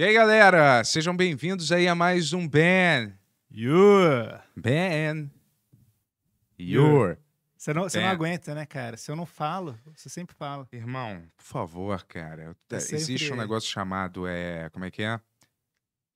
E aí, galera, sejam bem-vindos aí a mais um Ben. Your. Ben. Your. Você não, não aguenta, né, cara? Se eu não falo, você sempre fala. Irmão, por favor, cara. É existe um negócio chamado. É, como é que é?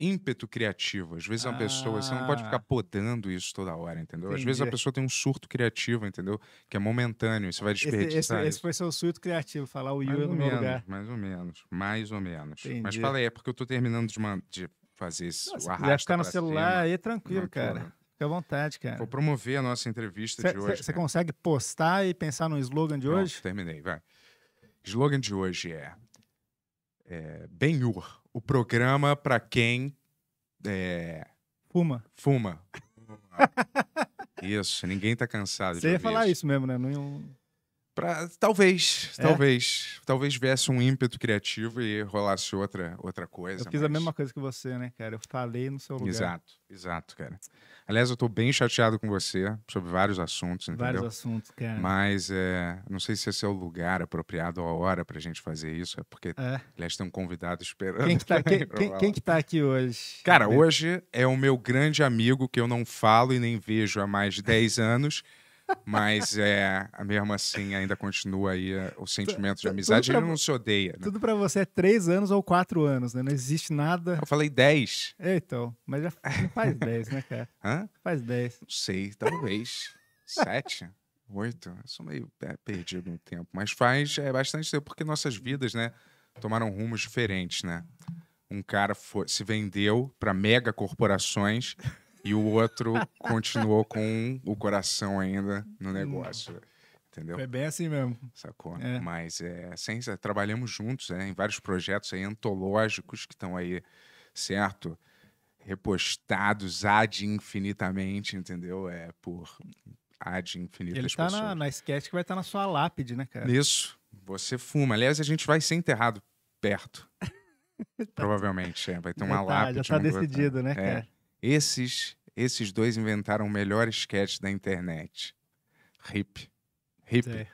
ímpeto criativo. Às vezes ah. uma pessoa, você não pode ficar ah. podando isso toda hora, entendeu? Entendi. Às vezes a pessoa tem um surto criativo, entendeu? Que é momentâneo, você vai desperdiçar. Esse, esse, esse, foi seu surto criativo, falar o Yu no meu lugar. Mais ou menos, mais ou menos. Entendi. Mas fala aí, é porque eu tô terminando de, uma, de fazer isso. Se quiser ficar no celular, cima, aí é tranquilo, cara. Fica à vontade, cara. Vou promover a nossa entrevista cê, de hoje. Você consegue postar e pensar no slogan de Pronto, hoje? Terminei, vai. Slogan de hoje é, é Ben-Hur o programa para quem é... fuma. Fuma. isso, ninguém tá cansado. Você ia falar isso. isso mesmo, né? Não Pra, talvez, é? talvez. Talvez viesse um ímpeto criativo e rolasse outra, outra coisa. Eu fiz mas... a mesma coisa que você, né, cara? Eu falei no seu lugar. Exato, exato, cara. Aliás, eu tô bem chateado com você sobre vários assuntos, entendeu? Vários assuntos, cara. Mas é, não sei se esse é o lugar apropriado ou a hora pra gente fazer isso. É porque, é. aliás, tem um convidado esperando. Quem que tá, quem, quem, quem que tá aqui hoje? Cara, hoje é o meu grande amigo que eu não falo e nem vejo há mais de 10 anos mas é, mesmo assim, ainda continua aí é, o sentimento de amizade. Pra, ele não se odeia. Né? Tudo para você é três anos ou quatro anos, né? Não existe nada. Eu falei dez. É, então. Mas já faz dez, né, cara? Hã? Faz dez. Não sei, talvez. Sete? Oito? Eu sou meio é, perdido no tempo. Mas faz é, bastante tempo, porque nossas vidas, né? Tomaram rumos diferentes, né? Um cara foi, se vendeu para mega corporações e o outro continuou com o coração ainda no hum. negócio. Entendeu? É bem assim mesmo. Sacou? É. Mas é, sem, trabalhamos juntos né? em vários projetos aí, antológicos que estão aí, certo? Repostados ad infinitamente, entendeu? É por ad infinitas Ele tá pessoas. na, na sketch que vai estar tá na sua lápide, né, cara? Isso. Você fuma. Aliás, a gente vai ser enterrado perto. Tá. Provavelmente, é. Vai ter uma já tá, lápide. Já tá decidido, né, é. cara? Esses, esses dois inventaram o melhor sketch da internet. Hip. Hip. É.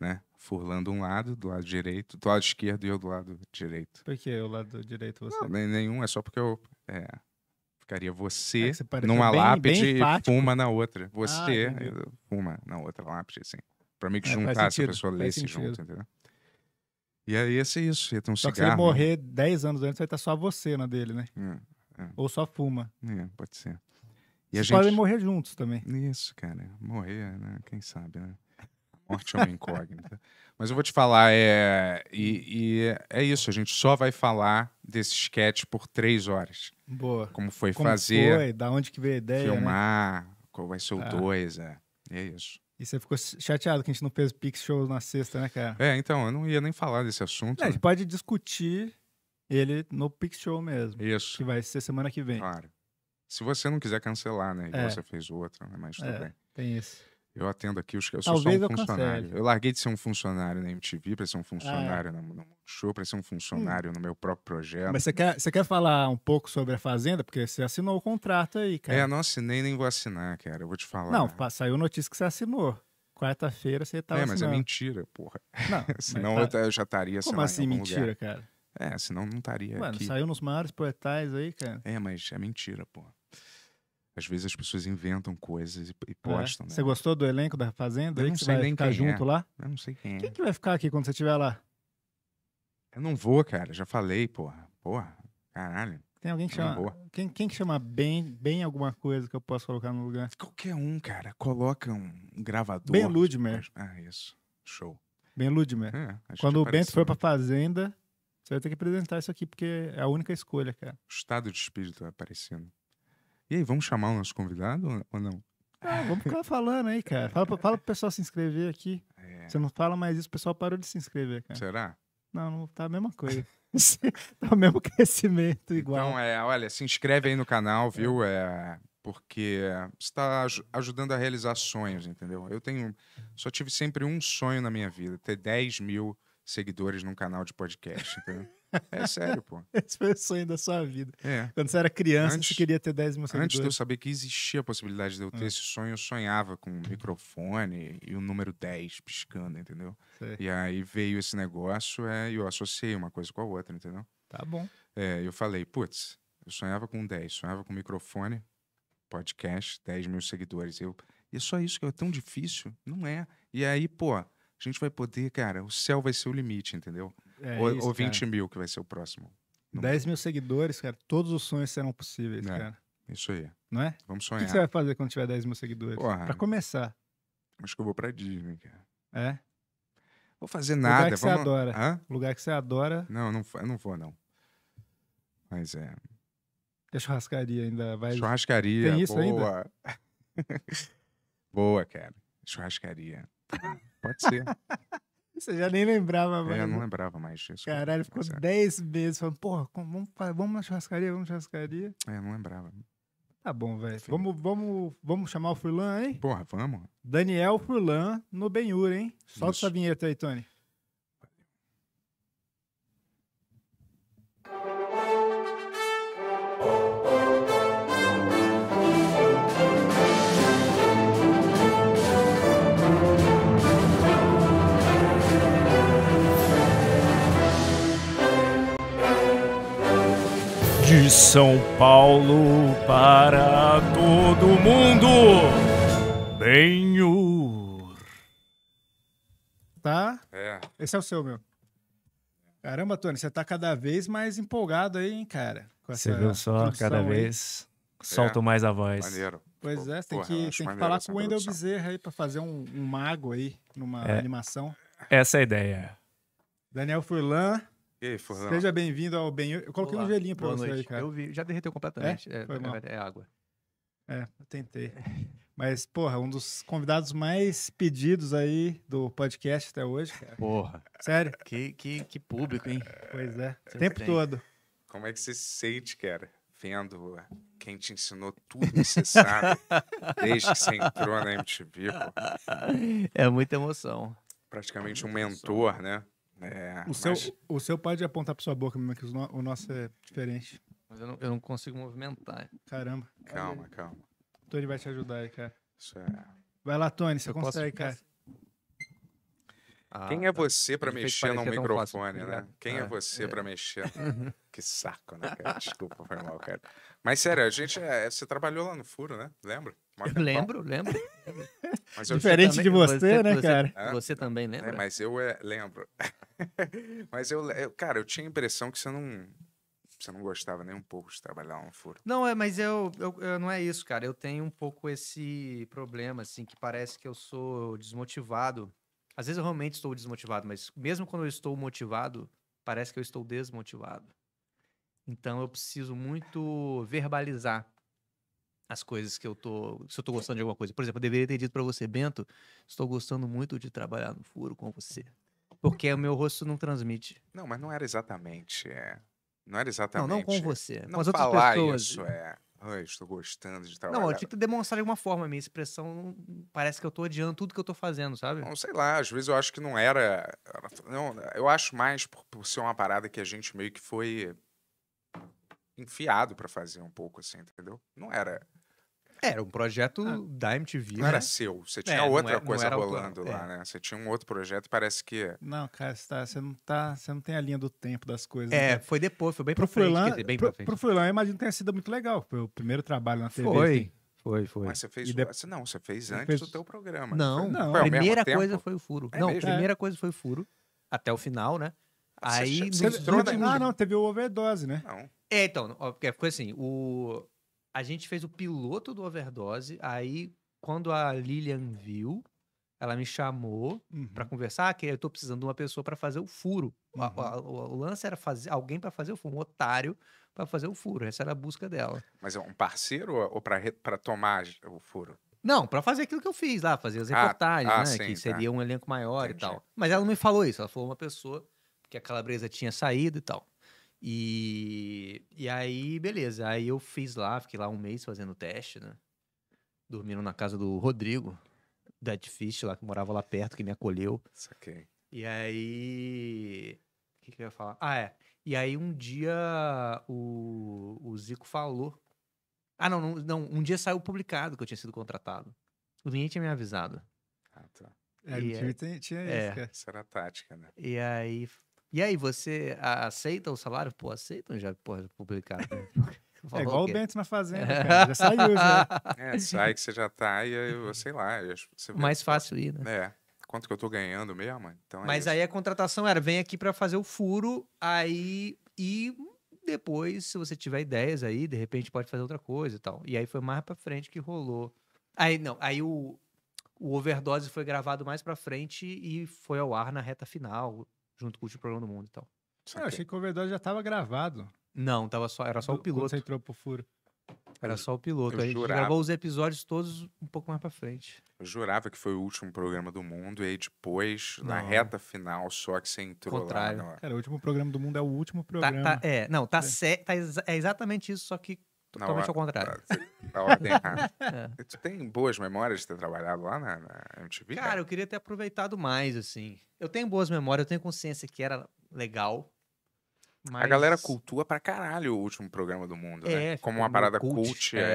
Né? Furlando um lado, do lado direito, do lado esquerdo e eu do lado direito. Por que o lado direito você? Não, nenhum, é só porque eu. É, ficaria você, é você numa bem, lápide bem e fuma na outra. Ah, você ah, fuma na outra lápide, assim. Pra mim que é, juntasse, a pessoa lesse junto, entendeu? E aí esse é isso, ia ter um só cigarro. Se ele morrer 10 anos antes, vai estar só você na dele, né? Hum. Ou só fuma. É, pode ser. E a gente... podem morrer juntos também. Isso, cara. Morrer, né? Quem sabe, né? morte é uma incógnita. Mas eu vou te falar, é... E, e, é isso, a gente só vai falar desse sketch por três horas. Boa. Como foi Como fazer. Foi, da onde que veio a ideia. Né? Filmar, né? qual vai ser o ah. dois, é. é isso. E você ficou chateado que a gente não fez Pix Show na sexta, né, cara? É, então, eu não ia nem falar desse assunto. É, né? A gente pode discutir ele no Pix Show mesmo. Isso. Que vai ser semana que vem. Claro. Se você não quiser cancelar, né? É. Você fez outra, né? Mas tudo é, bem. Tem isso. Eu atendo aqui os que eu sou Talvez só um eu funcionário. Eu larguei de ser um funcionário na MTV para ser um funcionário ah, é. no, show, para ser um funcionário hum. no meu próprio projeto. Mas você quer, você quer falar um pouco sobre a Fazenda? Porque você assinou o contrato aí, cara. É, não assinei nem vou assinar, cara. Eu vou te falar. Não, saiu notícia que você assinou. Quarta-feira você tá É, assinando. mas é mentira, porra. Não, Senão tá... eu já estaria Como assim, mentira, lugar. cara? É, senão não estaria Mano, aqui. saiu nos maiores portais aí, cara. É, mas é mentira, pô. Às vezes as pessoas inventam coisas e, e é? postam, é. né? Você gostou do elenco da Fazenda? Eu não sei nem ficar quem é. junto é. lá? Eu não sei quem é. Quem que vai ficar aqui quando você estiver lá? Eu não vou, cara. Já falei, porra. Porra, caralho. Tem alguém que chama. Boa. Quem, quem que chama bem, bem alguma coisa que eu posso colocar no lugar? Qualquer um, cara. Coloca um gravador. Ben Ludmer. Ah, isso. Show. Ben Ludmer. É, Quando o Bento foi pra fazenda, você vai ter que apresentar isso aqui, porque é a única escolha, cara. O estado de espírito tá aparecendo. E aí, vamos chamar o nosso convidado ou não? Ah, vamos ficar falando aí, cara. Fala, fala pro pessoal se inscrever aqui. É. Você não fala mais isso, o pessoal parou de se inscrever, cara. Será? Não, não tá a mesma coisa. tá o mesmo crescimento então, igual. Então, é, olha, se inscreve aí no canal, viu? É, porque está ajudando a realizar sonhos, entendeu? Eu tenho, só tive sempre um sonho na minha vida, ter 10 mil seguidores num canal de podcast. Entendeu? É sério, pô. Esse foi o sonho da sua vida. É. Quando você era criança, antes, você queria ter 10 mil seguidores. Antes de eu saber que existia a possibilidade de eu ter é. esse sonho, eu sonhava com um microfone e o número 10 piscando, entendeu? Sei. E aí veio esse negócio é, e eu associei uma coisa com a outra, entendeu? Tá bom. É, eu falei, putz, eu sonhava com 10, sonhava com microfone, podcast, 10 mil seguidores. Eu, e é só isso que é tão difícil? Não é. E aí, pô a gente vai poder, cara, o céu vai ser o limite, entendeu? É ou, isso, ou 20 cara. mil que vai ser o próximo. Não 10 mil seguidores, cara, todos os sonhos serão possíveis, é, cara. Isso aí. Não é? Vamos sonhar. O que você vai fazer quando tiver 10 mil seguidores? Porra, pra começar. Acho que eu vou pra Disney, cara. É? Vou fazer nada. Lugar que vamos... você adora. Hã? Lugar que você adora. Não, não, eu não vou, não. Mas é. E churrascaria ainda vai. Churrascaria. Tem isso boa. ainda? boa, cara. Churrascaria. Pode ser. Você já nem lembrava mais. É, eu não né? lembrava mais disso. Caralho, ficou 10 é. meses falando, porra, vamos, vamos na churrascaria, vamos na churrascaria. É, eu não lembrava. Tá bom, velho. Vamos, vamos, vamos chamar o Furlan, hein? Porra, vamos. Daniel Furlan no Benhur, hein? Solta Isso. essa vinheta aí, Tony. de São Paulo para todo mundo. Benhur. Tá? É. Esse é o seu, meu. Caramba, Tony, você tá cada vez mais empolgado aí, hein, cara? Você viu só, cada vez é. solto é. mais a voz. Maneiro. Pois é, tem que, tem que falar com o Wendel Bezerra aí pra fazer um, um mago aí numa é. animação. Essa é a ideia. Daniel Furlan, e aí, Furlan? Seja bem-vindo ao Ben. Eu coloquei Olá, um gelinho pra você aí, cara. Eu vi, já derreteu completamente. É, é, é, é água. É, eu tentei. Mas, porra, um dos convidados mais pedidos aí do podcast até hoje, cara. Porra. Sério? Que, que, que público, hein? Pois é. O tempo tem. todo. Como é que você se sente, cara? Vendo quem te ensinou tudo que você sabe desde que você entrou na MTV, pô. É muita emoção. Praticamente é muita um mentor, né? É, o, seu, mas... o seu pode é apontar pra sua boca mesmo, é que o nosso é diferente. Mas eu não, eu não consigo movimentar. Caramba. Calma, calma. O então Tony vai te ajudar aí, cara. Isso é... Vai lá, Tony, você eu consegue, cara. Ah, Quem é tá. você tá. para mexer no microfone, né? É. Quem ah, é você é. para mexer? que saco, né, cara? Desculpa, foi mal, cara. Mas sério, a gente. É, você trabalhou lá no furo, né? Lembra? eu lembro, lembro. Mas Diferente também, de você, você né, você, cara? Você, você também lembra? É, mas eu é, lembro. mas eu, eu, cara, eu tinha a impressão que você não, você não gostava nem um pouco de trabalhar um furo. Não, é, mas eu, eu, eu, não é isso, cara. Eu tenho um pouco esse problema, assim, que parece que eu sou desmotivado. Às vezes eu realmente estou desmotivado, mas mesmo quando eu estou motivado, parece que eu estou desmotivado. Então eu preciso muito verbalizar as coisas que eu tô. Se eu tô gostando de alguma coisa. Por exemplo, eu deveria ter dito para você, Bento, estou gostando muito de trabalhar no furo com você. Porque o meu rosto não transmite. Não, mas não era exatamente. É... Não era exatamente. Não, não com você. Não com as outras pessoas. Isso, é. Ai, estou gostando de trabalhar. Não, eu tinha que demonstrar de alguma forma. A minha expressão parece que eu estou odiando tudo que eu estou fazendo, sabe? Não, sei lá. Às vezes eu acho que não era. Não, eu acho mais por, por ser uma parada que a gente meio que foi enfiado para fazer um pouco, assim, entendeu? Não era. Era um projeto ah. da MTV. Não né? era seu. Você é, tinha é, outra era, coisa rolando lá, é. né? Você tinha um outro projeto parece que. Não, cara, você, tá, você, não, tá, você não tem a linha do tempo das coisas. É, né? foi depois, foi bem pro pra Furlan, Bem pro, pra frente. pro Furlan, eu imagino que tenha sido muito legal. Foi o primeiro trabalho na TV. Foi. Assim. Foi, foi. Mas você fez. Depois... Não, você fez antes fez... do teu programa. Não, né? não. a primeira coisa foi o furo. É não, mesmo? a primeira é. coisa foi o furo. Até o final, né? Ah, Aí. Você, você no, ah, não, teve o overdose, né? Não. É, então, porque foi assim, o a gente fez o piloto do Overdose, aí quando a Lilian viu, ela me chamou uhum. para conversar, que eu tô precisando de uma pessoa para fazer o furo. Uhum. o, lance era fazer alguém para fazer o furo, um otário para fazer o furo. Essa era a busca dela. Mas é um parceiro ou para tomar o furo? Não, para fazer aquilo que eu fiz lá, fazer as ah, reportagens, ah, ah, né? Sim, que tá. seria tá. um elenco maior Entendi. e tal. Mas ela não me falou isso, ela falou uma pessoa que a calabresa tinha saído e tal. E, e aí, beleza. Aí eu fiz lá, fiquei lá um mês fazendo teste, né? Dormindo na casa do Rodrigo, da Fish, lá que morava lá perto, que me acolheu. Saquei. E aí. O que, que eu ia falar? Ah, é. E aí um dia o, o Zico falou. Ah, não, não, não, Um dia saiu publicado que eu tinha sido contratado. O ninguém tinha me avisado. Ah, tá. É, e, tinha, é tinha é, isso, cara. Isso era tática, né? E aí e aí, você aceita o salário? Pô, aceitam já, porra, publicado. Né? É igual o, Bento na fazenda, cara. Já saiu, já. É, sai que você já tá e eu, sei lá. Você vê. Mais fácil ir, né? É. Quanto que eu tô ganhando mesmo? Então é Mas isso. aí a contratação era: vem aqui para fazer o furo, aí. E depois, se você tiver ideias aí, de repente pode fazer outra coisa e tal. E aí foi mais pra frente que rolou. Aí, não, aí o, o Overdose foi gravado mais pra frente e foi ao ar na reta final junto com o último programa do mundo e tal. Ah, eu achei que o Overdose já estava gravado. Não, tava só, era só o piloto. Quando você entrou pro furo. Era só o piloto. Eu a gente gravou os episódios todos um pouco mais pra frente. Eu jurava que foi o último programa do mundo, e aí depois, não. na reta final, só que você entrou Contrário. lá. Cara, o último programa do mundo é o último programa. Tá, tá, é, não, tá, é. Tá, é exatamente isso, só que Totalmente na ao contrário. Na tá, tá ordem errada. É. Tu tem boas memórias de ter trabalhado lá na, na MTV? Cara, cara, eu queria ter aproveitado mais, assim. Eu tenho boas memórias, eu tenho consciência que era legal, mas... A galera cultua pra caralho o último programa do mundo, né? é, né? Como é uma parada cult, cult é,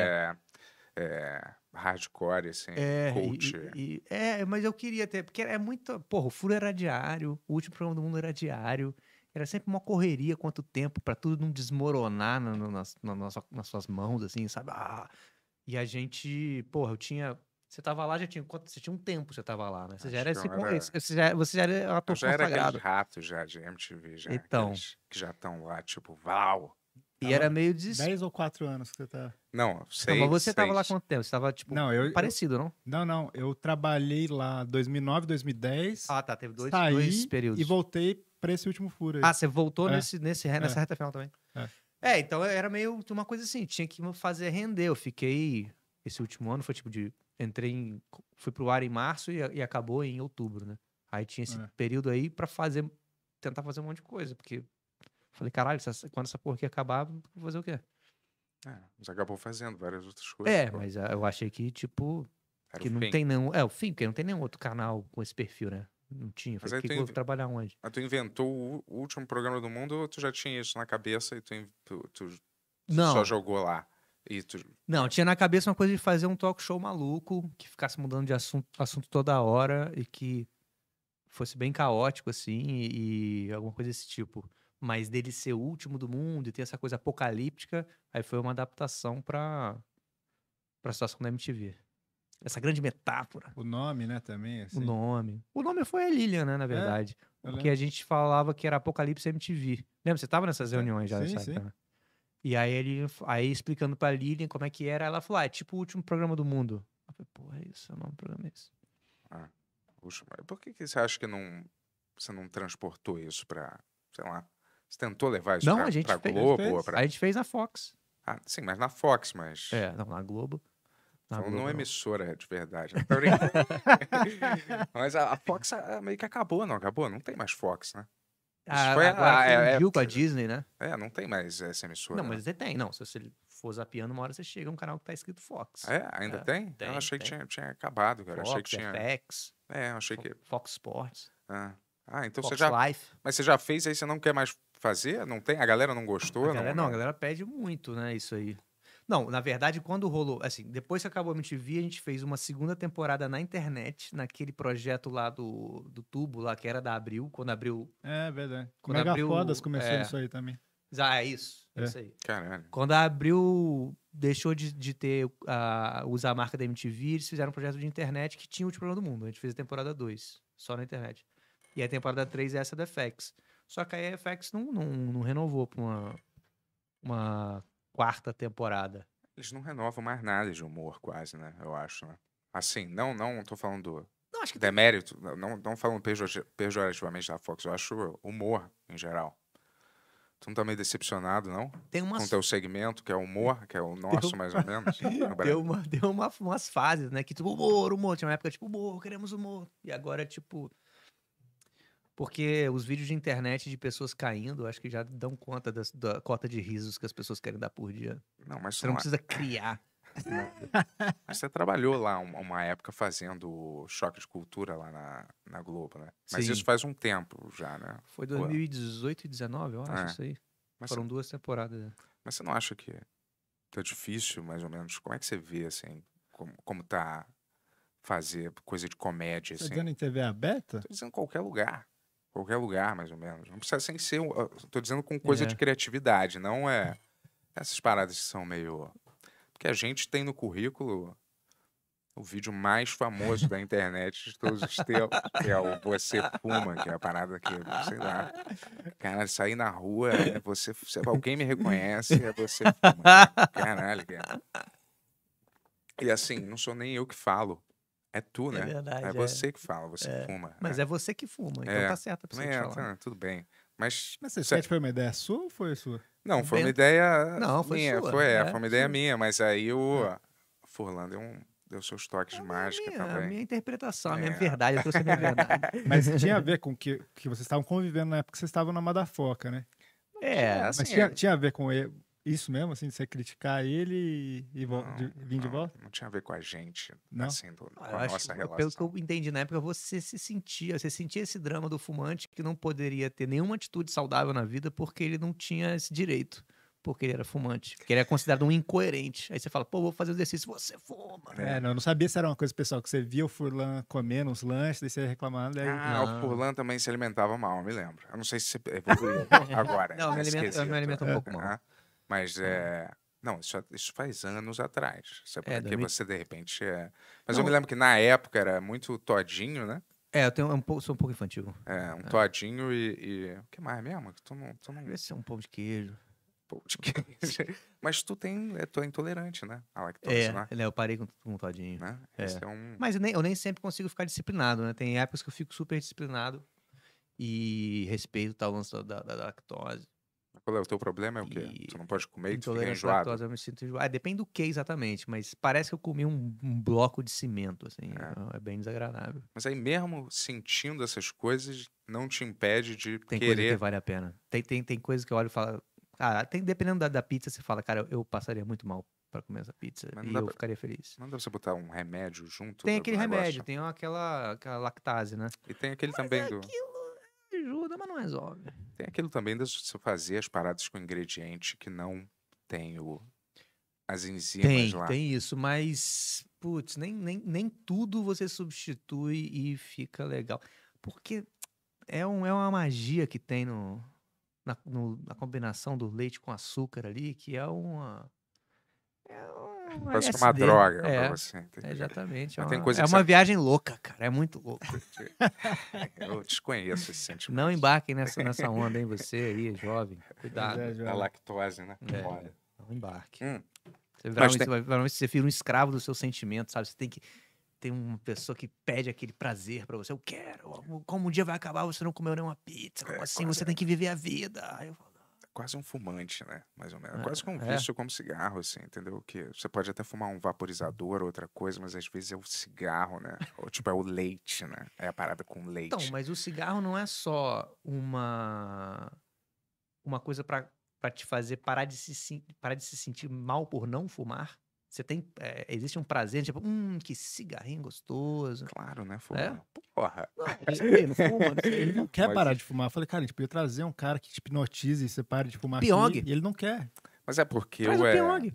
é, é, hardcore, assim, é, cult. E, é. e, é, mas eu queria ter, porque é muito. Porra, o furo era diário, o último programa do mundo era diário. Era sempre uma correria quanto tempo para tudo não desmoronar nas, nas suas mãos, assim, sabe? Ah! E a gente, porra, eu tinha você tava lá, já tinha. Você tinha um tempo, você tava lá, né? Você já era, esse, era... Você, já, você já era ator já era aquele ratos já de MTV, já. Então. Aqueles que já estão lá, tipo, Val. E era meio de. Dez ou quatro anos que você tá. Não, sei. Mas você seis. tava lá quanto tempo? Você tava, tipo, não, eu, parecido, não? Não, não. Eu trabalhei lá 2009, 2010. Ah, tá. Teve dois, saí dois períodos. E voltei para esse último furo aí. Ah, você voltou é. nesse, nesse, é. nessa é. reta final também. É. é. então era meio uma coisa assim, tinha que fazer render. Eu fiquei. Esse último ano foi tipo de. Entrei em. Fui pro ar em março e, e acabou em outubro, né? Aí tinha esse é. período aí para fazer. Tentar fazer um monte de coisa, porque. Falei, caralho, essa, quando essa porra aqui acabar, vou fazer o quê? É, mas acabou fazendo várias outras coisas. É, pô. mas ah, eu achei que, tipo. Era que não fim. tem não É, o fim, porque não tem nenhum outro canal com esse perfil, né? Não tinha. Mas falei, que inv... vou trabalhar onde? Mas ah, tu inventou o último programa do mundo ou tu já tinha isso na cabeça e tu, tu, tu não. só jogou lá? Tu... Não, tinha na cabeça uma coisa de fazer um talk show maluco, que ficasse mudando de assunto, assunto toda hora e que fosse bem caótico, assim, e, e alguma coisa desse tipo. Mas dele ser o último do mundo e ter essa coisa apocalíptica, aí foi uma adaptação para a situação da MTV essa grande metáfora. O nome, né, também? Assim. O nome. O nome foi a Lilian, né, na é, verdade. É, porque a gente falava que era Apocalipse MTV. Lembra? Você estava nessas é. reuniões já, sim, sabe? Sim. E aí, ele, aí explicando pra Lilian como é que era, ela falou, ah, é tipo o último programa do mundo. Eu falei, porra, é isso, é o nome do programa é esse. Ah, puxa, mas por que, que você acha que não, você não transportou isso pra, sei lá, você tentou levar isso não, pra, a gente pra fez, Globo? A gente, pra... a gente fez na Fox. Ah, sim, mas na Fox, mas... É, não, na Globo... Tá então, não, não é emissora é de verdade. Né? Mas a, a Fox a, ah, ah, meio que acabou, não acabou? Não tem mais Fox, né? Ah, foi, agora ah, é, é com a Disney, né? É, não tem mais essa emissora. Não, né? mas você tem. Não, se você for zapeando, uma hora você chega a um canal que tá escrito Fox. É, ainda é, tem? tem? Eu achei tem. que tinha, tinha acabado, cara. Fox, achei que tinha... FX. É, eu achei que... Fox Sports. Ah, ah então Fox você já... Life. Mas você já fez, aí você não quer mais fazer? Não tem? A galera não gostou? A galera, não, não, a galera pede muito, né, isso aí. Não, na verdade, quando rolou, assim, depois que acabou a MTV, a gente fez uma segunda temporada na internet, naquele projeto lá do, do tubo, lá que era da Abril, quando abriu. É, verdade. Quando Mega abriu, Fodas começou é, isso aí também. Ah, é isso. É, é. Isso aí. Caralho. Quando abriu, deixou de, de ter, uh, usar a marca da MTV, eles fizeram um projeto de internet que tinha o último programa do mundo. A gente fez a temporada 2, só na internet. E a temporada 3 é essa da FX. Só que a FX não, não, não renovou pra uma, uma quarta temporada. Eles não renovam mais nada de humor, quase, né? Eu acho, né? Assim, não, não tô falando não, acho que demérito, tem... não, não falando pejorativamente da Fox, eu acho humor em geral. Tu não tá meio decepcionado, não? Tem umas... Com teu segmento, que é humor, que é o nosso, deu... mais ou menos. deu uma, deu uma, umas fases, né? Que tipo, humor, humor. Tinha uma época, tipo, humor, queremos humor. E agora, tipo, porque os vídeos de internet de pessoas caindo, acho que já dão conta das, da cota de risos que as pessoas querem dar por dia. Não, mas você não, precisa criar. mas você trabalhou lá uma época fazendo choque de cultura lá na, na Globo, né? Mas Sim. isso faz um tempo já, né? Foi 2018 e 2019, eu acho, é. isso aí. Mas Foram duas temporadas. É. Mas você não acha que tá difícil, mais ou menos? Como é que você vê, assim, como, como tá fazer coisa de comédia, tá assim? Tá dizendo em TV aberta? Tô dizendo em qualquer lugar. Qualquer lugar, mais ou menos. Não precisa sem ser. Estou dizendo com coisa é. de criatividade, não é. Essas paradas que são meio. Porque a gente tem no currículo o vídeo mais famoso da internet de todos os tempos, que é o Você Fuma, que é a parada que, sei lá, cara, sair na rua, é você, se alguém me reconhece, é você fuma. Caralho, cara. E assim, não sou nem eu que falo. É tu, é né? É, verdade, é, é. você é. que fala, você é. fuma. Mas é. é. você que fuma, então tá certo pra você é, falar. Tá, tudo bem. Mas, mas você é... tipo uma ideia sua ou foi sua? Não, foi uma ideia Não, foi minha. Sua, foi, é, né? foi uma ideia sua. minha, mas aí o é. Furlan deu, um, deu seus toques de mágica minha, também. A minha interpretação, a minha verdade, eu trouxe a minha verdade. mas tinha a ver com que, que vocês estavam convivendo na época que vocês estavam na Madafoca, né? É, assim, mas tinha, tinha a ver com ele, isso mesmo, assim, de você criticar ele e, não, de, vir não, de volta? Não tinha a ver com a gente, não. assim, do, ah, com a nossa relação. Pelo que eu entendi na né, época, você se sentia, você sentia esse drama do fumante que não poderia ter nenhuma atitude saudável na vida porque ele não tinha esse direito. Porque ele era fumante, porque ele era é considerado um incoerente. Aí você fala, pô, vou fazer o exercício, você fuma. É, não, eu não sabia se era uma coisa pessoal, que você via o Furlan comendo uns lanches, daí você reclamando. Daí... Ah, não. o Furlan também se alimentava mal, eu me lembro. Eu não sei se você evoluiu agora. Não, eu me, alimento, eu me alimento um pouco mal. Mas é. Não, isso, isso faz anos atrás. Isso é porque é, você, de repente. É... Mas não, eu me lembro que na época era muito todinho, né? É, eu tenho, um pouco, sou um pouco infantil. É, um é. todinho e, e, O que mais mesmo? Que tu não. Tu não... Esse é um pão de queijo. Pão de queijo. Mas tu tem. É, tu é intolerante, né? A lactose, é, né? né? Eu parei com, com um todinho. Né? É. é um... Mas eu nem, eu nem sempre consigo ficar disciplinado, né? Tem épocas que eu fico super disciplinado e respeito tal lance da, da, da lactose. Qual é o teu problema? É o quê? E... Tu não pode comer tu fica enjoado? Lactose, eu me sinto enjoado. Ah, depende do que exatamente, mas parece que eu comi um, um bloco de cimento, assim. É. é bem desagradável. Mas aí mesmo sentindo essas coisas, não te impede de tem querer... Tem coisa que vale a pena. Tem, tem, tem coisa que eu olho e falo... Ah, tem, dependendo da, da pizza, você fala, cara, eu, eu passaria muito mal para comer essa pizza e eu pra... ficaria feliz. Não dá pra você botar um remédio junto? Tem aquele remédio, tem aquela, aquela lactase, né? E tem aquele Mas também é do... Aquilo ajuda, mas não resolve. Tem aquilo também de você fazer as paradas com ingrediente que não tem o, as enzimas tem, lá. Tem isso, mas, putz, nem, nem, nem tudo você substitui e fica legal. Porque é, um, é uma magia que tem no, na, no, na combinação do leite com açúcar ali, que é uma. É um Parece é uma droga é, pra você. Assim, Entendeu? Exatamente. É uma, é uma viagem louca, cara. É muito louco. É, eu desconheço esse sentimento. Não embarquem nessa, nessa onda, hein? Você aí, jovem. Cuidado. É, jovem. A lactose, né? É, não embarque. Hum. Você, vai, tem... você, vai, você vira um escravo do seu sentimento, sabe? Você tem que tem uma pessoa que pede aquele prazer para você. Eu quero. Como um dia vai acabar, você não comeu nenhuma pizza. Como é, assim? Você tem é. que viver a vida. Aí eu falo, quase um fumante, né? Mais ou menos. É, quase um é. vício como cigarro, assim, entendeu? Que você pode até fumar um vaporizador ou outra coisa, mas às vezes é o cigarro, né? ou tipo, é o leite, né? É a parada com então, leite. Então, mas o cigarro não é só uma uma coisa para te fazer parar de se parar de se sentir mal por não fumar. Você tem. É, existe um prazer, tipo, hum, que cigarrinho gostoso. Claro, né? né? Fuma. É? Porra. Não, ele, não fuma, ele não quer Mas... parar de fumar. Eu falei, cara, a gente podia trazer um cara que te hipnotize e você pare de fumar. Piong. Assim, e ele não quer. Mas é porque. Traz o é Piong.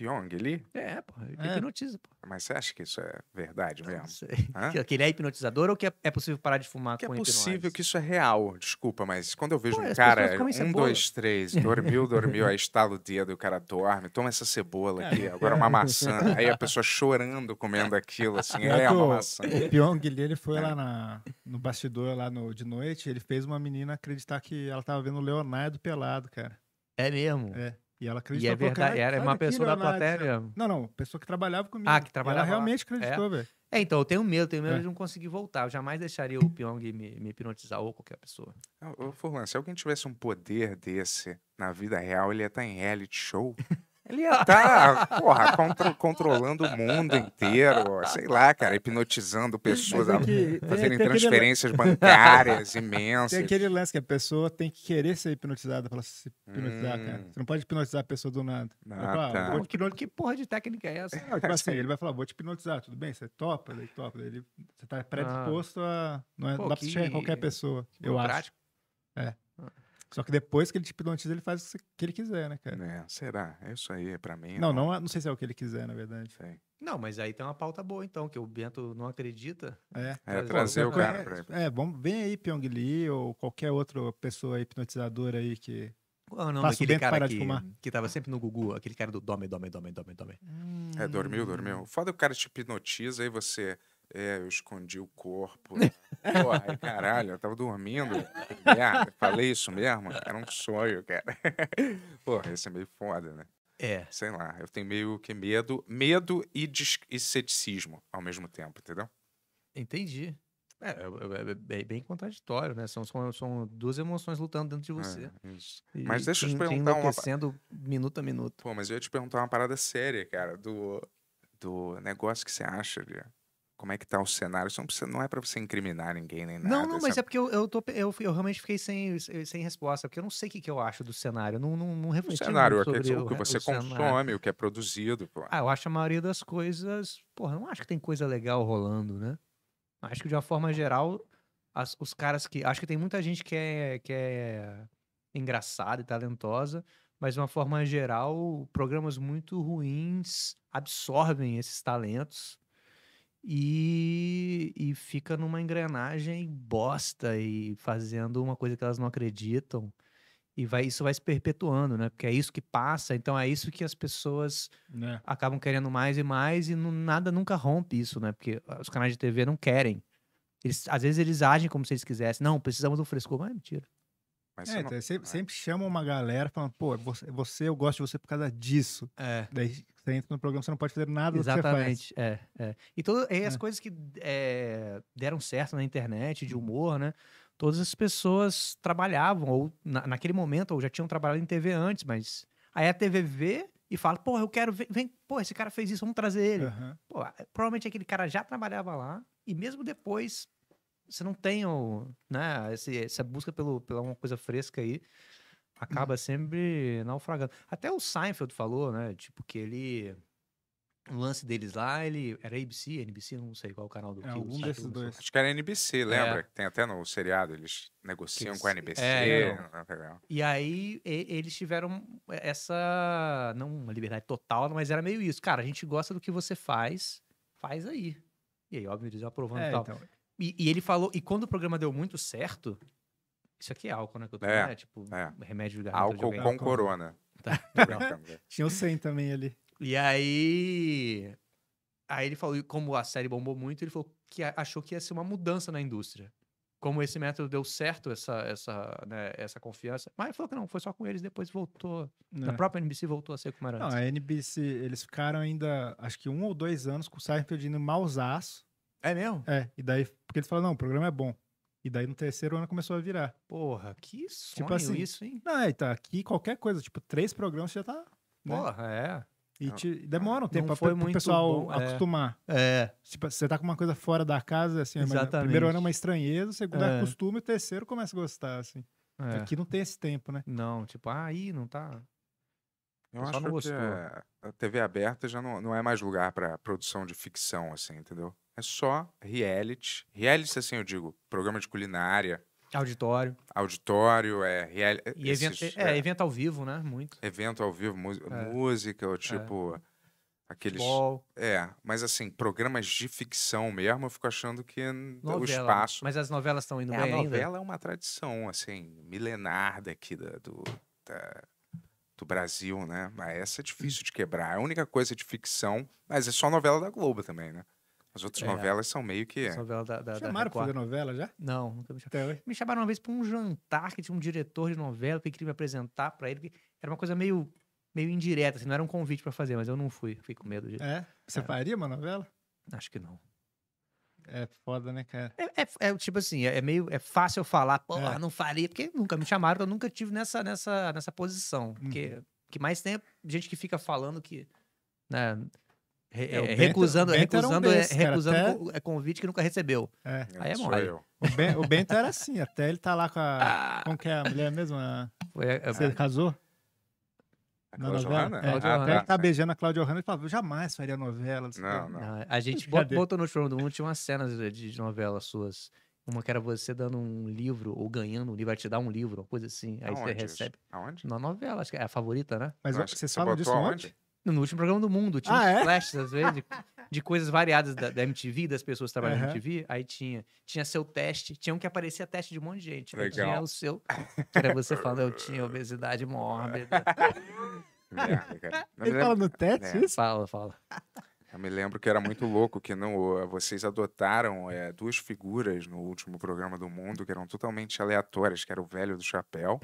Pyong ali? É, pô, ele é. hipnotiza, pô. Mas você acha que isso é verdade mesmo? Não sei. Hã? Que ele é hipnotizador ou que é, é possível parar de fumar que é com é possível hipnose? que isso é real, desculpa, mas quando eu vejo pô, um cara, um, dois, três, dormiu, dormiu, aí estala o dedo, o cara dorme, toma essa cebola aqui, é. agora uma maçã, aí a pessoa chorando comendo aquilo, assim, é, uma maçã. O Pyong ele foi é. lá na, no bastidor, lá no, de noite, ele fez uma menina acreditar que ela tava vendo o Leonardo pelado, cara. É mesmo? É. E ela acreditou. E é verdade, era uma pessoa da plateia. Não, não, pessoa que trabalhava comigo. Ah, que trabalhava. Ela realmente acreditou, é. velho. É, então, eu tenho medo, tenho medo é. de não conseguir voltar. Eu jamais deixaria o Pyong me, me hipnotizar ou qualquer pessoa. Ô, Furlan, se alguém tivesse um poder desse na vida real, ele ia estar tá em reality show. Ele ia estar, tá, porra, contro controlando o mundo inteiro, sei lá, cara, hipnotizando pessoas, que, fazendo tem, transferências aquele... bancárias imensas. Tem aquele lance que a pessoa tem que querer ser hipnotizada para se hipnotizar, hum. cara. Você não pode hipnotizar a pessoa do nada. Ah, fala, ah, tá. vou Que porra de técnica é essa? tipo assim, ele vai falar, vou te hipnotizar, tudo bem? Você topa? Ele topa. Ele, você tá ah. predisposto ah. a... Não é, Pô, dá pra que... qualquer pessoa, eu acho. É. Só que depois que ele te hipnotiza, ele faz o que ele quiser, né, cara? É, será? É isso aí, é pra mim. É não, não, não, é, não sei se é o que ele quiser, na verdade. Sei. Não, mas aí tem uma pauta boa, então, que o Bento não acredita. É, é trazer o cara pra ele. É, vamos, vem aí Pyong Lee ou qualquer outra pessoa hipnotizadora aí que qual é o aquele cara que, que tava sempre no Gugu? Aquele cara do Dome, Dome, Dome, Dome, Dome. Hum. É, dormiu, dormiu. Foda o cara te hipnotiza e você. É, eu escondi o corpo. Porra, aí, caralho, eu tava dormindo. Merda, falei isso mesmo? Era um sonho, cara. Porra, isso é meio foda, né? É. Sei lá, eu tenho meio que medo, medo e, dis- e ceticismo ao mesmo tempo, entendeu? Entendi. É, é, é, é bem contraditório, né? São, são, são duas emoções lutando dentro de você. É, isso. E Mas deixa eu te perguntar uma... sendo minuto a minuto. Pô, mas eu ia te perguntar uma parada séria, cara, do, do negócio que você acha de como é que tá o cenário? Não é para você incriminar ninguém nem nada. Não, não, mas sabe? é porque eu, eu, tô, eu, eu, realmente fiquei sem, sem resposta, porque eu não sei o que, que eu acho do cenário. Não, não, não refleti o cenário, muito sobre é o, que você o consome, cenário. o que é produzido. Pô. Ah, eu acho a maioria das coisas. Porra, não acho que tem coisa legal rolando, né? Acho que de uma forma geral, as, os caras que. Acho que tem muita gente que é, que é engraçada e talentosa, mas de uma forma geral, programas muito ruins absorvem esses talentos e, e fica numa engrenagem bosta e fazendo uma coisa que elas não acreditam. E vai, isso vai se perpetuando, né? Porque é isso que passa, então é isso que as pessoas né? acabam querendo mais e mais, e não, nada nunca rompe isso, né? Porque os canais de TV não querem. Eles, às vezes eles agem como se eles quisessem. Não, precisamos do frescor, mas é mentira. Mas é, não... sempre, então, né? sempre, chama uma galera falando, pô, você, você, eu gosto de você por causa disso. É. Daí você entra no programa, você não pode fazer nada Exatamente, do que você faz. É, é. E, todo, e as é. coisas que é, deram certo na internet, de uhum. humor, né? Todas as pessoas trabalhavam, ou na, naquele momento, ou já tinham trabalhado em TV antes, mas aí a TV vê e fala, pô, eu quero vem, pô, esse cara fez isso, vamos trazer ele. Uhum. Pô, provavelmente aquele cara já trabalhava lá, e mesmo depois você não tem o, né, esse, essa busca pelo, pela uma coisa fresca aí hum. acaba sempre naufragando. Até o Seinfeld falou, né, tipo, que ele... O lance deles lá, ele era ABC, NBC, não sei qual o canal do é, que, algum desses dois. Acho que era NBC, é. lembra? É. Tem até no seriado, eles negociam eles... com a NBC. É, né, é. Tá e aí e, eles tiveram essa, não uma liberdade total, mas era meio isso. Cara, a gente gosta do que você faz, faz aí. E aí, óbvio, eles aprovando é, e tal. Então... E, e, ele falou, e quando o programa deu muito certo, isso aqui é álcool, né? Que eu tô, é, né? Tipo, é. remédio de Álcool com álcool. corona. Tá. Né? Tinha o 100 também ali. E aí. Aí ele falou, como a série bombou muito, ele falou que achou que ia ser uma mudança na indústria. Como esse método deu certo, essa, essa, né, essa confiança. Mas ele falou que não, foi só com eles, depois voltou. É. A própria NBC voltou a ser como era antes. Não, a NBC, eles ficaram ainda, acho que um ou dois anos com o Seinfeld indo mausaço é mesmo? É, e daí, porque eles falaram, não, o programa é bom. E daí no terceiro ano começou a virar. Porra, que tipo sonho tipo assim, isso, hein? Não, é, tá, aqui qualquer coisa, tipo, três programas já tá... Né? Porra, é. E te, demora um tempo pra, o pessoal bom, é. acostumar. É. Tipo, você tá com uma coisa fora da casa, assim, é Exatamente. Mas, primeiro ano é uma estranheza, o segundo é, é. costume, o terceiro começa a gostar, assim. É. Aqui não tem esse tempo, né? Não, tipo, ah, aí não tá. Eu acho que a TV aberta já não, não é mais lugar para produção de ficção, assim, entendeu? É só reality. Reality, assim, eu digo, programa de culinária. Auditório. Auditório, é. reality. É, e esses, evento, é, é, é, evento ao vivo, né? Muito. Evento ao vivo, é. música, ou é. tipo. É. Aqueles. Futebol. É, mas assim, programas de ficção mesmo, eu fico achando que novela, o espaço. Mas as novelas estão indo é, bem. A novela ainda. é uma tradição, assim, milenar daqui da, do, da, do Brasil, né? Mas essa é difícil de quebrar. É a única coisa de ficção, mas é só novela da Globo também, né? As outras é, novelas são meio que. As novelas da, da, chamaram da pra fazer novela já? Não, nunca me chamaram. Me chamaram uma vez pra um jantar que tinha um diretor de novela que queria me apresentar pra ele. Era uma coisa meio, meio indireta, assim, não era um convite pra fazer, mas eu não fui. Fiquei com medo de. É? Você é. faria uma novela? Acho que não. É foda, né, cara? É, é, é tipo assim, é, é meio. É fácil eu falar, porra, é. não faria, porque nunca me chamaram, eu nunca tive nessa, nessa, nessa posição. Porque uhum. que mais tem é gente que fica falando que. Né, é, é, Bento, recusando, Bento recusando, um recusando cara, é, até... é convite que nunca recebeu. É. Aí é mole. O, ben, o, Bento era assim, até ele tá lá com a. Ah. Como que é a mulher mesmo? A... Foi, a, Você casou? na novela? É, ah, até ah, tá beijando a Cláudia Hanna e fala, eu jamais faria novela. Não, não, não. A gente Cadê? botou no show do mundo, tinha umas cenas de, de novelas suas. Uma que era você dando um livro ou ganhando um livro, vai te dar um livro, uma coisa assim. Aí aonde você recebe. Isso? Aonde? Na novela, acho que é a favorita, né? Mas Mas você, você fala disso onde? No último programa do mundo, tinha ah, é? flashes, às vezes, de, de coisas variadas da, da, MTV, das pessoas que trabalham uhum. na MTV. Aí tinha, tinha seu teste, tinha um que aparecia teste de um monte de gente. Legal. Tinha o seu, que era você falando, eu tinha obesidade mórbida. Ele fala no teste é. isso? Fala, fala. Eu me lembro que era muito louco que não, vocês adotaram é, duas figuras no último programa do mundo que eram totalmente aleatórias, que era o velho do chapéu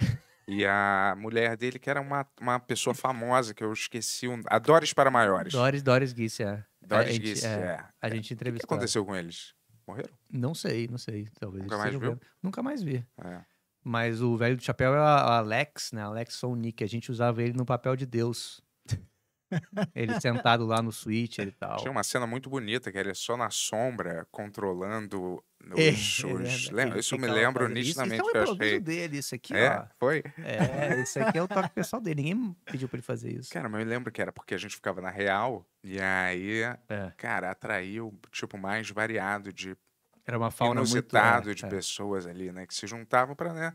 e a mulher dele, que era uma, uma pessoa hum. famosa, que eu esqueci, um, a Doris para Maiores. Doris, Doris Guice, é. Doris Guice, é, é. A é. gente entrevistou. O que aconteceu com eles? Morreram? Não sei, não sei. Talvez Nunca mais viu? Nunca mais vi. É. Mas o velho do chapéu era é o Alex, né? Alex Sonic. A gente usava ele no papel de Deus. ele sentado lá no suíte e tal. Tinha uma cena muito bonita, que ele é só na sombra, controlando é, é lembra, isso eu me lembro nitidamente. Isso, é dele, isso aqui, é, ó. Foi? É, isso aqui é o toque pessoal dele. Ninguém pediu pra ele fazer isso. Cara, mas eu lembro que era porque a gente ficava na real e aí, é. cara, atraiu tipo mais variado de. Era uma fauna muito, né? de é. pessoas ali, né? Que se juntavam pra, né?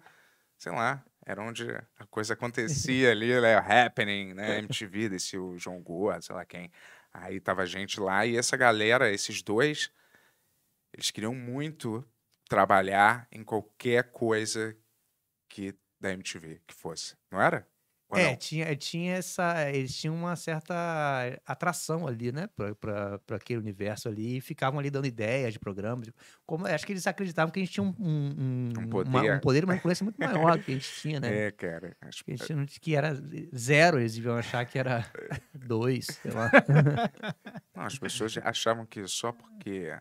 Sei lá, era onde a coisa acontecia ali, né? Happening, né? MTV, desse o João Gordo, sei lá quem. Aí tava gente lá e essa galera, esses dois eles queriam muito trabalhar em qualquer coisa que da MTV que fosse, não era? Ou é, não? Tinha, tinha essa. Eles tinham uma certa atração ali, né? Para aquele universo ali e ficavam ali dando ideias de programas. Tipo, como, acho que eles acreditavam que a gente tinha um, um, um poder, uma, um poder uma influência muito maior do que a gente tinha, né? É, cara. Acho... Que, a gente não, que era zero, eles deviam achar que era dois, sei lá. Não, as pessoas achavam que só porque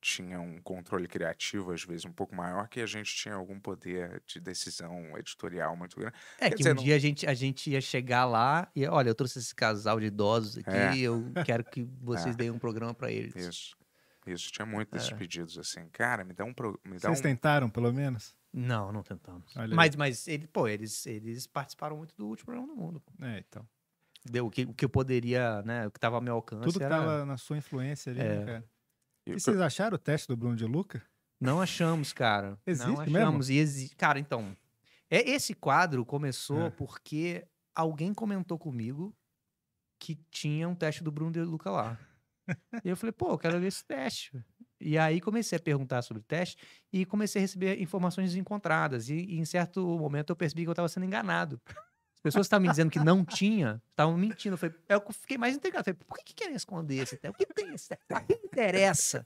tinha um controle criativo, às vezes, um pouco maior, que a gente tinha algum poder de decisão editorial muito grande. É Quer que dizer, um não... dia a, gente, a gente ia chegar lá e, olha, eu trouxe esse casal de idosos aqui, é. eu quero que vocês é. deem um programa para eles. Isso. Isso, tinha muitos desses é. pedidos assim. Cara, me dá um... Pro... Vocês um... tentaram, pelo menos? Não, não tentamos. mas, mas ele, pô, eles, eles participaram muito do último programa do mundo. Pô. É, então. Deu o que, o que eu poderia, né, o que estava ao meu alcance. Tudo era... que tava na sua influência ali, né, é. cara? E vocês acharam o teste do Bruno de Luca? Não achamos, cara. Existe não achamos. Mesmo? E exi... Cara, então. É, esse quadro começou é. porque alguém comentou comigo que tinha um teste do Bruno de Luca lá. e eu falei, pô, eu quero ver esse teste. E aí comecei a perguntar sobre o teste e comecei a receber informações desencontradas. E, e em certo momento eu percebi que eu estava sendo enganado. As pessoas estavam me dizendo que não tinha, estavam mentindo. Eu, falei, é eu fiquei mais intrigado. Falei, por que, que querem esconder esse teste? O que tem esse teste? O quem interessa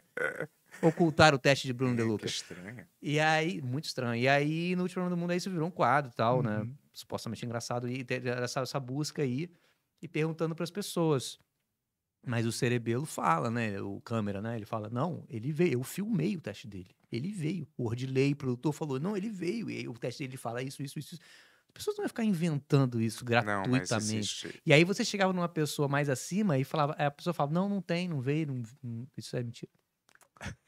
ocultar o teste de Bruno é, De Luca? estranho. E aí, muito estranho. E aí, no último ano do mundo, aí isso virou um quadro e tal, né? uhum. né? Supostamente engraçado. E essa, essa busca aí, e perguntando para as pessoas. Mas o cerebelo fala, né? O câmera, né? Ele fala, não, ele veio, eu filmei o teste dele. Ele veio. O Ordilei, produtor, falou, não, ele veio. E aí, o teste dele fala isso, isso, isso. As pessoas não iam ficar inventando isso gratuitamente. Não, e aí você chegava numa pessoa mais acima e falava, a pessoa falava: não, não tem, não veio, não, não, isso é mentira.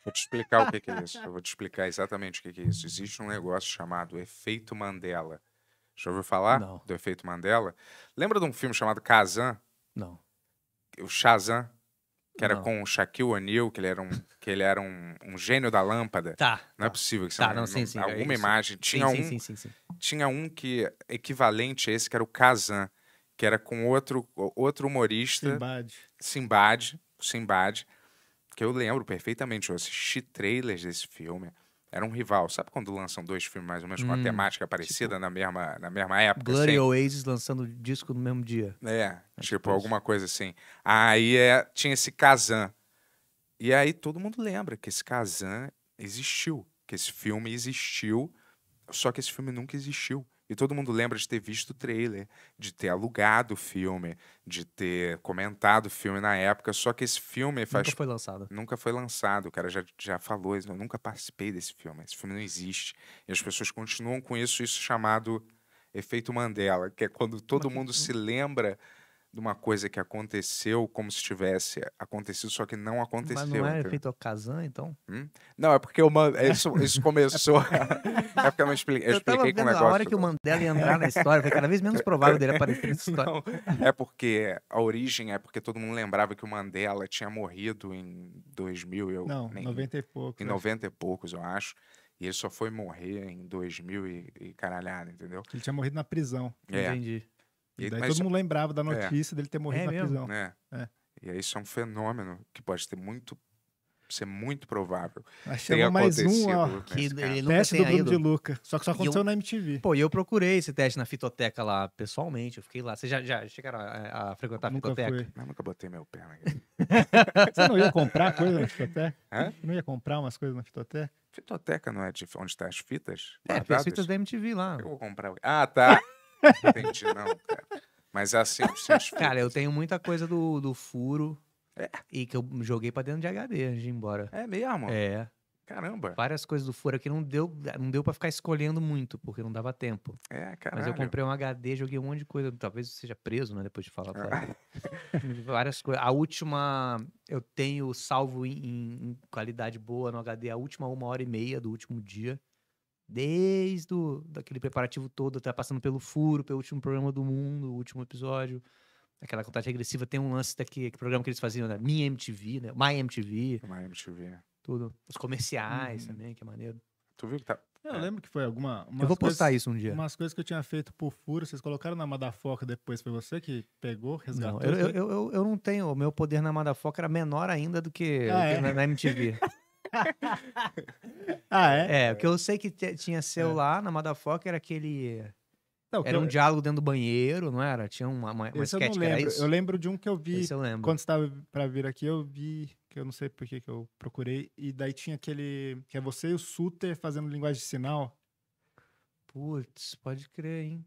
Vou te explicar o que, que é isso. Eu vou te explicar exatamente o que, que é isso. Existe um negócio chamado efeito Mandela. Já ouviu falar não. do efeito Mandela? Lembra de um filme chamado Kazan? Não. O Shazam que era não. com o Shaquille O'Neal, que ele era um, que ele era um, um gênio da lâmpada. Tá. Não é tá. é possível que tá, não, não, é sim, sim, é alguma é imagem. Tinha sim, um, sim, sim, sim, tinha um que equivalente a esse que era o Kazan, que era com outro outro humorista. Simbad. Simbad, Simbad, que eu lembro perfeitamente. Eu assisti trailers desse filme. Era um rival. Sabe quando lançam dois filmes mais ou menos com uma hum, temática parecida tipo, na, mesma, na mesma época? Bloody assim? Oasis lançando disco no mesmo dia. É, é tipo alguma coisa assim. Aí é, tinha esse Kazan. E aí todo mundo lembra que esse Kazan existiu, que esse filme existiu, só que esse filme nunca existiu. E todo mundo lembra de ter visto o trailer, de ter alugado o filme, de ter comentado o filme na época, só que esse filme faz... Nunca foi lançado. Nunca foi lançado, o cara já, já falou, eu nunca participei desse filme, esse filme não existe. E as pessoas continuam com isso, isso chamado efeito Mandela, que é quando todo mundo se lembra de uma coisa que aconteceu como se tivesse acontecido, só que não aconteceu. Mas não é feito efeito Kazan, então? Hum? Não, é porque eu man... É isso, isso começou. é porque é eu não expliquei, eu, eu expliquei com o negócio. A hora que o Mandela ia entrar na história, foi cada é vez menos provável dele aparecer nessa história. Não, é porque a origem é porque todo mundo lembrava que o Mandela tinha morrido em 2000. Eu, não, em 90 e poucos. Em 90 e poucos, eu acho. E ele só foi morrer em 2000 e, e caralhada, entendeu? Ele tinha morrido na prisão. É. Entendi. E, e todo mundo lembrava da é. notícia é. dele ter morrido é na mesmo? prisão. É. é. E aí isso é um fenômeno que pode ter muito ser muito provável. Achamos mais um, ó, que ele nunca teste do Bruno de Luca. Só que só aconteceu eu, na MTV. Pô, e eu procurei esse teste na fitoteca lá pessoalmente. Eu fiquei lá. Vocês já, já chegaram a, a frequentar a nunca fitoteca? Não, nunca botei meu pé na Você não ia comprar coisa na fitoteca? Hã? Não ia comprar umas coisas na fitoteca? Fitoteca não é de onde estão tá as fitas? É, as fitas da MTV lá. Eu vou comprar. Ah, tá. Entendi, não, cara. Mas é assim, os seus Cara, eu tenho muita coisa do, do furo É. e que eu joguei pra dentro de HD antes de ir embora. É mesmo? É. Caramba. Várias coisas do furo aqui não deu, não deu para ficar escolhendo muito, porque não dava tempo. É, caramba. Mas eu comprei um HD, joguei um monte de coisa. Talvez eu seja preso, né? Depois de falar. pra- ah. Várias coisas. A última, eu tenho salvo em- em qualidade boa no HD, a última uma hora e meia do último dia desde aquele daquele preparativo todo, até tá passando pelo furo, pelo último programa do mundo, o último episódio, aquela contagem regressiva, tem um lance daqui, aquele programa que eles faziam, né? Minha MTV, né? My MTV. My MTV. Tudo. Os comerciais uhum. também, que é maneiro. Tu viu que tá. Eu é. lembro que foi alguma. Eu vou postar coisas, isso um dia. Umas coisas que eu tinha feito por furo, vocês colocaram na Madafoca depois, foi você que pegou, resgatou? Não, eu, eu, eu, eu, não tenho. O meu poder na Madafoca era menor ainda do que, ah, é? na, na, MTV. ah, é? É, o que eu sei que tinha celular é. na Madafoca era aquele. Não, era um eu... diálogo dentro do banheiro, não era? Tinha uma, uma, uma sketch eu não lembro. Eu lembro de um que eu vi. Esse eu lembro. Quando estava para vir aqui, eu vi, que eu não sei por que que eu procurei, e daí tinha aquele, que é você e o Suter fazendo linguagem de sinal. Putz, pode crer, hein?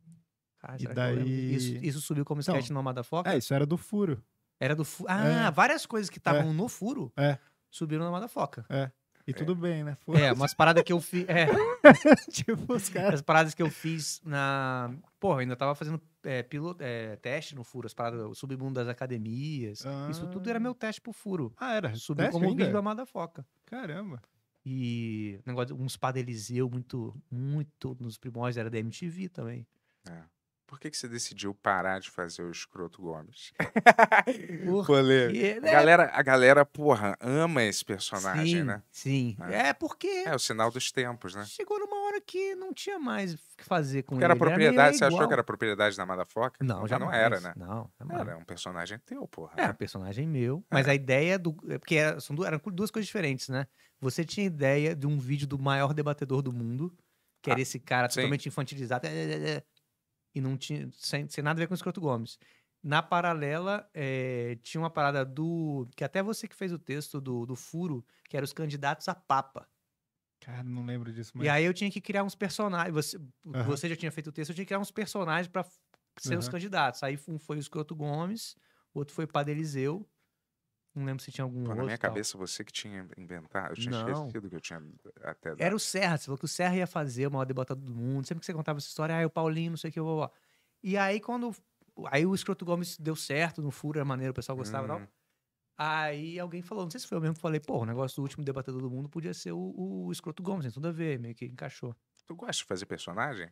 Cara, e daí... Isso, isso, subiu como então, sketch na no É, isso era do furo. Era do furo. É. Ah, é. várias coisas que estavam é. no furo é. subiram na Madafoca É. E tudo é. bem, né? Foi. É, umas paradas que eu fiz. É. tipo, os caras. As paradas que eu fiz na. Porra, eu ainda tava fazendo é, piloto, é, teste no furo, as paradas, o submundo das academias. Ah. Isso tudo era meu teste pro furo. Ah, era? Subi como ainda? vídeo amada foca. Caramba. E negócio, uns um Eliseu muito, muito nos primórdios, era da MTV também. É. Por que, que você decidiu parar de fazer o escroto Gomes? Porque, né? galera, a galera, porra, ama esse personagem, sim, né? Sim. É. é. porque. É o sinal dos tempos, né? Chegou numa hora que não tinha mais o que fazer com porque ele. Né? Era propriedade, era é você achou que era propriedade da Madafoca? Não, já não era, né? Não, jamais. Era um personagem teu, porra. Era é, né? um personagem meu. É. Mas é. a ideia do. Porque era, são duas, eram duas coisas diferentes, né? Você tinha ideia de um vídeo do maior debatedor do mundo, que era ah, esse cara sim. totalmente infantilizado e não tinha sem, sem nada a ver com o Escroto Gomes. Na paralela, é, tinha uma parada do. que até você que fez o texto do, do Furo, que era os candidatos a Papa. Cara, não lembro disso. mais. E aí eu tinha que criar uns personagens. Você, uhum. você já tinha feito o texto, eu tinha que criar uns personagens para ser uhum. os candidatos. Aí um foi o Escroto Gomes, outro foi o Padre Eliseu, não lembro se tinha algum Pô, Na minha cabeça, você que tinha inventado. Eu tinha não. esquecido que eu tinha até. Dado. Era o Serra, você falou que o Serra ia fazer o maior debatado do mundo. Sempre que você contava essa história, ah, é o Paulinho, não sei o que, blá, E aí, quando. Aí o Escroto Gomes deu certo, no furo era maneiro, o pessoal gostava hum. Aí alguém falou, não sei se foi eu mesmo que falei, pô, o negócio do último debatedor do mundo podia ser o, o Escroto Gomes, tem tudo a ver, meio que encaixou. Tu gosta de fazer personagem?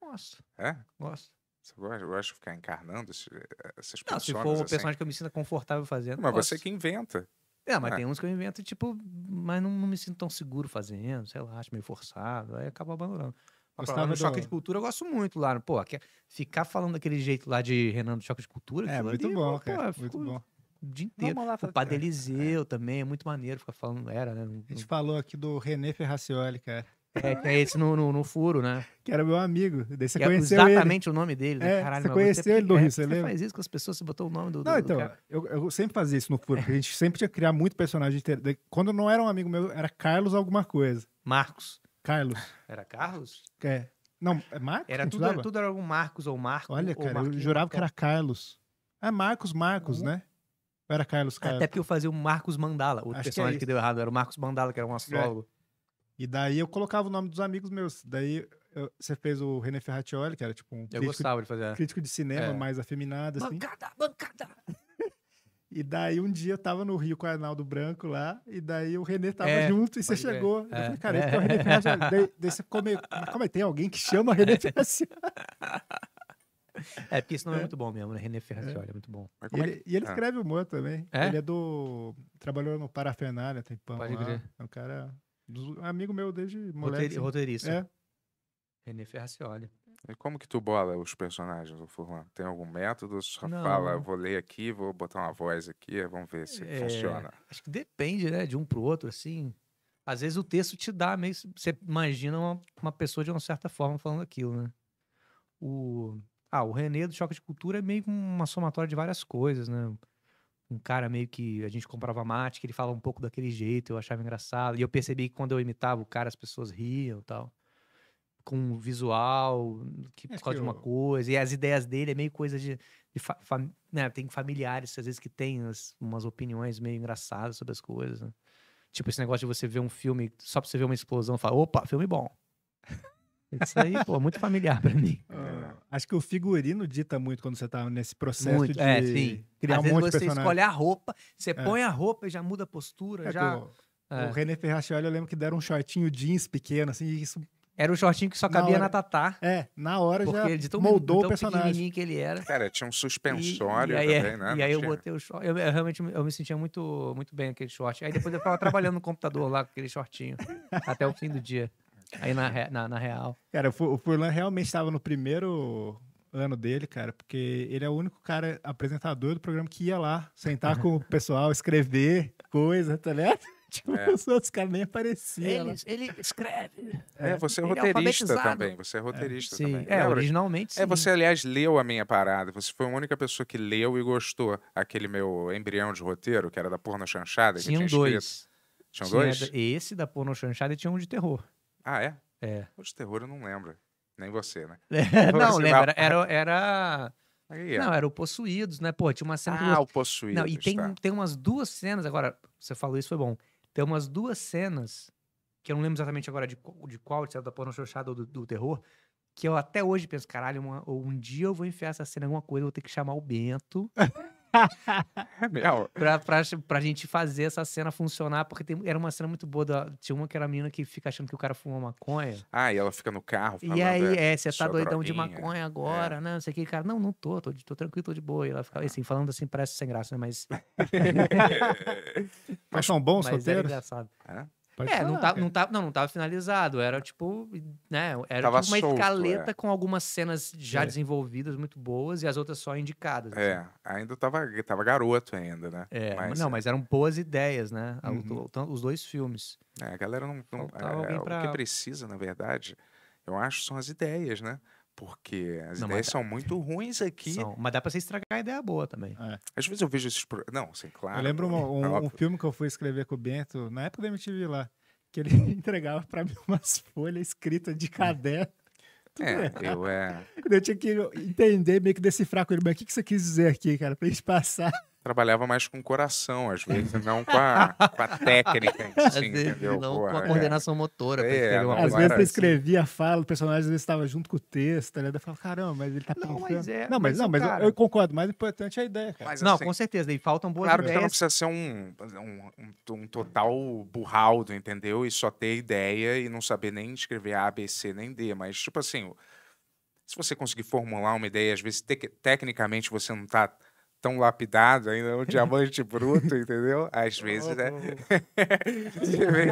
Gosto. É? Gosto. Eu acho ficar encarnando esses, pessoas. Eh, não, Se for um assim. personagem que eu me sinta confortável fazendo. Mas posso. você que inventa. É, mas é. tem uns que eu invento, tipo, mas não, não, me sinto tão seguro fazendo, sei lá, acho meio forçado, aí acaba abandonando. Mas lá no do... Choque de Cultura eu gosto muito lá. Pô, é, ficar falando daquele jeito lá de Renan do Choque de Cultura. É, muito ali, bom, pô, cara. Pô, muito bom. O dia inteiro. Vamos lá, o Padeliseu né? é. também é muito maneiro, ficar falando, era, né? A gente falou aqui do René Ferracioli, cara. É, é esse no, no, no, furo, né? Que era meu amigo. Daí você que é conheceu exatamente ele. o nome dele. Né? É, Caralho, você conheceu você, é ele do Rio, é, você lembra? Você faz isso com as pessoas, você botou o nome do. Não, do, então, do eu, eu, sempre fazia isso no furo, porque a gente sempre tinha que criar muito personagem. inteiro. quando não era um amigo meu, era Carlos alguma coisa. Marcos. Carlos. Era Carlos? É. Não, é Marcos? Era tudo, era, tudo era algum Marcos ou Marcos. Olha, cara, Marquinhos, eu jurava que era Carlos. É Marcos Marcos, uhum. né? era Carlos Carlos? Até porque eu fazia o Marcos Mandala. O personagem que, é que, deu errado era o Marcos Mandala, que era um astrólogo. E daí eu colocava o nome dos amigos meus. Daí eu, você fez o René Ferratioli, que era tipo um crítico, eu gostava de, fazer. É. crítico de cinema é. mais afeminado. Assim. Bancada, bancada! E daí um dia eu tava no Rio com o Arnaldo Branco lá, e daí o René tava é, junto e você chegou. É. Eu falei, cara, esse é, é o René Ferratioli. daí, daí você ficou meio, como é tem alguém que chama René Ferratioli É, porque esse nome é, é muito bom mesmo, né? René Ferratioli é, é muito bom. E ele, e ah. ele escreve humor também. Ele é do... Trabalhou no Parafenália, tem pão Pode lá. Crer. É um cara Amigo meu desde moleque. Roteir, assim. roteirista. É. René Ferracioli. E como que tu bola os personagens, do Furlan? Tem algum método? Você só fala, vou ler aqui, vou botar uma voz aqui, vamos ver se é, funciona. Acho que depende, né, de um pro outro, assim. Às vezes o texto te dá meio... Você imagina uma, uma pessoa de uma certa forma falando aquilo, né? O... Ah, o René do Choque de Cultura é meio uma somatória de várias coisas, né? um cara meio que a gente comprava mate, que ele fala um pouco daquele jeito, eu achava engraçado. E eu percebi que quando eu imitava o cara, as pessoas riam e tal. Com um visual, que é por causa de uma eu... coisa. E as ideias dele é meio coisa de. de fa, né? Tem familiares, às vezes, que tem umas opiniões meio engraçadas sobre as coisas. Né? Tipo, esse negócio de você ver um filme só pra você ver uma explosão e falar: opa, filme bom. Isso aí, pô, muito familiar para mim. Uh, acho que o figurino dita muito quando você tá nesse processo muito, de é, sim. criar Às um vezes monte você de personagem. escolhe a roupa, você é. põe a roupa e já muda a postura, é já... O, é. o René Ferraccioli, eu lembro que deram um shortinho jeans pequeno, assim, isso... Era um shortinho que só cabia na, na tatá. É, na hora já ele, tão, moldou tão o personagem. que ele era. Cara, tinha um suspensório e, e aí, também, né? E aí eu botei o short. Eu, eu, realmente eu me sentia muito, muito bem aquele short. Aí depois eu tava trabalhando no computador lá com aquele shortinho até o fim do dia aí na, na, na real. Cara, o Furlan realmente estava no primeiro ano dele, cara, porque ele é o único cara apresentador do programa que ia lá sentar com o pessoal, escrever coisa, tá ligado? Tipo, é. os outros caras nem apareciam. Ele, ele escreve. É, você é, é roteirista é também. Você é roteirista também. É, originalmente é, sim. É, você, aliás, leu a minha parada. Você foi a única pessoa que leu e gostou aquele meu embrião de roteiro, que era da porno chanchada. Tinham dois. Tinham um dois? Esse da porno chanchada e tinha um de terror. Ah, é? É. O terror eu não lembro. Nem você, né? não, lembra. Era. era... Aí, é. não, era o Possuídos, né? Pô, tinha uma cena. Ah, o Possuídos. Não, e tem, tá. tem umas duas cenas. Agora, você falou isso, foi bom. Tem umas duas cenas, que eu não lembro exatamente agora de, de qual, de certo, da porno chochada ou do, do terror, que eu até hoje penso, caralho, uma, um dia eu vou enfiar essa cena em alguma coisa, eu vou ter que chamar o Bento é meu. Pra, pra, pra gente fazer essa cena funcionar, porque tem, era uma cena muito boa. Da, tinha uma que era a menina que fica achando que o cara fumou maconha. Ah, e ela fica no carro falando, E aí, é, você é, tá doidão droguinha. de maconha agora, é. né? Não sei o que, cara. Não, não tô, tô, tô tranquilo, tô de boa. E ela fica ah. assim, falando assim, parece sem graça, né? Mas. mas, são bons mas É engraçado. É? Pode é, falar, tá, não, tava, tá, não, tava, não, não tava finalizado. Era tipo, né? Era tipo uma solto, escaleta é. com algumas cenas já é. desenvolvidas, muito boas, e as outras só indicadas. É, assim. ainda tava, tava garoto ainda, né? É, mas, não, é. mas eram boas ideias, né? Uhum. Os dois filmes. É, a galera não. não é, pra... O que precisa, na verdade, eu acho, são as ideias, né? Porque as não, ideias são dá... muito ruins aqui. São, mas dá pra você estragar a ideia boa também. É. Às vezes eu vejo esses. Pro... Não, sim, claro. Eu lembro é um, um, filme que eu fui escrever com o Bento, na época da MTV lá, que ele entregava pra mim umas folhas escritas de caderno. é, eu é. Eu tinha que entender, meio que decifrar com ele, mas o que, que você quis dizer aqui, cara, pra gente passar trabalhava mais com o coração, às vezes, não com a, com a técnica, assim, entendeu? Não com a é. coordenação é. motora. É, às vezes você assim. escrevia a fala, o personagem às vezes estava junto com o texto, né? Eu falava, caramba, mas ele tá não, Mas é, não, mas, não, mas cara, eu, concordo, mais importante é a ideia, mas, não, assim, com certeza, daí faltam boas claro ideias. Claro que você não precisa ser um, um, um, total burraldo, entendeu? E só ter ideia e não saber nem escrever A, B, C, nem D, mas, tipo assim, se você conseguir formular uma ideia, às vezes, te, tecnicamente você não tá tão lapidado ainda, um diamante bruto, entendeu? Às vezes, né? você, vê,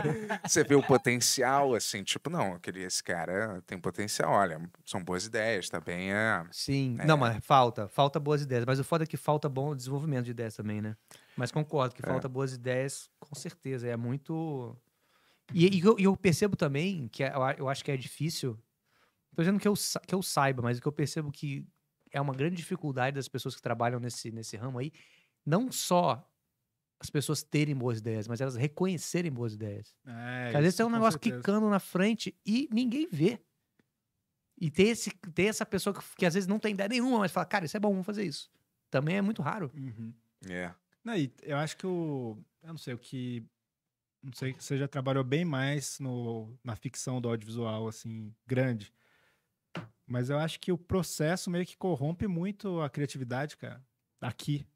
você, vê, o potencial, assim, tipo, não, aquele, esse cara tem potencial, olha, são boas ideias, tá bem. É, Sim, é. não, mas falta, falta boas ideias. Mas o foda é que falta bom desenvolvimento de ideias também, né? Mas concordo que é. falta boas ideias, com certeza. É muito. E, e eu, eu, percebo também que é, eu, acho que é difícil. Tô dizendo que eu, que eu saiba, mas o que eu percebo que é uma grande dificuldade das pessoas que trabalham nesse, nesse ramo aí, não só as pessoas terem boas ideias, mas elas reconhecerem boas ideias. É, às vezes tem um negócio certeza. quicando na frente e ninguém vê. E ter, esse, ter essa pessoa que, que, às vezes não tem ideia nenhuma, mas fala, cara, isso é bom, vamos fazer isso. Também é muito raro. Uhum. É. Não, e eu acho que o. Eu não sei, o que. Não sei que você já trabalhou bem mais no, na ficção do audiovisual, assim, grande. Mas eu acho que o processo meio que corrompe muito a criatividade, cara. Aqui.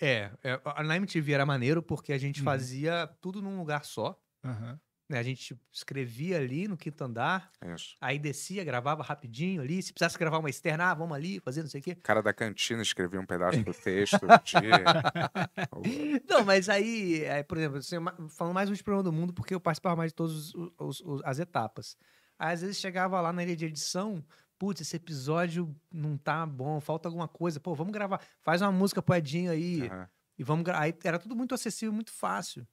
É, é na MTV era maneiro porque a gente uhum. fazia tudo num lugar só. Uhum. Né, a gente escrevia ali no quinto andar, Isso. aí descia, gravava rapidinho ali. Se precisasse gravar uma externa, ah, vamos ali, fazer não sei o quê. O cara da cantina escrevia um pedaço do texto. não, mas aí, aí, é, por exemplo, assim, falando mais um de do mundo, porque eu participava mais de todas as etapas. Aí, às vezes chegava lá na área de edição, putz, esse episódio não tá bom, falta alguma coisa, pô, vamos gravar, faz uma música pro Edinho aí, uhum. e vamos gravar. Era tudo muito acessível, muito fácil.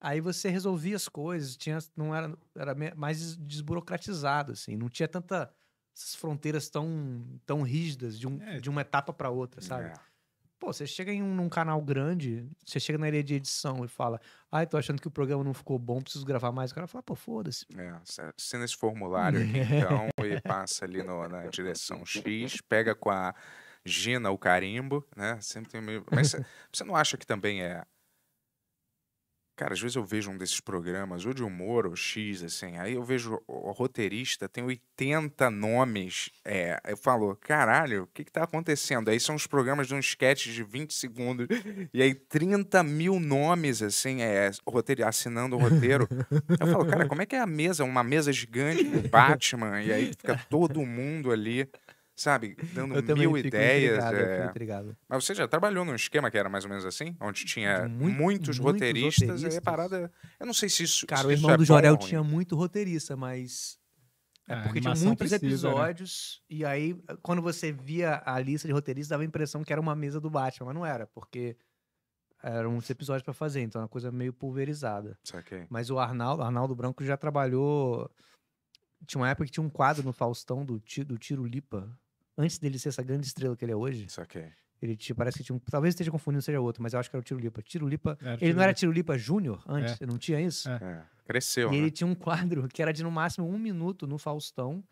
Aí você resolvia as coisas, tinha, não era, era mais desburocratizado, assim, não tinha tanta essas fronteiras tão, tão rígidas de, um, é. de uma etapa para outra, sabe? É. Pô, você chega em um, num canal grande, você chega na área de edição e fala, ai, ah, tô achando que o programa não ficou bom, preciso gravar mais. O cara fala, pô, foda-se. É, assina esse formulário aqui, então, e passa ali no, na direção X, pega com a Gina o carimbo, né? Sempre tem meio... Mas você não acha que também é Cara, às vezes eu vejo um desses programas, ou de humor, ou X, assim, aí eu vejo o roteirista, tem 80 nomes. É, eu falo, caralho, o que, que tá acontecendo? Aí são os programas de um sketch de 20 segundos, e aí 30 mil nomes, assim, é, roteiro, assinando o roteiro. eu falo, cara, como é que é a mesa? Uma mesa gigante do Batman, e aí fica todo mundo ali sabe, dando eu mil ideias. Intrigado, é... Mas você já trabalhou num esquema que era mais ou menos assim? Onde tinha muito, muitos, muitos, roteiristas, roteiristas. e a parada. Eu não sei se isso. Cara, se o irmão é do Jorel tinha muito roteirista, mas. É, é porque tinha muitos precisa, né? episódios, né? e aí, quando você via a lista de roteiristas, dava a impressão que era uma mesa do Batman, mas não era, porque eram uns episódios para fazer, então é uma coisa meio pulverizada. Saquei. Mas o Arnaldo, Arnaldo Branco já trabalhou. Tinha uma época que tinha um quadro no Faustão do, do Tiro Lipa, antes dele ser essa grande estrela que ele é hoje. Isso aqui. Ele tinha, parece que tinha um, Talvez esteja confundindo, seja outro, mas eu acho que era o Tirulipa. Lipa. Lipa. Era ele não era Tirulipa Lipa Júnior antes, é. não tinha isso? É. É. Cresceu. E né? ele tinha um quadro que era de no máximo um minuto no Faustão,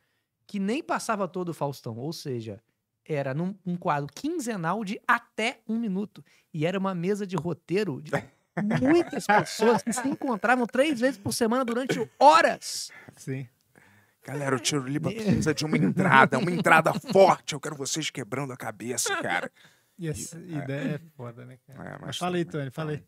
que nem passava todo o Faustão. Ou seja, era num, um quadro quinzenal de até um minuto. E era uma mesa de roteiro de muitas pessoas que se encontravam três vezes por semana durante horas. Sim. Galera, o Tiro Liba precisa de uma entrada, uma entrada forte. Eu quero vocês quebrando a cabeça, cara. E essa e, é. ideia é. é foda, né, cara? É, mas mas fala aí, Tony, tá. fala aí.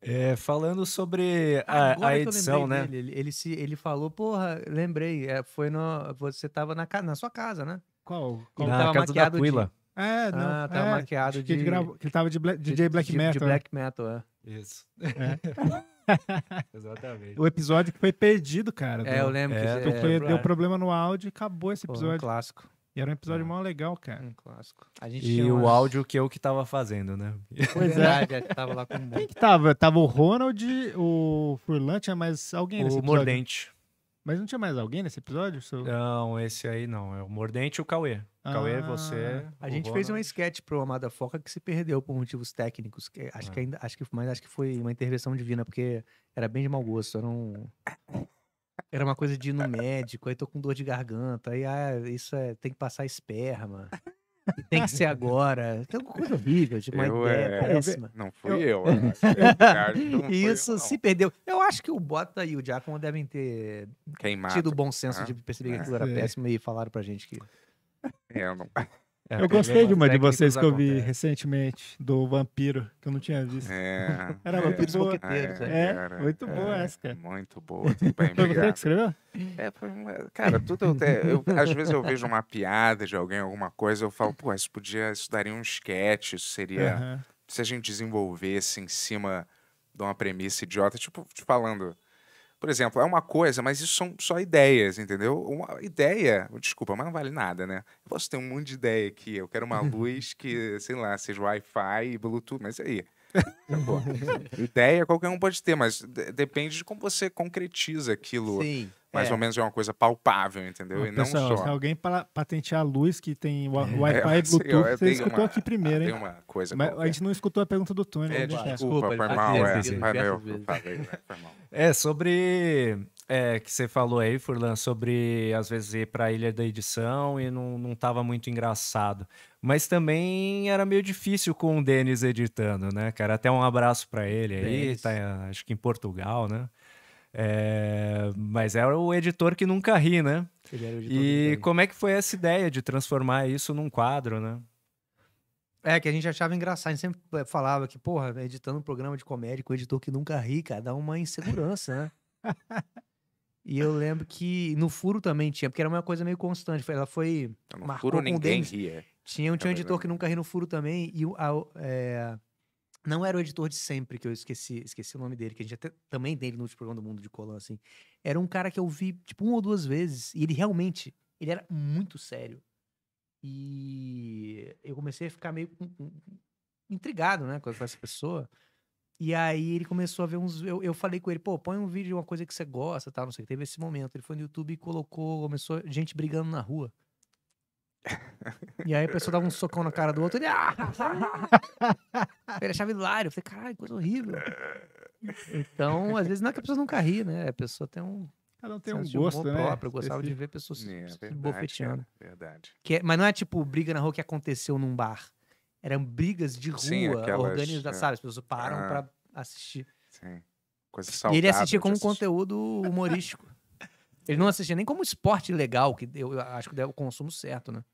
É, falando sobre a, ah, a edição, né? Dele, ele, ele, se, ele falou, porra, lembrei, é, foi no, você tava na, na sua casa, né? Qual? Qual? Na casa da Aquila. De... É, ah, não. Ah, tava é, maquiado de... Que ele, grava... que ele tava de, DJ Black de, Metal. De né? Black Metal, é. é. Isso. É. Exatamente. O episódio que foi perdido, cara. É, do... eu lembro é, que é, foi, é, deu é. problema no áudio e acabou esse episódio. Pô, um clássico. E era um episódio ah. mó legal, cara. Um clássico. e umas... o áudio que eu que tava fazendo, né? Pois é. é tava lá com... Quem que tava? Tava o Ronald, o Furlan, tinha mais alguém nesse episódio? O Mordente. Mas não tinha mais alguém nesse episódio? Seu... Não, esse aí não. É o Mordente e o Cauê. Ah, Cauê, você. A gente fez um sketch pro Amada Foca que se perdeu por motivos técnicos. acho é. que ainda. Acho que, mas acho que foi uma intervenção divina, porque era bem de mau gosto. Era, um, era uma coisa de ir no médico, aí tô com dor de garganta, aí ah, isso é, tem que passar esperma. E tem que ser agora. Tem alguma coisa horrível, de tipo, uma eu, ideia é, péssima. Não fui eu. eu, eu Isso eu, se perdeu. Eu acho que o Bota e o Diácono devem ter Queimado. tido o bom senso né? de perceber que é. aquilo era é. péssimo e falaram pra gente que. É, eu não. É, eu gostei de uma de vocês que eu vi acontece. recentemente, do Vampiro, que eu não tinha visto. É, Era é, Vampiros né, É, é, muito boa essa, cara. Muito boa, Foi você que escreveu? É, cara, tudo eu, te, eu, Às vezes eu vejo uma piada de alguém, alguma coisa, eu falo, pô, isso podia... Isso daria um sketch, isso seria... Uhum. Se a gente desenvolvesse em cima de uma premissa idiota, tipo, te falando... Por exemplo, é uma coisa, mas isso são só ideias, entendeu? Uma ideia, desculpa, mas não vale nada, né? Eu posso ter um monte de ideia aqui, eu quero uma luz que, sei lá, seja Wi-Fi e Bluetooth, mas aí, Ideia qualquer um pode ter, mas depende de como você concretiza aquilo. Sim, mais é. ou menos é uma coisa palpável, entendeu? e não só. Se alguém patentear a luz que tem é, Wi-Fi é, e Bluetooth, eu, eu você escutou uma, aqui primeiro, hein? Uma coisa mas a gente não escutou a pergunta do Tony. É, né? desculpa, é. Né? foi mal. é, sobre é, que você falou aí, Furlan, sobre às vezes ir para a ilha da edição e não, não tava muito engraçado. Mas também era meio difícil com o Denis editando, né, cara? Até um abraço para ele aí, tá, acho que em Portugal, né? É, mas era o editor que nunca ri, né? E como é que foi essa ideia de transformar isso num quadro, né? É, que a gente achava engraçado, a gente sempre é, falava que, porra, editando um programa de comédia com o editor que nunca ri, cara, dá uma insegurança, né? E eu lembro que no furo também tinha, porque era uma coisa meio constante. Ela foi. Tá no marcou furo ninguém Dennis. ria. Tinha, um, um é editor que nunca ri no furo também. E a, é, não era o editor de sempre, que eu esqueci, esqueci o nome dele, que a gente até também tem ele no último programa do mundo de Colan, assim. Era um cara que eu vi, tipo, uma ou duas vezes. E ele realmente, ele era muito sério. E eu comecei a ficar meio hum, hum, hum, intrigado, né, com essa pessoa. E aí ele começou a ver uns. Eu, eu falei com ele, pô, põe um vídeo de uma coisa que você gosta, tal, tá? não sei. Teve esse momento. Ele foi no YouTube e colocou, começou gente brigando na rua. e aí a pessoa dava um socão na cara do outro, ele. Ah! ele achava hilário. Eu falei, caralho, coisa horrível. Então, às vezes não é que a pessoa nunca ri, né? A pessoa tem um. Cada um tem um gosto, né? Próprio. Eu gostava Esse... de ver pessoas é, se verdade, bofeteando. É, verdade. Que é... mas não é tipo briga na rua que aconteceu num bar. Eram brigas de rua Sim, aquelas, organizadas, é... sabe? As pessoas param ah, pra assistir. Sim. Coisa saudável. E ele assistia como assistir. conteúdo humorístico. ele não assistia nem como esporte legal, que eu acho que deu o consumo certo, né?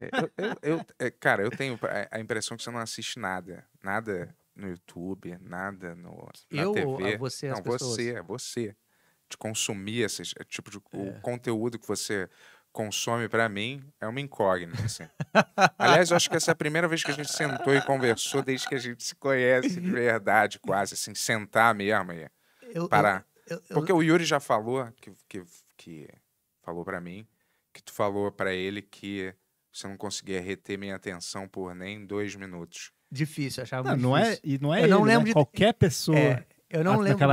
Eu, eu, eu, é, cara, eu tenho a impressão que você não assiste nada. Nada no YouTube, nada no, na eu, TV. Ou você, não, você, pessoas? É você. Te consumir esse é, tipo de é. conteúdo que você consome para mim é uma incógnita. Assim. Aliás, eu acho que essa é a primeira vez que a gente sentou e conversou desde que a gente se conhece de verdade, quase, assim, sentar mesmo e eu, parar. Eu, eu, Porque o Yuri já falou, que, que, que falou para mim, que tu falou para ele que você não conseguia reter minha atenção por nem dois minutos. Difícil, achava não, não é difícil. É, e não é eu ele, não lembro né? de... qualquer pessoa. É, eu não lembro.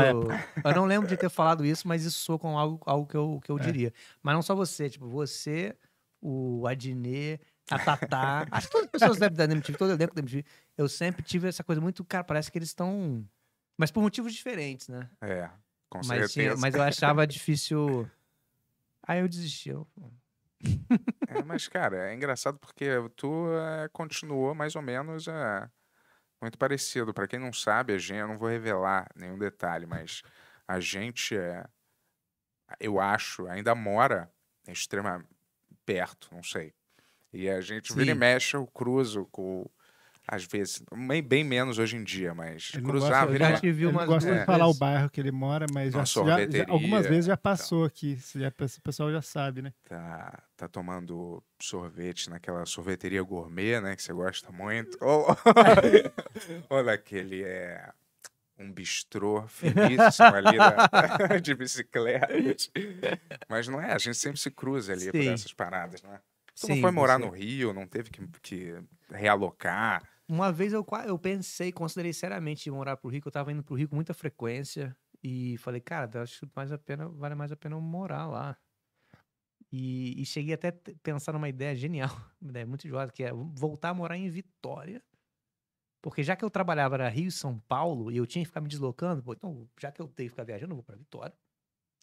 Eu não lembro de ter falado isso, mas isso soa com algo, algo que eu, que eu é. diria. Mas não só você, tipo, você, o Adnê, a Tatá, acho que todas as pessoas da MTV, todo elenco da MTV, eu sempre tive essa coisa muito, cara, parece que eles estão. Mas por motivos diferentes, né? É, com mas, certeza. Tinha, mas eu achava difícil. Aí eu desisti. Eu... é, mas, cara, é engraçado porque tu é, continuou mais ou menos a. É muito parecido. Para quem não sabe, a gente, eu não vou revelar nenhum detalhe, mas a gente é, eu acho, ainda mora extrema perto, não sei. E a gente Sim. vira e mexe, eu cruzo com às vezes, bem, bem menos hoje em dia, mas ele cruzava. Gosta, ele, ele, ele gosta de falar o bairro que ele mora, mas já, já, algumas vezes já passou então. aqui, já, o pessoal já sabe, né? Tá, tá tomando sorvete naquela sorveteria gourmet, né, que você gosta muito, Olha que ele é, um bistrô finíssimo ali da, de bicicleta. Mas não é, a gente sempre se cruza ali Sim. por essas paradas, né? Tu não foi morar no Rio, não teve que, que realocar uma vez eu, eu pensei, considerei seriamente morar pro Rio, que eu tava indo pro Rio com muita frequência. E falei, cara, acho que mais a pena, vale mais a pena eu morar lá. E, e cheguei até a pensar numa ideia genial, uma ideia né, muito idiota, que é voltar a morar em Vitória. Porque já que eu trabalhava era Rio e São Paulo e eu tinha que ficar me deslocando, pô, então já que eu tenho que ficar viajando, eu vou para Vitória,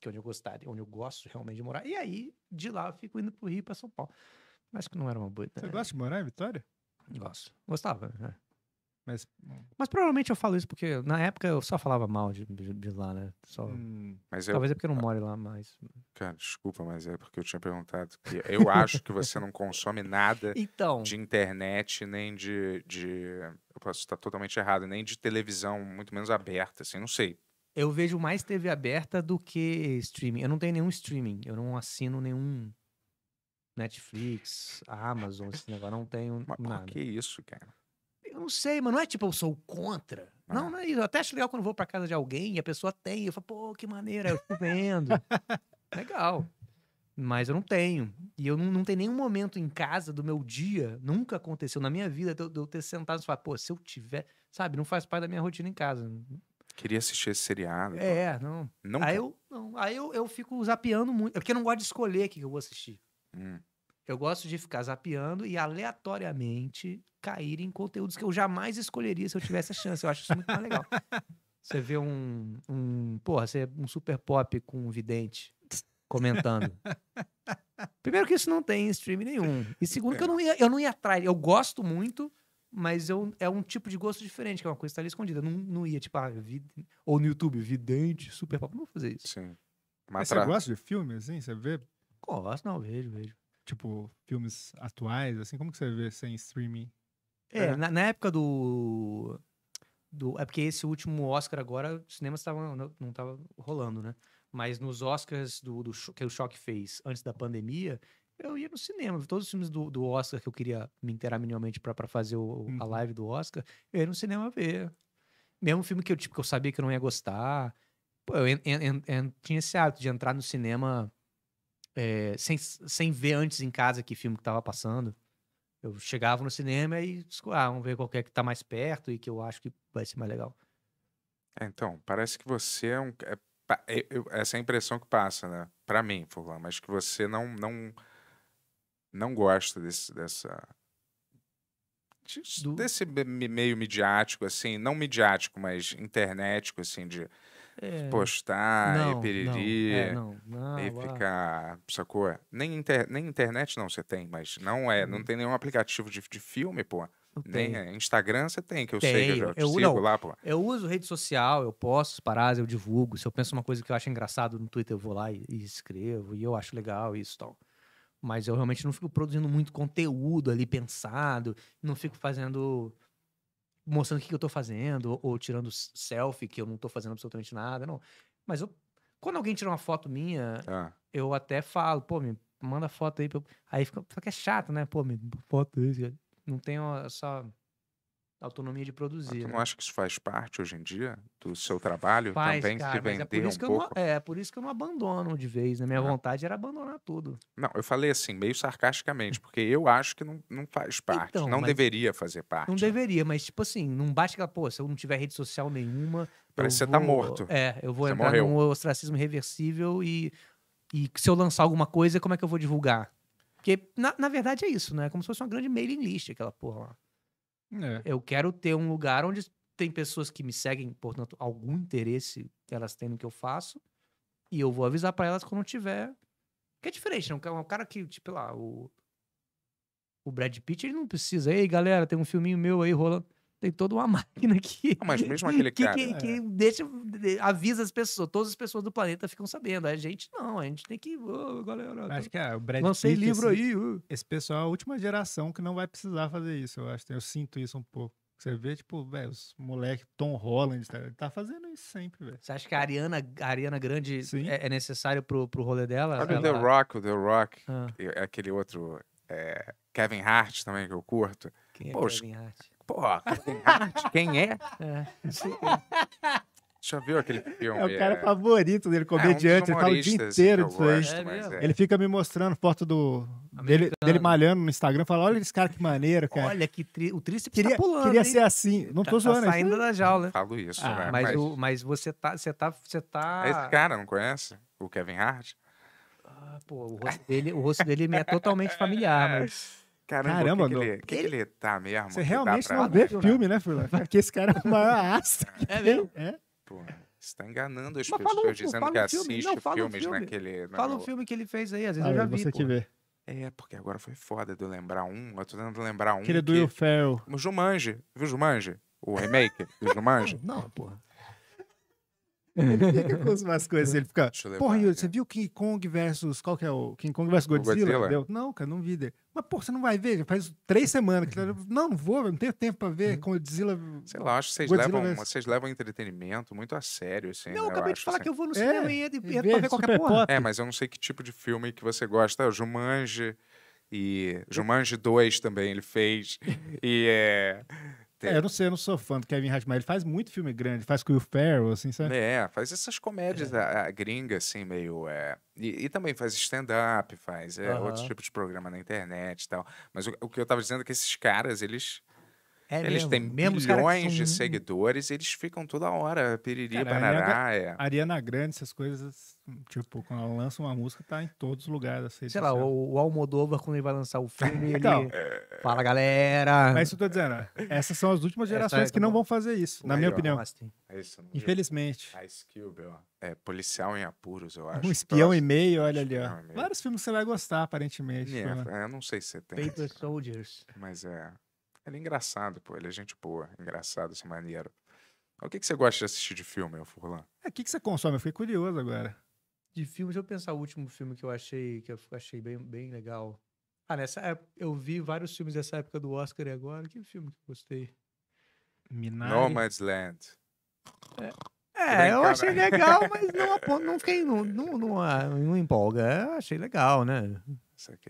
que é onde eu gostaria, onde eu gosto realmente de morar. E aí, de lá, eu fico indo pro Rio para São Paulo. Acho que não era uma boa ideia. Você gosta de morar em Vitória? Gosto. Gostava, é. Mas, hum. mas provavelmente eu falo isso porque na época eu só falava mal de, de, de lá, né? Só... Hum, mas Talvez eu... é porque eu não ah. moro lá mais. Cara, desculpa, mas é porque eu tinha perguntado que eu acho que você não consome nada então... de internet, nem de, de. Eu posso estar totalmente errado, nem de televisão, muito menos aberta, assim, não sei. Eu vejo mais TV aberta do que streaming. Eu não tenho nenhum streaming, eu não assino nenhum Netflix, Amazon, esse negócio. Não tenho Mas nada. Por que isso, cara? Eu não sei, mas Não é tipo, eu sou contra. Ah. Não, é. não é isso. Eu até acho legal quando vou pra casa de alguém e a pessoa tem. Eu falo, pô, que maneira, eu tô vendo. legal. Mas eu não tenho. E eu não, não tenho nenhum momento em casa do meu dia, nunca aconteceu na minha vida, de eu, de eu ter sentado e falar, pô, se eu tiver. Sabe, não faz parte da minha rotina em casa. Queria assistir esse seriado. É, não. não. Aí, eu, não. Aí eu, eu fico zapeando muito. É porque eu não gosto de escolher o que eu vou assistir. Hum. Eu gosto de ficar zapeando e aleatoriamente cair em conteúdos que eu jamais escolheria se eu tivesse a chance. Eu acho isso muito mais legal. Você vê um, um porra, você é um super pop com um vidente comentando. Primeiro que isso não tem stream nenhum. E segundo que eu é. não ia, eu não ia atrás. Eu gosto muito, mas eu, é um tipo de gosto diferente, que é uma coisa que tá ali escondida. Eu não, não ia, tipo, ah, vid... ou no YouTube, vidente, super pop. Não vou fazer isso. Sim. Mas você gosta de filme, assim? Você vê Gosto, não, vejo, vejo. Tipo, filmes atuais, assim, como que você vê sem assim, streaming? É, é. Na, na, época do, do. É porque esse último Oscar agora, os cinemas tavam, não, não tava rolando, né? Mas nos Oscars do, do que o Choque fez antes da pandemia, eu ia no cinema. Todos os filmes do, do Oscar que eu queria me interar minimamente para fazer o, a uhum. live do Oscar, eu ia no cinema ver. Mesmo filme que eu, tipo, que eu sabia que eu não ia gostar. Pô, eu en, en, en, tinha esse hábito de entrar no cinema é, sem, sem ver antes em casa que filme que tava passando. Eu chegava no cinema e tipo, ah, vamos ver qual é que tá mais perto e que eu acho que vai ser mais legal. É, então, parece que você é um. É, é essa é a impressão que passa, né? Pra mim, Fulano, mas que você não. não não gosta desse, dessa. Do... Desse meio midiático, assim, não midiático, mas internetico, assim, de é... postar, não, e piriri, não, é, não, não, ah, e ficar, sacou? Nem, inter, nem internet não você tem, mas não é, não hum. tem nenhum aplicativo de, de filme, pô. Nem, Instagram você tem, que eu sei que eu já eu, sigo não, lá, pô. Eu uso rede social, eu posto parar, eu divulgo. Se eu penso uma coisa que eu acho engraçado no Twitter, eu vou lá e, e escrevo, e eu acho legal isso e tal. Mas eu realmente não fico produzindo muito conteúdo ali pensado, não fico fazendo mostrando o que, eu tô fazendo, ou, tirando selfie, que eu não tô fazendo absolutamente nada, não. Mas eu, quando alguém tira uma foto minha, ah. eu até falo, pô, me manda foto aí. Pra eu... Aí fica, que é chato, né? Pô, me foto aí. Não tenho essa... Só autonomia de produzir. Mas tu não né? acha que isso faz parte hoje em dia do seu trabalho faz, também cara, se é vender é um pouco? Não, é por isso que eu não abandono de vez. Né? Minha é. vontade era abandonar tudo. Não, eu falei assim meio sarcasticamente porque eu acho que não, não faz parte, então, não deveria fazer parte. Não né? deveria, mas tipo assim, não basta que pô, se eu não tiver rede social nenhuma, parece que você tá vou, tá morto. É, eu vou você entrar morreu. num ostracismo reversível e e se eu lançar alguma coisa, como é que eu vou divulgar? Porque, na, na verdade, é isso, né? É como se fosse uma grande mailing list, aquela porra lá. É. Eu quero ter um lugar onde tem pessoas que me seguem, portanto, algum interesse que elas têm no que eu faço, e eu vou avisar para elas quando tiver. Que é diferente, não? Né? Um cara que, tipo lá, o, o Brad Pitt, ele não precisa. Ei, galera, tem um filminho meu aí rolando tem toda uma máquina que. Ah, mas mesmo aquele que, cara. Que, né? que é. deixa, avisa as pessoas, todas as pessoas do planeta ficam sabendo. A gente não, a gente tem que. Oh, galera, acho que é, o Brad Lancei Pitt, livro esse, aí. Uh. Esse pessoal é a última geração que não vai precisar fazer isso, eu acho. Eu sinto isso um pouco. Você vê, tipo, velho, os moleques, Tom Holland, tá, tá fazendo isso sempre, velho. Você acha que a Ariana, a Ariana Grande é, é, necessário pro, pro rolê dela? Olha o The Rock, o The Rock, ah. É aquele outro é, Kevin Hart também que eu curto. Quem é Pô, Kevin Hart? Pô, quem é? é. Já viu aquele filme? É o cara é... favorito dele, comediante. É, um ele fala o dia inteiro disso aí. É, ele fica me mostrando foto do dele, dele, malhando no Instagram. Fala, olha esse cara que maneiro, cara. Olha, que tri... o triste tá queria, tá pulando, Queria hein? ser assim. Não tá, tô tá zoando. Tá saindo isso. da jaula. falo isso, ah, né? Mas, mas... O, mas você, tá, você, tá, você tá... Esse cara não conhece? O Kevin Hart? Ah, pô, o rosto dele, o rosto dele é totalmente familiar, mas... Caramba, Caramba, que, que, ele, que, ele... ele tá mesmo? Você realmente não vê filme, né, Fulano? Porque esse cara é o maior é astro. É mesmo? É. Pô, você tá enganando as mas pessoas fala dizendo fala que assiste Não, fala filmes filme. naquele. Né, fala o filme que ele fez aí, às vezes eu já vi. Você que vê. É, porque agora foi foda de eu lembrar um. Eu tô tentando lembrar um. Aquele do Will Ferrell. O Jumanji. Viu o Jumanji? O remake do Jumanji? Não, porra. Ele fica com umas coisas, ele fica. Porra, Yuri, você viu King Kong versus. Qual que é o. King Kong versus Godzilla? Godzilla? não, cara, não vi. Dele. Mas, pô, você não vai ver? Já faz três semanas que. Tá, não, não vou, não tenho tempo pra ver uhum. Godzilla. Sei lá, acho que vocês, levam, versus... vocês levam entretenimento muito a sério, assim. Não, né, eu acabei eu de falar assim... que eu vou no é, cinema é, e entro pra ver é qualquer porra. Pop. É, mas eu não sei que tipo de filme que você gosta. É o Jumanji e. Jumanji 2 também ele fez. e é. É, eu não sei, eu não sou fã do Kevin Hart, mas ele faz muito filme grande, faz com o Will Ferrell, assim, sabe? É, faz essas comédias é. a, a gringa, assim, meio... É, e, e também faz stand-up, faz é, tipos de programa na internet e tal. Mas o, o que eu tava dizendo é que esses caras, eles é eles mesmo, têm milhões são... de seguidores, eles ficam toda hora, piriri, Cara, banará. Ariana, é. Ariana Grande, essas coisas, tipo, quando ela lança uma música, tá em todos os lugares. Sei, lá, o, Almodóvar, quando ele vai lançar o filme, então, fala, galera... Mas isso eu tô dizendo, essas são as últimas é gerações é que não vão fazer isso, na minha opinião. É isso, Infelizmente. Ice Cube, ó. É, policial em apuros, eu acho. Um espião e meio, olha ali, ó. Vários filmes você vai gostar, aparentemente. Yeah, tipo, né? eu não sei se tem. Paper Soldiers. Mas é... Ele é engraçado, pô. Ele é gente boa, engraçado, assim, maneiro. O que, que você gosta de assistir de filme, Furlan? É, o que, que você consome? Eu fiquei curioso agora. De filmes, eu pensar o último filme que eu achei, que eu achei bem, bem legal. Ah, nessa época, eu vi vários filmes dessa época do Oscar e agora. Que filme que eu gostei? Minari. Man's É, é eu achei né? legal, mas não, não fiquei. Não, não, não, ah, não empolga. É, eu achei legal, né?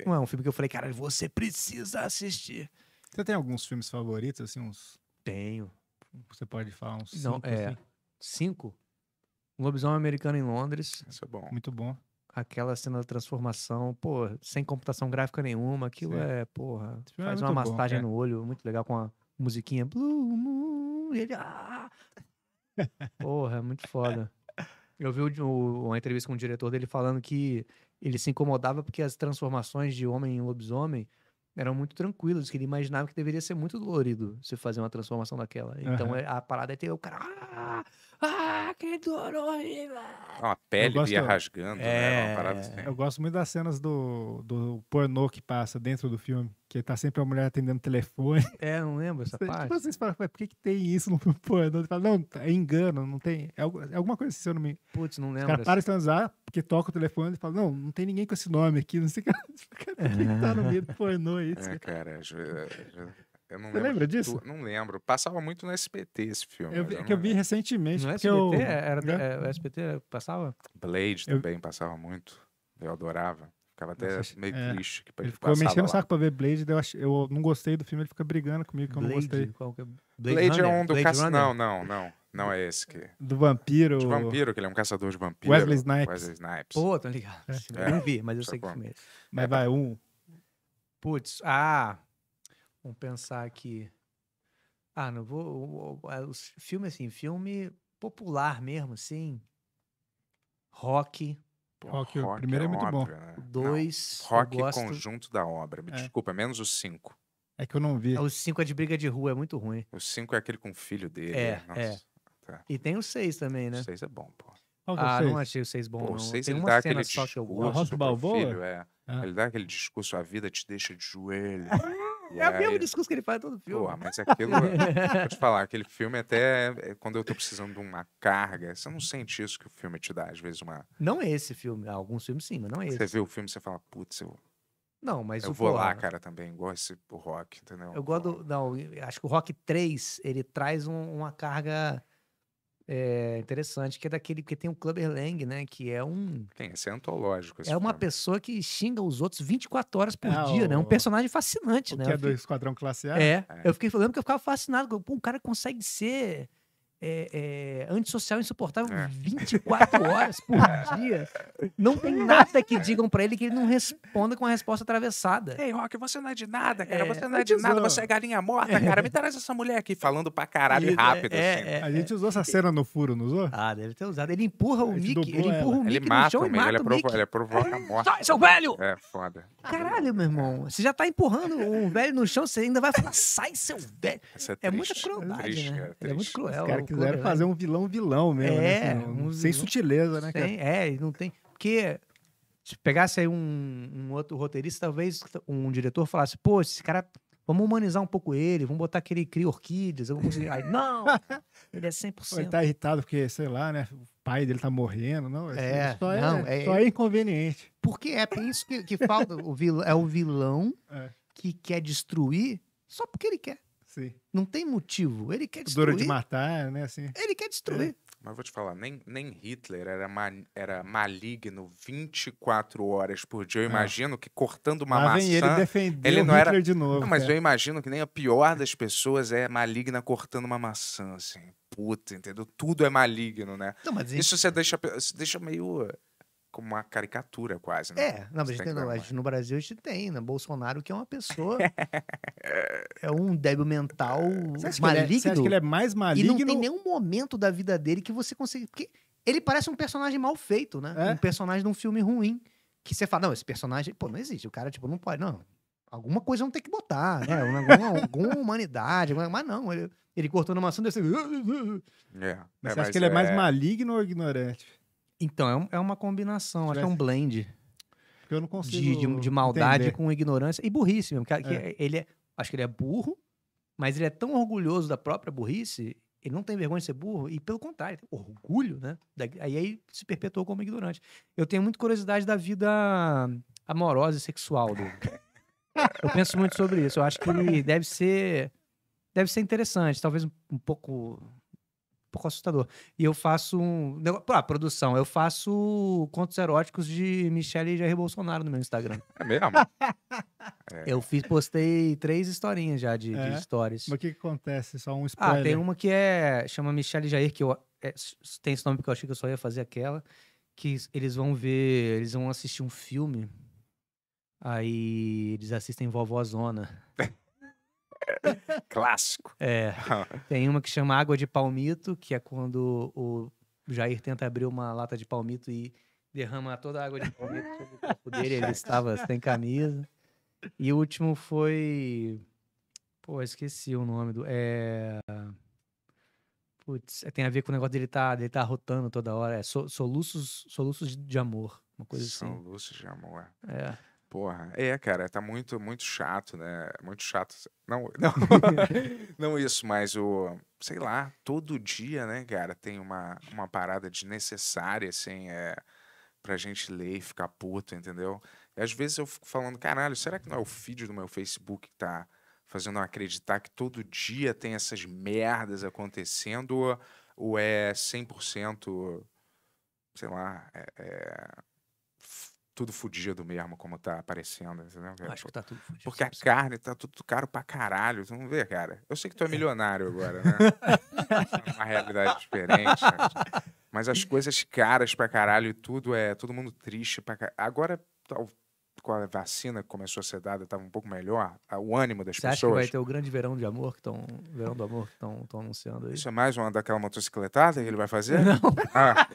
Não é um filme que eu falei, cara, você precisa assistir. Você tem alguns filmes favoritos, assim, uns. Tenho. Você pode falar uns Não, cinco, é. Assim? Cinco? Um lobisomem americano em Londres. Isso é bom. Muito bom. Aquela cena da transformação, pô, sem computação gráfica nenhuma, aquilo Sim. é, porra, é faz é uma massagem bom, no olho, muito legal com a musiquinha Blue Moon, ele, ah! porra, é muito foda. Eu vi uma entrevista com o diretor dele falando que ele se incomodava porque as transformações de homem em lobisomem eram muito tranquilos que ele imaginava que deveria ser muito dolorido se fazer uma transformação daquela. Então uhum. a parada é ter o cara ah, que dor horrível. Uma pele gosto, ia rasgando, né? é... né? Assim. Eu gosto muito das cenas do, do pornô que passa dentro do filme, que tá sempre a mulher atendendo o telefone. É, não lembro essa você, tipo parte. Tipo, assim, vocês falam, por que, que tem isso no pornô? Fala, não, é engano, não tem. É, é, alguma coisa assim, se eu não me. Putz, não lembro. O cara para de transar, porque toca o telefone e fala, não, não tem ninguém com esse nome aqui, não sei o que. Cara, por que, tá no meio do pornô isso? É, cara, é é eu não Você lembro lembra disso? Tu... Não lembro. Passava muito no SPT esse filme. Eu eu que eu vi recentemente. No SPT? Eu... Era, era, era, é, passava? Blade eu... também passava muito. Eu adorava. Ficava até Nossa, meio é. triste. Que ele ficou mexendo o saco pra ver Blade, eu, ach... eu não gostei do filme, ele fica brigando comigo que eu não gostei. Qual é? Blade, Blade é um do caçador. Não, não, não. Não é esse que. Do vampiro. Do vampiro, que ele é um caçador de vampiro. Wesley Snipes. Wesley Snipes. Pô, tá ligado. É. Eu não vi, mas eu Só sei que filme é esse. Mas vai, um. Putz, ah, Vamos pensar que. Ah, não vou. Os filmes, assim, filme popular mesmo, assim. Rock. rock, rock, o primeiro é, é muito obra, bom. Né? Dois. Não, rock gosto... conjunto da obra. Me é. desculpa, menos os cinco. É que eu não vi. É, os cinco é de briga de rua, é muito ruim. Os cinco é aquele com o filho dele. É, Nossa. é. Tá. E tem o seis também, né? O seis é bom, pô. É ah, não achei o seis bom, pô, Seis tem ele uma dá cena aquele só que eu gosto. Filho, é. Ah. Ele dá aquele discurso, a vida te deixa de joelho. é aí... o mesmo discurso que ele faz todo filme. Pô, né? mas aquilo. vou te falar, aquele filme até. É, quando eu tô precisando de uma carga, você não sente isso que o filme te dá, às vezes, uma. Não é esse filme. Alguns filmes sim, mas não é esse. Você vê o filme e você fala, putz, eu. Não, mas eu vou pô, lá, cara, também. Gosto do rock, entendeu? Eu gosto. Do... Não, acho que o Rock 3 ele traz um, uma carga é, interessante, que é daquele, que tem o Clubber Lang, né? Que é um. Tem, esse é antológico. Esse é uma filme. pessoa que xinga os outros 24 horas por ah, né, é, dia, o... né? Um personagem fascinante, o né? Que é do Esquadrão Classe A? É. é. Eu fiquei falando que eu ficava fascinado. Pô, um cara consegue ser é, é, antissocial insuportável 24 é. horas por dia. Não tem nada que digam para ele que ele não responda com a resposta atravessada. Ei, Rock, você não é de nada, cara. É, você não é, é de usou. nada, você é galinha morta, cara. Me traz essa mulher aqui falando pra caralho e, é, rápido. Assim. a gente usou essa cena no furo, não usou? Ah, deve ter usado. Ele empurra o Mickey, ele empurra ela. o Mickey ele mata no chão o Mickey, mata ele, o ele provoca a morte. Sai, seu velho! É, foda. Caralho, meu irmão. Você já tá empurrando um velho no chão, você ainda vai falar, sai, seu velho. É, muito muita crueldade, triste, né? é muito cruel. cara Quiser Quiseram fazer né? um vilão vilão mesmo, né? é, né? assim, um sem vilão, sutileza, né? Sem, é, não tem. Porque se pegasse aí um, um, outro roteirista, talvez um diretor falasse, pô, esse cara. Vamos humanizar um pouco ele, vamos botar que ele cria orquídeas, eu vou conseguir. Aí, não! Ele é 100%. Ele tá irritado porque, sei lá, né? O pai dele tá morrendo, não? É, é só, é, não, é, só é inconveniente. Porque é, é isso que, que falta. O vilão, é o vilão é. que quer destruir só porque ele quer. Sim. Não tem motivo. Ele quer destruir. Dura de matar, né? Assim. Ele quer destruir. É. Mas vou te falar, nem, nem Hitler era, ma era maligno 24 horas por dia. Eu é. imagino que cortando uma ah, maçã. Ele defendeu ele não Hitler era... de novo. Não, mas cara. É. eu imagino que nem a pior das pessoas é maligna cortando uma maçã, assim. Puta, entendeu? Tudo é maligno, né? Não, mas Isso você deixa, você deixa meio como uma caricatura quase, né? É, não, mas não, no Brasil a gente tem, né? Bolsonaro que é uma pessoa... é um débil mental você é, maligno. é, você acha que ele é mais maligno? E não tem nenhum momento da vida dele que você consiga... Porque ele parece um personagem mal feito, né? É? Um personagem de um filme ruim. Que você fala, não, esse personagem, pô, não existe. O cara, tipo, não pode, não. Alguma coisa não tem que botar, né? Alguma, alguma humanidade, mas não. Ele, ele cortou numa maçã e desse... É, é, você é, acha que ele é, mais é. maligno ou ignorante? Então, é, um, é uma combinação, acho que é um blend. Porque eu não consigo. De, de, de maldade entender. com ignorância e burrice mesmo. Que, é. que é. É, ele é, acho que ele é burro, mas ele é tão orgulhoso da própria burrice, ele não tem vergonha de ser burro, e pelo contrário, tem orgulho, né? Aí, aí se perpetuou como ignorante. Eu tenho muita curiosidade da vida amorosa e sexual dele. Eu penso muito sobre isso. Eu acho que deve ser, deve ser interessante, talvez um, um pouco pouco assustador. E eu faço um. Ah, produção, eu faço contos eróticos de Michelle e Jair Bolsonaro no meu Instagram. É mesmo? é. Eu fiz, postei três historinhas já de, é. de stories. Mas o que, que, acontece? Só um ah, spoiler. Ah, tem uma que é. chama Michelle e Jair, que eu, é, tem esse nome que eu achei que eu só ia fazer aquela. Que eles vão ver. Eles vão assistir um filme. Aí eles assistem Vovózona. Clássico. É. Tem uma que chama água de palmito, que é quando o Jair tenta abrir uma lata de palmito e derrama toda a água de palmito sobre o corpo dele, ele estava sem camisa. E o último foi. Pô, esqueci o nome do. É. Putz, é, tem a ver com o negócio dele tá, dele tá rotando toda hora. É soluços, soluços de amor. Uma coisa soluços assim. Soluços de amor. É. Porra, é, cara, tá muito, muito chato, né? Muito chato. Não, não, não isso, mas o, sei lá, todo dia, né, cara, tem uma, uma parada desnecessária, assim, é, pra gente ler e ficar puto, entendeu? E às vezes eu fico falando, caralho, será que não é o feed do meu Facebook que tá fazendo eu acreditar que todo dia tem essas merdas acontecendo? Ou é 100%, sei lá, é, é tudo fudido mesmo, como tá aparecendo, entendeu? acho que tá tudo fudido. Porque a carne tá tudo caro pra caralho, tu não vê, cara? Eu sei que tu é, é. milionário agora, né? uma realidade diferente, né? Mas as coisas caras pra caralho e tudo é... Todo mundo triste pra caralho. Agora, com a vacina que começou a ser dada, tava um pouco melhor, o ânimo das Você pessoas... Você acha que vai ter o grande verão de amor que estão... Verão do amor que estão anunciando aí? Isso é mais uma daquela motocicletada que ele vai fazer? Não. Ah.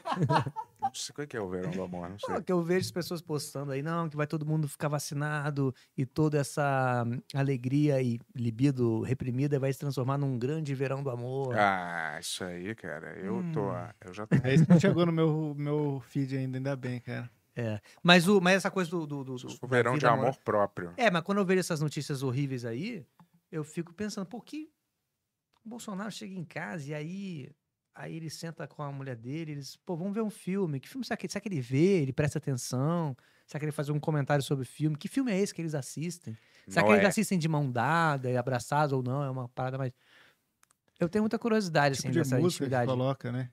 Não sei qual é, que é o verão do amor, não ah, sei. Pô, que eu vejo as pessoas postando aí, não, que vai todo mundo ficar vacinado e toda essa hum, alegria e libido reprimida vai se transformar num grande verão do amor. Ah, isso aí, cara. Eu hum. tô. Eu já tô. É isso não chegou no meu, meu feed ainda, ainda bem, cara. É. Mas, o, mas essa coisa do. do, do o verão de amor, amor próprio. É, mas quando eu vejo essas notícias horríveis aí, eu fico pensando, pô, que. O Bolsonaro chega em casa e aí Aí ele senta com a mulher dele, eles, pô, vamos ver um filme. Que filme será que, será que ele vê? Ele presta atenção? Será que ele faz um comentário sobre o filme? Que filme é esse que eles assistem? Será não que é. eles assistem de mão dada e abraçados ou não? É uma parada mais. Eu tenho muita curiosidade, tipo assim, dessa música intimidade. Que coloca, né?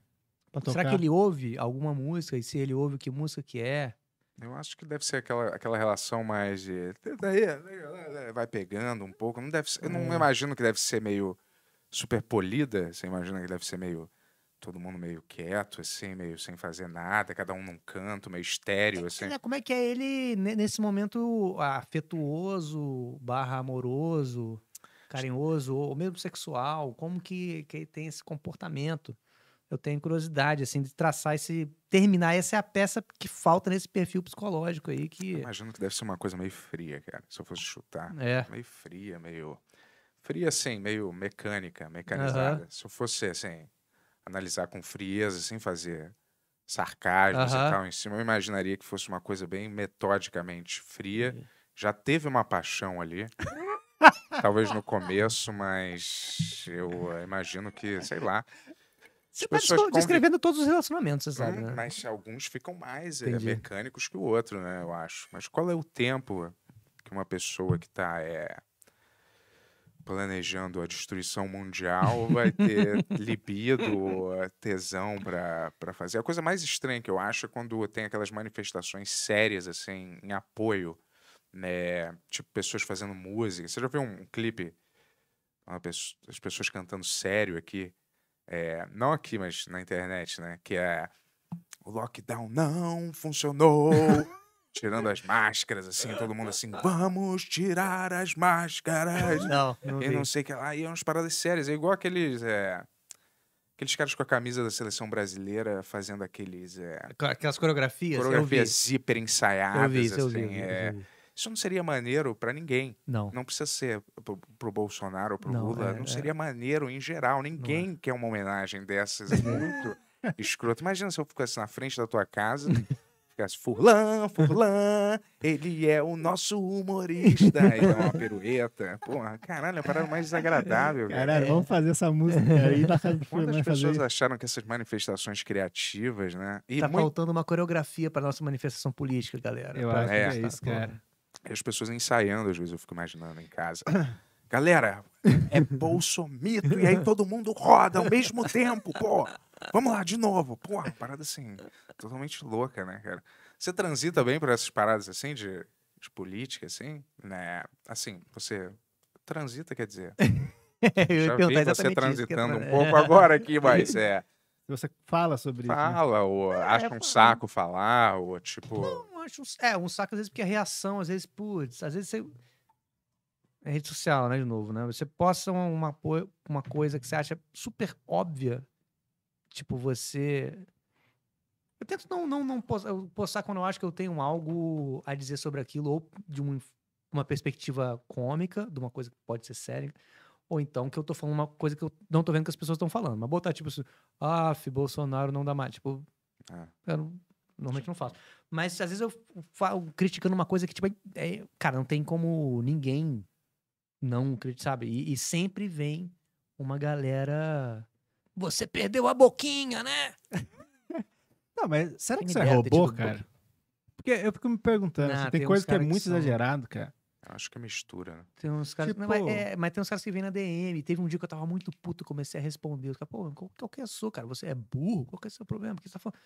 Será que ele ouve alguma música? E se ele ouve, que música que é? Eu acho que deve ser aquela, aquela relação mais de. Vai pegando um pouco. Não deve ser, Eu não é. imagino que deve ser meio super polida. Você imagina que deve ser meio todo mundo meio quieto, assim, meio sem fazer nada, cada um num canto, meio estéreo, assim. É, como é que é ele nesse momento afetuoso, barra amoroso, carinhoso, ou mesmo sexual? Como que, que ele tem esse comportamento? Eu tenho curiosidade, assim, de traçar esse... Terminar essa é a peça que falta nesse perfil psicológico aí, que... Eu imagino que deve ser uma coisa meio fria, cara, se eu fosse chutar. É. Meio fria, meio... Fria, assim, meio mecânica, mecanizada. Uhum. Se eu fosse, assim, analisar com frieza, sem assim, fazer sarcasmos e tal em cima, eu imaginaria que fosse uma coisa bem metodicamente fria. Uhum. Já teve uma paixão ali. Talvez no começo, mas eu eh, imagino que, sei lá. Você está descrevendo todos os relacionamentos, você sabe? Hum, né? Mas alguns ficam mais é, mecânicos que o outro, né? Eu acho. Mas qual é o tempo que uma pessoa que está é, eh, planejando a destruição mundial vai ter libido, tesão para fazer. A coisa mais estranha que eu acho é quando tem aquelas manifestações sérias, assim, em apoio, né? Tipo, pessoas fazendo música. Você já viu um clipe? Pessoa, as pessoas cantando sério aqui. É, não aqui, mas na internet, né? Que é. O lockdown não funcionou tirando as máscaras, assim, todo mundo assim, vamos tirar as máscaras. Não, não Eu não sei que lá. E é umas paradas sérias. É igual aqueles. É... Aqueles caras com a camisa da seleção brasileira fazendo aqueles. É... Aquelas coreografias. Coreografias hiper ensaiadas. Eu vi, isso, assim, eu vi, eu é, vi. Isso não seria maneiro para ninguém. Não. Não precisa ser pro, pro Bolsonaro ou pro não, Lula. É, não é. seria maneiro em geral. É. Ninguém quer uma homenagem dessas. É muito escroto. Imagina se eu ficasse na frente da tua casa. ficasse Furlan, Furlan, ele é o nosso humorista. E uma perueta. Porra, caralho, é a parada mais desagradável. Caralho, vamos fazer essa música aí na casa do Furlan. Quantas pessoas fazer? acharam que essas manifestações criativas, né? E tá muito... faltando uma coreografia para nossa manifestação política, galera. Eu acho é, que é isso, cara. E as pessoas ensaiando, às vezes eu fico imaginando em casa. Galera, é mito e aí todo mundo roda ao mesmo tempo, pô. Vamos lá, de novo. Porra, parada assim, totalmente louca, né, cara? Você transita bem por essas paradas assim, de, de política, assim, né? Assim, você transita, quer dizer. Eu já vi você transitando eu... um pouco agora aqui, mas é. Você fala sobre né? fala, isso. Fala, né? ou é, acha é, um saco falar, ou tipo. Não, acho um, é, um saco, às vezes, porque a é reação, às vezes, putz, às vezes você. É rede social, né? De novo, né? Você posta uma, uma coisa que você acha super óbvia tipo, você. Eu tento não, não, não postar quando eu acho que eu tenho algo a dizer sobre aquilo, ou de um, uma perspectiva cômica, de uma coisa que pode ser séria, ou então que eu tô falando uma coisa que eu não tô vendo que as pessoas estão falando. Mas botar, tipo, assim, ah, Bolsonaro não dá mais. Tipo, ah. eu não, normalmente não faço. Mas às vezes eu falo criticando uma coisa que, tipo, é, é, cara, não tem como ninguém não criticar, sabe? E, e sempre vem uma galera você perdeu a boquinha, né? não, mas será que isso é robô, tipo cara? Porque eu fico me perguntando, não, assim, ah, tem, tem coisa que é muito que são... exagerado, cara. Acho que é mistura, né? Tem uns caras. Tipo... Não, mas, é, mas, tem uns caras que vêm na DM. Teve um dia que eu tava muito puto, comecei a responder. Os caras, pô, qual, qual que é a sua, cara? Você é burro? Qual que é o seu problema? O que você tá falando?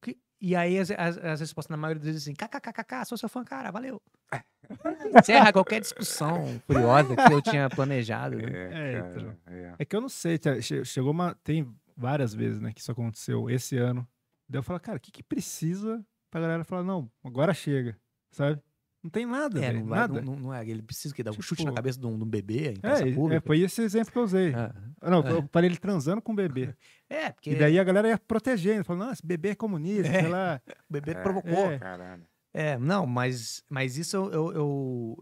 Que... E aí as, as, as, respostas, na maioria das vezes, assim, kkkk, sou seu fã, cara, valeu. Encerra qualquer discussão curiosa que eu tinha planejado. Né? É, é, então. é. é, que eu não sei, chegou uma. Tem várias vezes, né, que isso aconteceu esse ano. Daí eu falo, cara, o que, que precisa pra galera falar, não, agora chega, sabe? Não tem nada, é, não, nada. Não, não, é. Ele precisa que dá um tipo chute na cabeça de um, de um bebê em praça é, pública. É, foi esse exemplo que eu usei. para ah. não, é. falei ele transando com bebê. É, porque... E daí a galera ia protegendo, né? falando, não, esse bebê é comunista, é, sei lá. O bebê é. provocou. É. Caralho. É, não, mas, mas isso eu eu,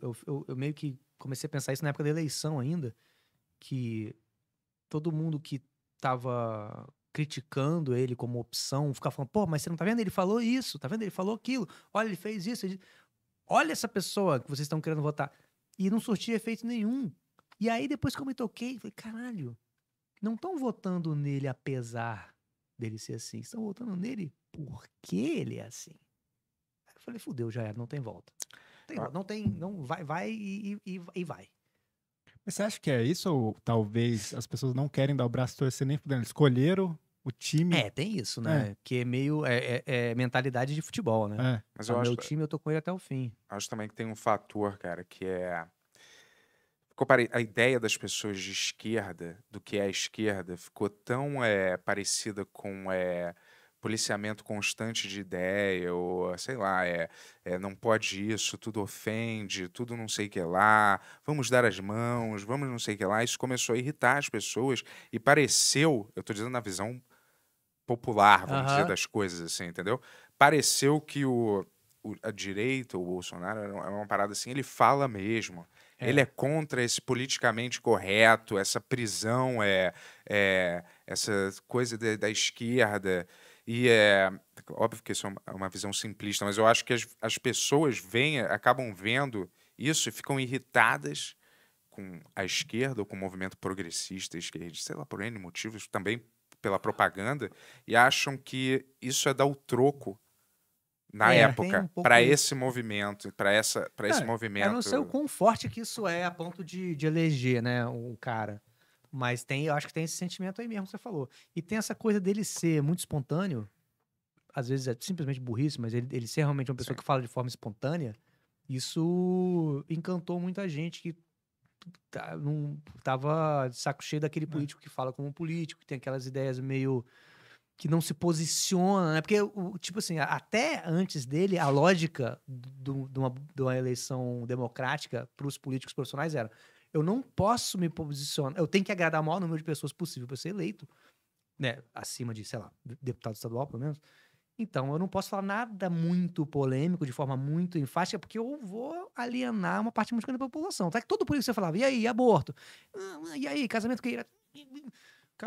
eu, eu, eu, meio que comecei a pensar isso na época da eleição ainda, que todo mundo que tava criticando ele como opção, ficar falando, pô, mas você não tá vendo? Ele falou isso, tá vendo? Ele falou aquilo, olha, ele fez isso. Ele... Olha essa pessoa que vocês estão querendo votar. E não surtia efeito nenhum. E aí, depois que eu me toquei, falei, caralho, não estão votando nele apesar dele ser assim. Estão votando nele porque ele é assim. Aí eu falei, fudeu, já era, não tem volta. Tem, ah. Não tem, não vai, vai e, e, e vai. Mas você acha que é isso? Ou talvez as pessoas não querem dar o braço a torcer nem podendo? Escolheram o time. É, tem isso, né? É. Que é meio. É, é, é, mentalidade de futebol, né? É. Mas eu o ah, acho. Meu time, eu tô com ele até o fim. Acho também que tem um fator, cara, que é. A ideia das pessoas de esquerda, do que é a esquerda, ficou tão é, parecida com. É policiamento constante de ideia, ou sei lá, é, é, não pode isso, tudo ofende, tudo não sei o que lá, vamos dar as mãos, vamos não sei o que lá. Isso começou a irritar as pessoas e pareceu, eu estou dizendo na visão popular, vamos uh -huh. dizer, das coisas, assim, entendeu? Pareceu que o, o a direita, o Bolsonaro, é uma parada assim, ele fala mesmo. É. Ele é contra esse politicamente correto, essa prisão, é, é essa coisa de, da esquerda. E é óbvio que isso é, é uma visão simplista, mas eu acho que as, as pessoas veem, acabam vendo isso e ficam irritadas com a esquerda ou com o movimento progressista, esquerda, sei lá, por N motivos, também pela propaganda e acham que isso é dar o troco na é, época um para esse movimento, para essa, para esse movimento. Eu não sei o quão forte que isso é a ponto de, de eleger, né, o cara. Mas tem, eu acho que tem esse sentimento aí mesmo que você falou. E tem essa coisa dele ser muito espontâneo, às vezes é simplesmente burrice, mas ele, ele ser realmente uma pessoa Sim. que fala de forma espontânea, isso encantou muita gente que Tá, não, tava de saco cheio daquele é. político é. que fala como político, que tem aquelas ideias meio que não se posiciona, né? Porque, o, tipo assim, até antes dele, a lógica do, de, uma, de, uma, eleição democrática para os políticos profissionais era: eu não posso me posicionar, eu tenho que agradar o maior número de pessoas possível para ser eleito, né? Acima de, sei lá, deputado estadual, pelo menos. Então, eu não posso falar nada muito polêmico, de forma muito enfática, porque eu vou alienar uma parte muito grande da população. Tá? que Todo político você falava, e aí, aborto? Ah, e aí, casamento que...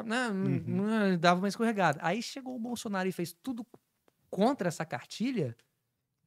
Né? Uhum. Dava uma escorregada. Aí chegou o Bolsonaro e fez tudo contra essa cartilha.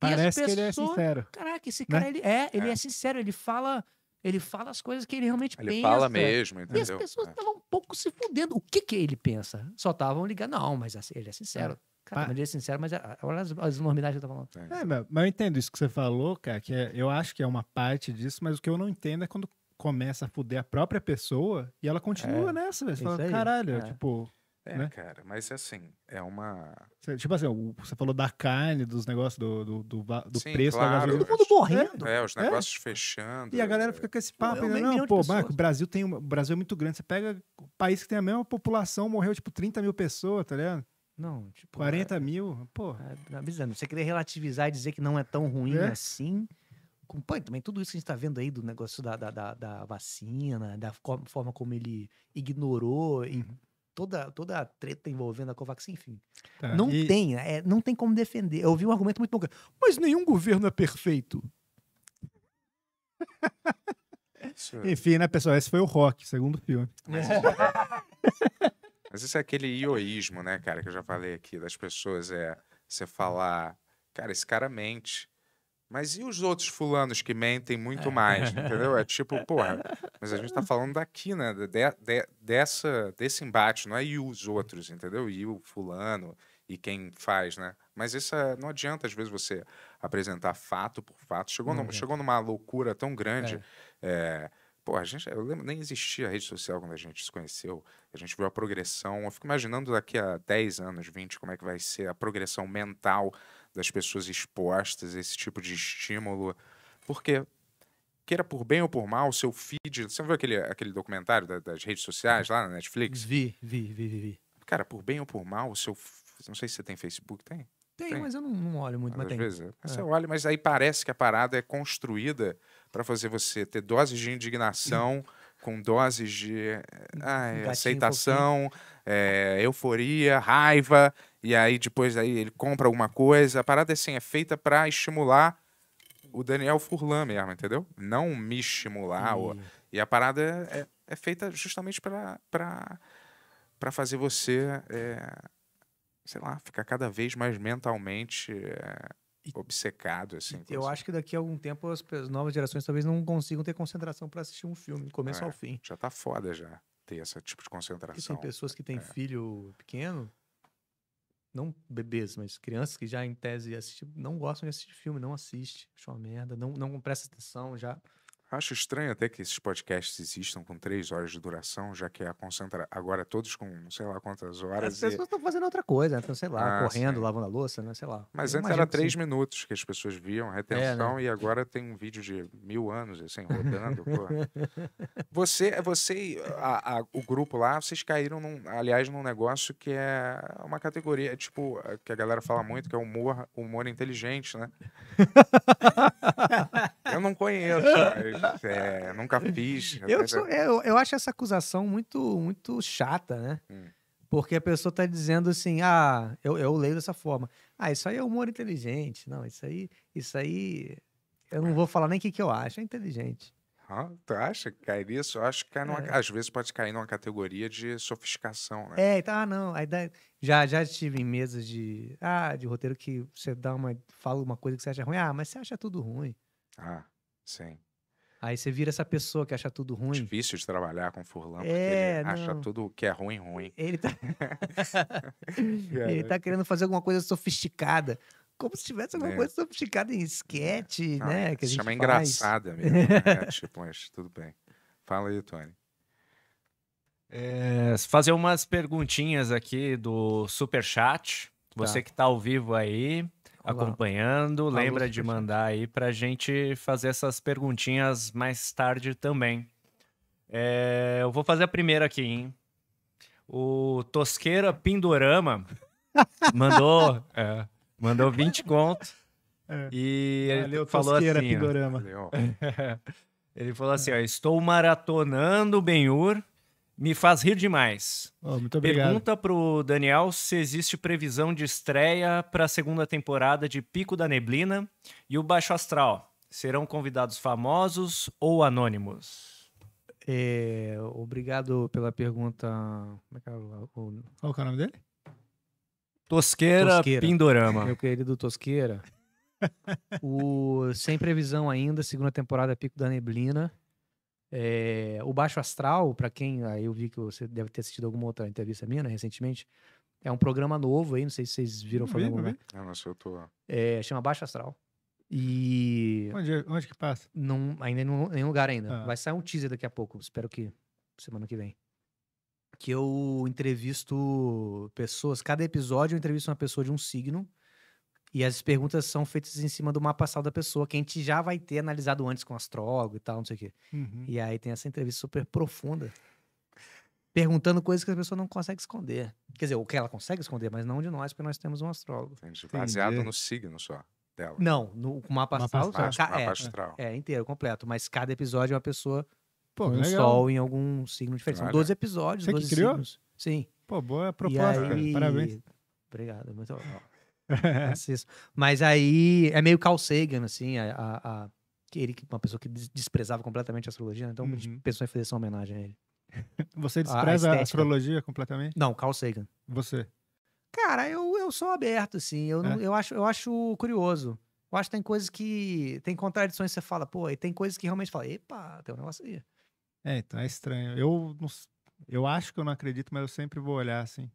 Parece pessoa... que ele é sincero. Caraca, esse né? cara, né? ele é, ele é. é sincero, ele fala... Ele fala as coisas que ele realmente ele pensa. Ele fala mesmo, entendeu? E as pessoas é. estavam é. um pouco se fudendo. O que que ele pensa? Só estavam ligando Não, mas é, ele é sincero. É. Cara, mas ah. sincero, mas olha as, as enormidades que eu tô falando. É, é mas eu entendo isso que você falou, cara, que é, eu acho que é uma parte disso, mas o que eu não entendo é quando começa a fuder a própria pessoa e ela continua é, nessa, velho. Você fala, aí, caralho, é. tipo. É, né? cara, mas é assim, é uma. Cê, tipo assim, você falou da carne, dos negócios do, do, do, do Sim, preço claro, da gasolina. Todo mundo morrendo. É, é os negócios fechando. E a galera fica com esse papo. Né? Não, não pô, Marco, o Brasil tem uma, o Brasil é muito grande. Você pega o país que tem a mesma população, morreu tipo 30 mil pessoas, tá ligado? Não, tipo. 40 é, mil? Pô. É, dizendo. É Você querer relativizar e dizer que não é tão ruim é? assim. pô, também tudo isso que a gente está vendo aí do negócio da, da, da, da vacina, da forma como ele ignorou e uhum. toda, toda a treta envolvendo a Covaxin, enfim. Tá, não e... tem, é, não tem como defender. Eu ouvi um argumento muito bom. Mas nenhum governo é perfeito. É enfim, né, pessoal? Esse foi o Rock, segundo filme. Mas isso é aquele ioísmo, né, cara, que eu já falei aqui, das pessoas, é você falar, cara, esse cara mente. Mas e os outros fulanos que mentem muito é. mais, entendeu? É tipo, porra, mas a gente tá falando daqui, né? De, de, dessa, desse embate, não é e os outros, entendeu? E o fulano e quem faz, né? Mas isso é, não adianta, às vezes, você apresentar fato por fato. Chegou, no, uhum. chegou numa loucura tão grande. É. É, Pô, a gente, eu lembro, nem existia rede social quando a gente se conheceu. A gente viu a progressão. Eu fico imaginando daqui a 10 anos, 20, como é que vai ser a progressão mental das pessoas expostas a esse tipo de estímulo. Porque, queira por bem ou por mal, o seu feed. Você viu aquele, aquele documentário da, das redes sociais lá na Netflix? Vi, vi, vi, vi, Cara, por bem ou por mal, o seu. Não sei se você tem Facebook, tem? Tem, tem. mas eu não, não olho muito, mas, mas tem. Às vezes, é. Você é. olha, mas aí parece que a parada é construída para fazer você ter doses de indignação com doses de eh, ai, ah, aceitação, é, euforia, raiva, e aí depois aí ele compra alguma coisa. A parada assim é feita para estimular o Daniel Furlan mesmo, entendeu? Não me estimular. Ou... Hum. E a parada é, é feita justamente para fazer você, é, sei lá, ficar cada vez mais mentalmente obcecado assim. Eu acho que daqui a algum tempo as, as novas gerações talvez não consigam ter concentração para assistir um filme, começo é, ao fim. Já tá foda já ter esse tipo de concentração. E tem pessoas que têm é. filho pequeno, não bebês, mas crianças que já em tese assistem, não gostam de assistir filme, não assiste, acham uma merda, não não presta atenção já. Acho estranho até que esses podcasts existam com três horas de duração, já que é a concentra agora todos com sei lá quantas horas. As pessoas e... estão fazendo outra coisa, então sei lá, ah, correndo, sim. lavando a louça, né? Sei lá. Mas Eu antes era três sim. minutos que as pessoas viam, retenção, é, né? e agora tem um vídeo de mil anos, assim, rodando. você, você a, a, o grupo lá, vocês caíram, num, aliás, num negócio que é uma categoria, é tipo, é, que a galera fala muito, que é humor, humor inteligente, né? Eu não conheço, mas é, nunca fiz. Eu, é sou, é, eu, eu acho essa acusação muito, muito chata, né? Hum. Porque a pessoa está dizendo assim, ah, eu, eu leio dessa forma. Ah, isso aí é humor inteligente. Não, isso aí, isso aí, eu não vou falar nem o que, que eu acho, é inteligente. Ah, tu acha que cair isso? Eu acho que cai numa, é. às vezes pode cair numa categoria de sofisticação, né? É, então, ah, não. Aí já, já estive em mesas de, ah, de roteiro que você dá uma, fala uma coisa que você acha ruim. Ah, mas você acha tudo ruim. Ah, sim. Aí você vira essa pessoa que acha tudo ruim. Difícil de trabalhar com Furlan, porque é, ele não. acha tudo que é ruim, ruim. Ele tá... É, ele né? tá querendo fazer alguma coisa sofisticada. Como se tivesse alguma é. coisa sofisticada em sketch, é. ah, né? Que a gente chama faz. engraçada mesmo. Né? É, tipo, mas tudo bem. Fala aí, Tony. É, fazer umas perguntinhas aqui do superchat, tá. Você tá. que tá ao vivo aí acompanhando. Olá. Lembra de mandar aí para a gente fazer essas perguntinhas mais tarde também. É, eu vou fazer a primeira aqui, hein? O Tosqueira Pindorama mandou, é, mandou 20 contos É. E ele Valeu, falou assim, Tosqueira, assim. Pindorama. Ó, ele falou assim: ó, estou maratonando o Benhur me faz rir demais. Oh, muito obrigado. Pergunta pro Daniel se existe previsão de estreia para a segunda temporada de Pico da Neblina e o Baixo Astral. Serão convidados famosos ou anônimos? É, obrigado pela pergunta. Como é que é o, o... Qual é o nome dele? Tosqueira, Tosqueira Pindorama. Meu querido Tosqueira. o Sem Previsão ainda, segunda temporada Pico da Neblina. É, o Baixo Astral, para quem. Aí eu vi que você deve ter assistido alguma outra entrevista minha né, recentemente. É um programa novo aí, não sei se vocês viram não falar vi, alguma Não, não sei, ah, eu tô. É, chama Baixo Astral. E. Onde, onde que passa? Não, ainda em nenhum lugar ainda. Ah. Vai sair um teaser daqui a pouco, espero que semana que vem. Que eu entrevisto pessoas, cada episódio eu entrevisto uma pessoa de um signo e as perguntas são feitas em cima do mapa astral da pessoa, que a gente já vai ter analisado antes com astrólogo e tal, não sei o quê. Uhum. E aí tem essa entrevista super profunda, perguntando coisas que a pessoa não consegue esconder. Quer dizer, o que ela consegue esconder, mas não de nós, porque nós temos um astrólogo. Baseado no signo só dela. Não, no mapa, mapa astral. astral. mapa é, astral. É, é, inteiro, completo. Mas cada episódio é uma pessoa Pô, um sol em algum signo diferente. São 12 episódios, Você 12 que criou? signos. Sim. Pô, boa proposta, aí... parabéns. Obrigado, muito obrigado. É mas aí é meio Carl Sagan, assim, a, a, a ele, uma pessoa que desprezava completamente a astrologia, né? então uhum. a gente uhum. pensou em fazer essa homenagem a ele. Você despreza a, a astrologia completamente? Não, Carl Sagan. Você? Cara, eu, eu sou aberto, assim. Eu, é? não, eu, acho, eu acho curioso. Eu acho que tem coisas que. Tem contradições que você fala, pô, e tem coisas que realmente fala, epa, tem um negócio aí. É, então é estranho. Eu, eu acho que eu não acredito, mas eu sempre vou olhar assim.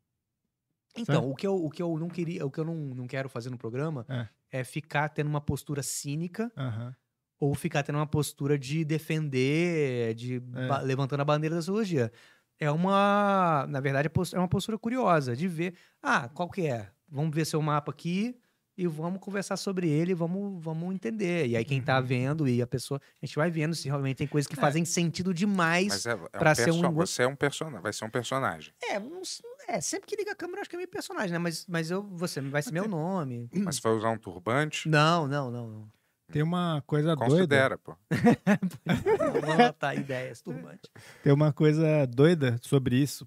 Então, o que, eu, o que eu não queria, o que eu não, não quero fazer no programa é, é ficar tendo uma postura cínica uhum. ou ficar tendo uma postura de defender, de é. levantando a bandeira da zoologia. É uma, na verdade, é, é uma postura curiosa de ver, ah, qual que é? Vamos ver seu mapa aqui, e vamos conversar sobre ele, vamos, vamos entender. E aí quem tá uhum. vendo e a pessoa, a gente vai vendo se realmente tem coisas que é. fazem sentido demais é, é um para ser um você é um personagem, vai ser um personagem. É, um, é, sempre que liga a câmera eu acho que é meio personagem, né? Mas mas eu você vai ser meu nome. Hum. Mas vai usar um turbante? Não, não, não, não. Tem uma coisa Considera, doida. Considera, pô. Vamos anotar ideias, turbante. Tem uma coisa doida sobre isso,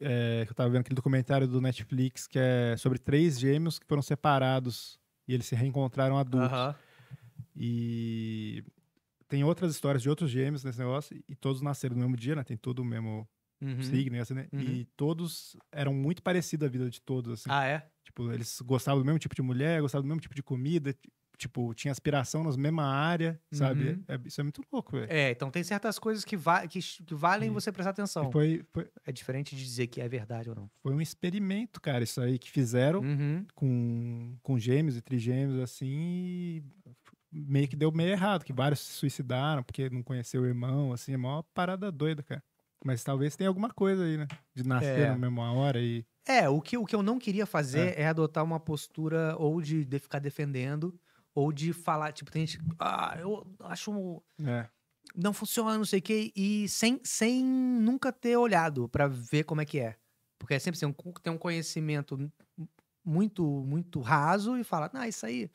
é, eu tava vendo aquele documentário do Netflix que é sobre três gêmeos que foram separados e eles se reencontraram adultos. E tem outras histórias de outros gêmeos nesse negócio e todos nasceram no mesmo dia, né? Tem todo o mesmo uhum. signo, assim, né? Uhum. E todos eram muito parecidos a vida de todos, assim. Ah, é? Tipo, eles gostavam do mesmo tipo de mulher, gostavam do mesmo tipo de comida, tipo, tinha aspiração nas mesma área, sabe? Uhum. É, isso é muito louco, velho. É, então tem certas coisas que, va que, que valem uhum. você prestar atenção. Foi, foi... É diferente de dizer que é verdade ou não. Foi um experimento, cara, isso aí que fizeram uhum. com, com gêmeos e trigêmeos, assim, meio que deu meio errado, que vários se suicidaram porque não conheceu o irmão, assim, é uma parada doida, cara. Mas talvez tenha alguma coisa aí, né? De nascer é. na mesma hora e... É, o que, o que eu não queria fazer é, é adotar uma postura ou de, de ficar defendendo ou de falar, tipo, tem gente. Ah, eu acho. É. Não funciona, não sei o quê. E sem, sem nunca ter olhado para ver como é que é. Porque é sempre assim, um, tem um conhecimento muito, muito raso e fala, ah, isso aí.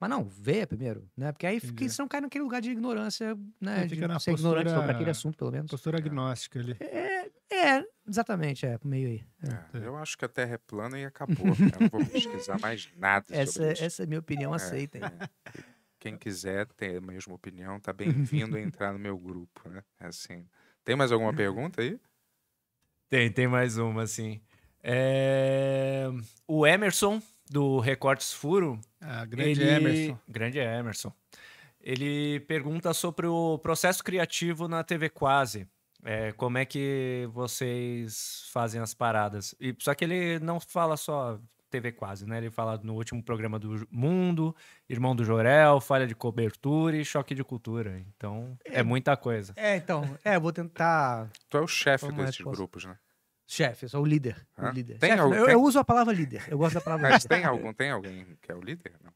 Mas não, vê primeiro, né? Porque aí fica, você não cai naquele lugar de ignorância, né? É, fica de ser postura, ignorante sobre aquele assunto, pelo menos. Postura é. agnóstica ali. É, Exatamente, é, meio aí. É. É, eu acho que a Terra é plana e acabou. Né? eu não vou pesquisar mais nada essa, Essa é minha opinião, é, aceitem. É. Quem quiser ter a mesma opinião, tá bem-vindo a entrar no meu grupo, né? É assim. Tem mais alguma pergunta aí? Tem, tem mais uma, sim. O Emerson, do Recortes Furo... Ah, grande ele... Emerson. Grande Emerson. Ele pergunta sobre o processo criativo na TV Quase. É, como é que vocês fazem as paradas? E, só que ele não fala só TV quase, né? Ele fala no último programa do Mundo, Irmão do Jorel, Falha de Cobertura e Choque de Cultura. Então, é, é muita coisa. É, então, é, vou tentar... Tu é o chefe desses tipo, grupos, né? Chefe, sou o líder. o líder. Tem chefe, algum, eu, tem... eu, uso a palavra líder, eu gosto da palavra Mas líder. tem algum, tem alguém que é o líder? Não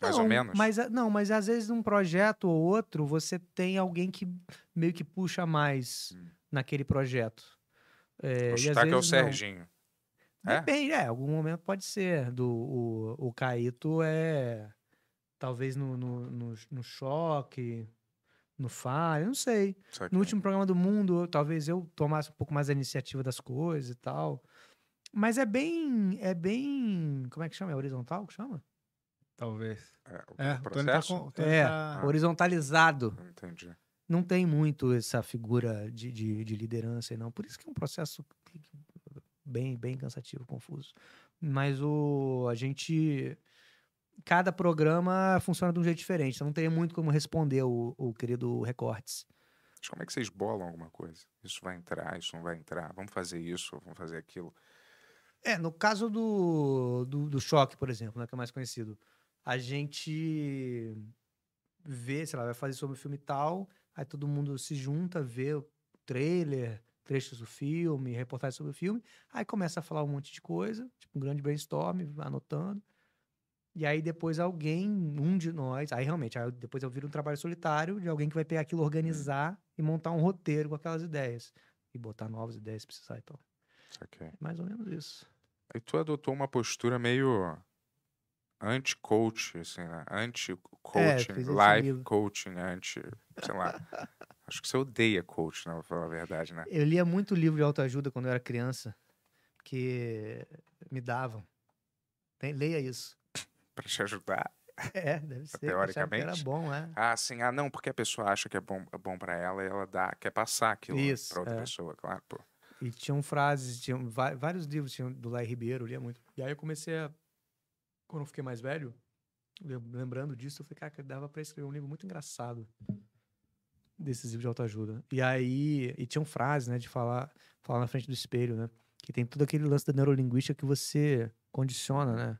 mais não, ou menos. Mas, eh, não, mas às vezes num projeto ou outro você tem alguém que meio que puxa mais hum. naquele projeto. É, o destaque é o Serginho. Não. É? Depende, é, algum momento pode ser. Do, o, o Caíto é talvez no, no, no, no choque, no falha, não sei. No último programa do mundo, talvez eu tomasse um pouco mais a iniciativa das coisas e tal. Mas é bem. É bem. Como é que chama? É horizontal que chama? Talvez. É, o é, tá processo? Tá com, é tá... Ah. horizontalizado. Entendi. Não tem muito essa figura de, de, de liderança e não. Por isso que é um processo bem, bem cansativo, confuso. Mas o, a gente cada programa funciona de um jeito diferente. Então não tem muito como responder o, o querido Recortes. Mas como é que vocês bolam alguma coisa? Isso vai entrar, isso não vai entrar, vamos fazer isso, vamos fazer aquilo. É, no caso do, do, do choque, por exemplo, né, que é mais conhecido a gente vê, sei lá, vai fazer sobre o filme tal, aí todo mundo se junta, vê o trailer, trechos do filme, reportagem sobre o filme, aí começa a falar um monte de coisa, tipo um grande brainstorm, anotando. E aí depois alguém, um de nós, aí realmente, aí depois eu viro um trabalho solitário de alguém que vai pegar aquilo, organizar e montar um roteiro com aquelas ideias. E botar novas ideias se precisar, e Okay. mais ou menos isso. Aí tu adotou uma postura meio anti-coach, assim, né? Anti-coaching, é, life coaching, né? anti, sei lá. Acho que você odeia coach, né? Pra falar a verdade, né? Eu lia muito livro de autoajuda quando eu era criança, que me davam. Tem, leia isso. Pra te ajudar? É, deve ser. Teoricamente. Era bom, né? Ah, sim. Ah, não, porque a pessoa acha que é bom, é bom para ela e ela dá, quer passar aquilo né, Isso, pra outra é. pessoa, claro, pô. E tinham frases, tinham vários livros tinham do Lai Ribeiro, eu lia muito. E aí eu comecei a quando eu fiquei mais velho, lembrando disso, eu falei, cara, dava pra escrever um livro muito engraçado desses livros de autoajuda. E aí, e tinha um frase, né, de falar, falar na frente do espelho, né? Que tem todo aquele lance da neurolinguística que você condiciona, né?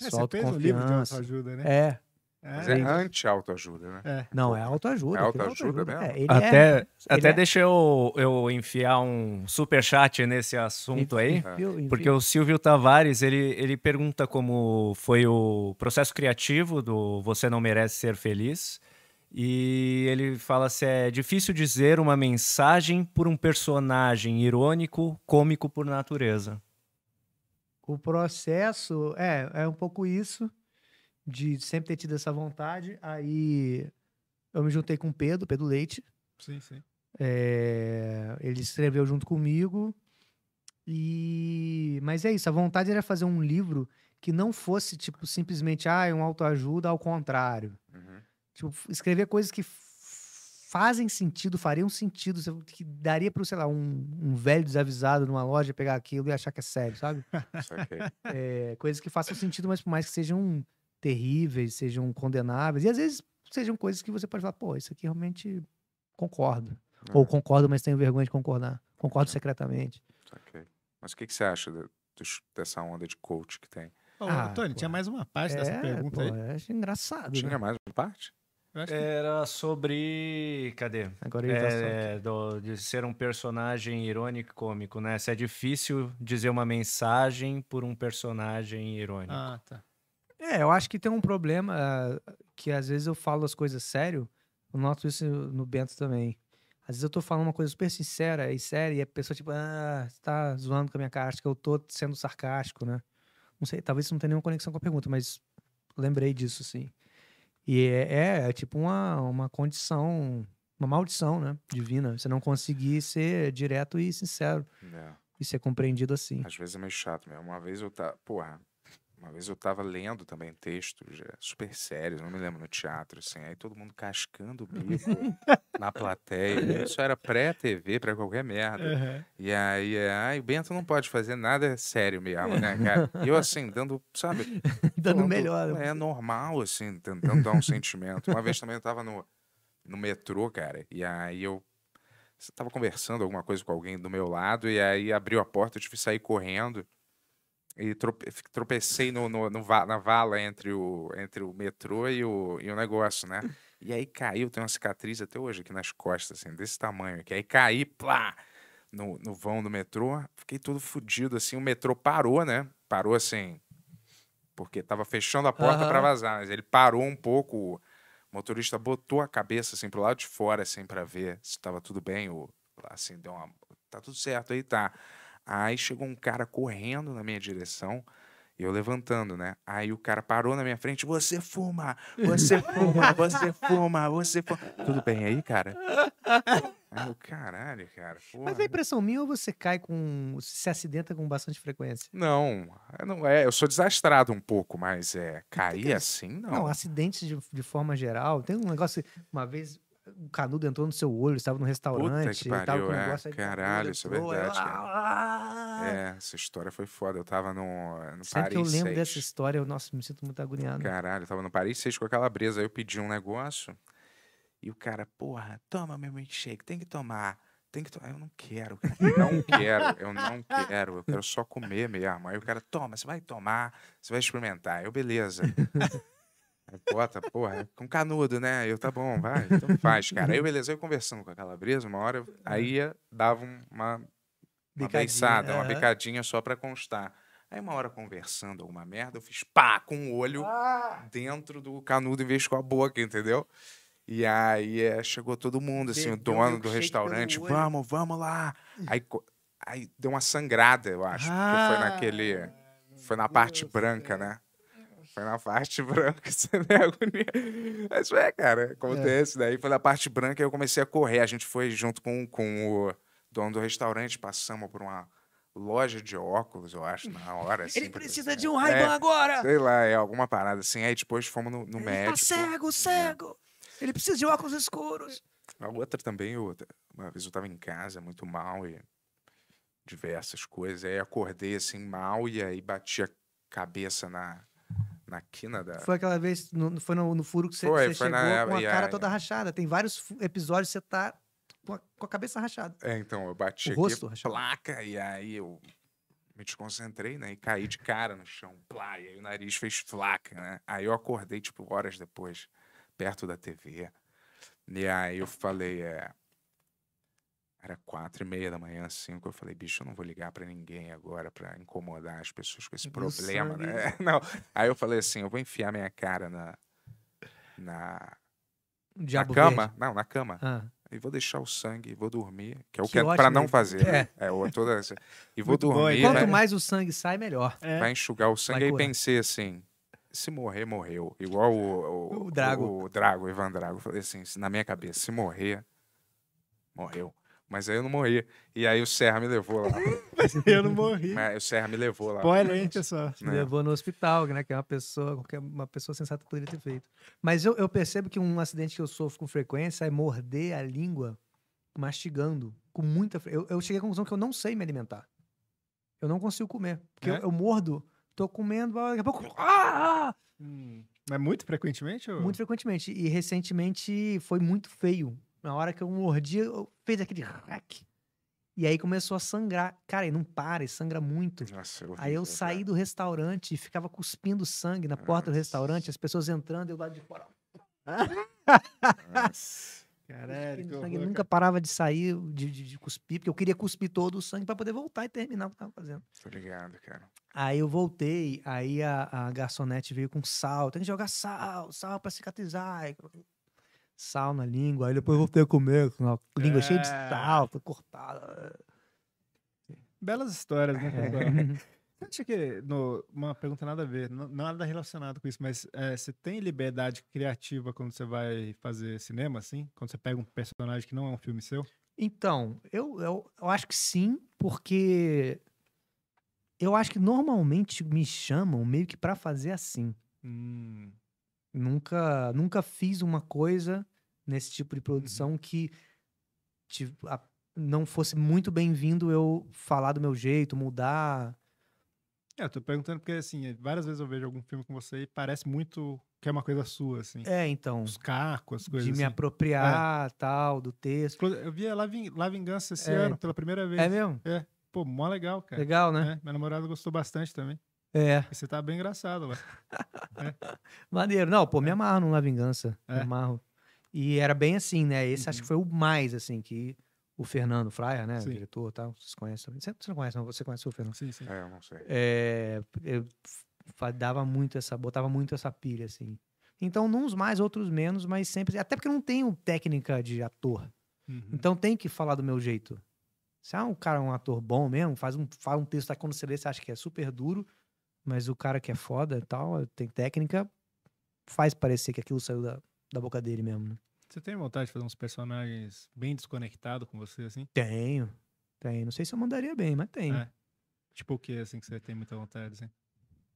É, você fez um livro de autoajuda, né? É, é, Mas é, é anti-autoajuda, né? É. Não, é autoajuda. É, é autoajuda, auto mesmo? É, até até deixa eu, eu enfiar um super chat nesse assunto aí, porque o Silvio Tavares, ele, ele pergunta como foi o processo criativo do Você Não Merece Ser Feliz, e ele fala se assim, é difícil dizer uma mensagem por um personagem irônico, cômico por natureza. O processo, é, é um pouco isso de sempre ter tido essa vontade. Aí eu me juntei com o Pedro, Pedro Leite. Sim, sim. É, ele escreveu junto comigo. E mas é isso, a vontade era fazer um livro que não fosse tipo simplesmente ah, é um autoajuda, ao contrário. Uhum. Tipo, escrever coisas que fazem sentido, fariam sentido, que daria para, sei lá, um, um, velho desavisado numa loja pegar aquilo e achar que é sério, sabe? é, coisas que façam sentido, mas por mais que sejam terríveis, sejam condenáveis, e às vezes sejam coisas que você pode falar, pô, isso aqui realmente concordo. É. Ou concordo, mas tenho vergonha de concordar. Concordo secretamente. Mas o que, que você acha de, de, dessa onda de coach que tem? ah, Tony, tinha mais uma parte é, dessa pergunta pô, aí. Acho engraçado. Tinha né? mais uma parte? Que... Era sobre. Cadê? Agora é, do, de ser um personagem irônico e cômico, né? Se é difícil dizer uma mensagem por um personagem irônico. Ah, tá. É, eu acho que tem um problema que às vezes eu falo as coisas sério. Eu noto isso no Bento também. Às vezes eu tô falando uma coisa super sincera e séria e a pessoa, tipo, ah, você tá zoando com a minha cara, acho que eu tô sendo sarcástico, né? Não sei, talvez isso não tenha nenhuma conexão com a pergunta, mas lembrei disso, sim. E é, é, é tipo uma, uma condição, uma maldição, né? Divina. Você não conseguir ser direto e sincero. É. E ser compreendido assim. Às vezes é meio chato mesmo. Uma vez eu tá, porra, uma vez eu estava lendo também textos super sérios, não me lembro, no teatro, assim, aí todo mundo cascando o bico na plateia. Isso era pré-TV, para qualquer merda. Uhum. E aí, é, ai, o Bento não pode fazer nada sério mesmo, né, cara? E eu, assim, dando, sabe? dando falando, melhor. Né? É normal, assim, tentando dar um sentimento. Uma vez também eu estava no, no metrô, cara, e aí eu estava conversando alguma coisa com alguém do meu lado, e aí abriu a porta, eu tive que sair correndo e trope, tropecei no, no, no, na vala entre o, entre o metrô e o, e o negócio, né? E aí caiu, tem uma cicatriz até hoje aqui nas costas, assim, desse tamanho aqui. Aí caí, plá, no, no vão do metrô, fiquei todo fodido, assim, o metrô parou, né? Parou assim, porque tava fechando a porta uhum. para vazar, mas ele parou um pouco, o motorista botou a cabeça, assim, pro lado de fora, assim, para ver se tava tudo bem, ou, assim, deu uma... Tá tudo certo aí, tá. Aí chegou um cara correndo na minha direção. eu levantando, né? Aí o cara parou na minha frente, você fuma, você fuma, você fuma, você fuma. Tudo bem aí, cara? Aí eu, caralho, cara. Porra. Mas é impressão minha ou você cai com. se acidenta com bastante frequência? Não, não é. Eu sou desastrado um pouco, mas é. Então, cair assim, não. Não, acidentes de, de forma geral. Tem um negócio. Uma vez o canudo entrou no seu olho, estava no restaurante, Puta que pariu, com um é. negócio, é, aí, caralho, isso é entrou, é verdade. Ah! é, essa história foi foda. Eu tava no, no Sempre Paris que eu lembro 6. dessa história, eu nossa, me sinto muito agoniado. Caralho, eu tava no Paris 6 com aquela brisa. aí eu pedi um negócio e o cara, porra, toma meu milkshake, tem que tomar. Tem que tomar. Eu não quero, cara. Eu não quero, eu não quero. Eu quero só comer mesmo. Aí o cara, toma, você vai tomar, você vai experimentar. Eu, beleza. Bota, porra, é com canudo, né? Eu, tá bom, vai, então faz, cara. Aí eu, beleza, eu conversando com a calabresa, uma hora, aí é. dava uma, uma beçada, uma bicadinha só pra constar. Aí uma hora conversando alguma merda, eu fiz pá com o olho ah! dentro do canudo em vez com a boca, entendeu? E aí é, chegou todo mundo, assim, o dono do restaurante, vamos, vamos lá. Aí, aí deu uma sangrada, eu acho, ah! porque foi ah! naquele. Foi na parte Deus branca, Deus. né? foi na parte branca, você é agonia. Mas é, cara, acontece. É. Daí foi na parte branca e eu comecei a correr. A gente foi junto com, com o dono do restaurante, passamos por uma loja de óculos, eu acho, na hora. Assim, ele precisa de um ray é, agora! Sei lá, é alguma parada assim. Aí depois fomos no, no ele tá médico. Tá cego, cego! Ele precisa de óculos escuros. A outra também, outra. Uma vez eu tava em casa, muito mal e diversas coisas. Aí acordei assim mal e aí bati a cabeça na na quina da. Foi aquela vez, no, foi no, no furo que você, foi, você foi chegou na, com a yeah, cara toda rachada. Tem vários episódios que você tá com a, com a cabeça rachada. É, então, eu bati o aqui, rosto placa, e aí eu me desconcentrei, né? E caí de cara no chão, plá, e aí o nariz fez placa né? Aí eu acordei, tipo, horas depois, perto da TV. E aí eu falei, é, era quatro e meia da manhã, cinco. Eu falei, bicho, eu não vou ligar para ninguém agora para incomodar as pessoas com esse é problema, né? Não. Aí eu falei assim, eu vou enfiar minha cara na na, na cama, verde. não, na cama. Ah. E vou deixar o sangue, vou dormir, que é o que, que é para não né? fazer. É, né? é toda essa. E vou Muito dormir. E quanto né? mais o sangue sai, melhor. É. Vai enxugar o sangue. aí pensei assim, se morrer, morreu. Igual o, o, o Drago. O, o Drago, Ivan Drago. Falei assim, na minha cabeça, se morrer, morreu. Mas aí eu não morri. E aí o Serra me levou lá. Mas eu não morri. Mas o Serra me levou lá. Spoiler, hein, pessoal? Me levou no hospital, né? Que é uma pessoa, que é uma pessoa sensata poderia ter feito. Mas eu, eu percebo que um acidente que eu sofro com frequência é morder a língua mastigando. Com muita eu, eu cheguei à conclusão que eu não sei me alimentar. Eu não consigo comer. Porque é? eu, eu, mordo, tô comendo, ah, daqui a pouco. Ah, ah, ah! Hum. Mas muito frequentemente? Ou... Muito frequentemente. E recentemente foi muito feio na hora que eu mordi, eu fez aquele hack. E aí começou a sangrar. Cara, e não para, e sangra muito. Nossa, é eu aí eu saí cara. do restaurante e ficava cuspindo sangue na Nossa. porta do restaurante, as pessoas entrando e eu lá de fora. Caralho, o sangue nunca parava de sair, de, de, de, cuspir, porque eu queria cuspir todo o sangue para poder voltar e terminar o que tava fazendo. Obrigado, cara. Aí eu voltei, aí a, a garçonete veio com sal, tem que jogar sal, sal para cicatrizar sal na língua, aí depois eu voltei a comer com a língua é... cheia de é. sal, cortada. Belas histórias, né? É. acha que, no, uma pergunta nada a ver, nada relacionado com isso, mas é, você tem liberdade criativa quando você vai fazer cinema, assim? Quando você pega um personagem que não é um filme seu? Então, eu, eu, eu acho que sim, porque eu acho que normalmente me chamam meio que para fazer assim. Hum. Nunca, nunca fiz uma coisa nesse tipo de produção uhum. que a, não fosse muito bem-vindo eu falar do meu jeito, mudar. É, eu tô perguntando porque, assim, é, várias vezes eu vejo algum filme com você e parece muito que é uma coisa sua, assim. É, então. Os cacos, as coisas. De me assim. apropriar, é. tal, do texto. Eu vi La, Vingança esse é. ano pela primeira vez. É mesmo? É. Pô, mó legal, cara. Legal, né? É. Minha namorada gostou bastante também. É. Você tá bem engraçado lá. é. Maneiro. Não, pô, me é. amarro no La Vingança. É. Me amarro. E era bem assim, né? Esse uhum. acho que uhum. foi o mais, assim, que o Fernando Fraia, né? Sim. O diretor tal. Vocês conhecem também. Você, não conhece, não? Você conhece o Fernando? Sim, sim. É, eu não sei. É, eu dava muito essa, botava muito essa pilha, assim. Então, uns mais, outros menos, mas sempre. Até porque eu não tenho técnica de ator. Uhum. Então tem que falar do meu jeito. Se é um cara, um ator bom mesmo, faz um, fala um texto, tá, quando você lê, você acha que é super duro, mas o cara que é foda e tal, tem técnica, faz parecer que aquilo saiu da, da boca dele mesmo, né? Você tem vontade de fazer uns personagens bem desconectados com você, assim? Tenho. Tenho. Não sei se eu mandaria bem, mas tenho. É. Tipo o que, assim, que você tem muita vontade, assim?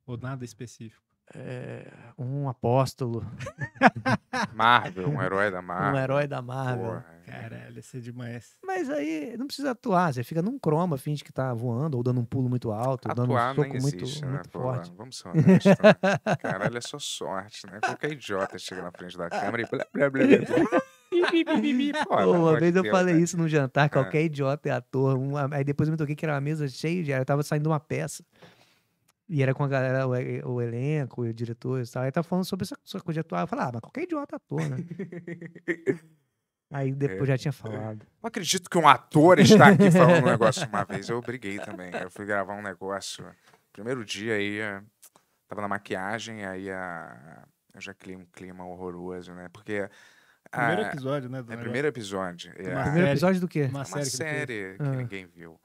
Ou nada específico? É, um apóstolo. Marvel, um herói da Marvel. Um herói da Marvel. Porra, é. Caralho, isso é demais. Mas aí não precisa atuar, você fica num croma, finge que tá voando, ou dando um pulo muito alto, atuar dando um soco existe, muito, né? muito Pô, forte. Vamos ser honestos. Caralho, é só sorte, né? Qualquer idiota chega na frente da câmera e blá blá blá. blá. Pô, uma vez eu falei né? isso num jantar, ah. qualquer idiota é ator. Um, aí depois eu me toquei que era uma mesa cheia de ar, eu tava saindo uma peça. E era com a galera, o, o elenco, o diretor e tal. Aí tá falando sobre essa, essa coisa de atuar. Eu falei, ah, mas qualquer idiota ator, né? Aí é. depois é, já tinha falado. É. Não acredito que um ator está aqui falando um negócio uma vez. Eu briguei também. Eu fui gravar um negócio. Primeiro dia aí, eh, tava na maquiagem, aí a... Eh, eu já criei um clima horroroso, né? Porque. A... Eh, primeiro episódio, né? É, primeiro episódio. É, primeiro episódio do quê? Uma, uma série, série que, que, ah. ninguém viu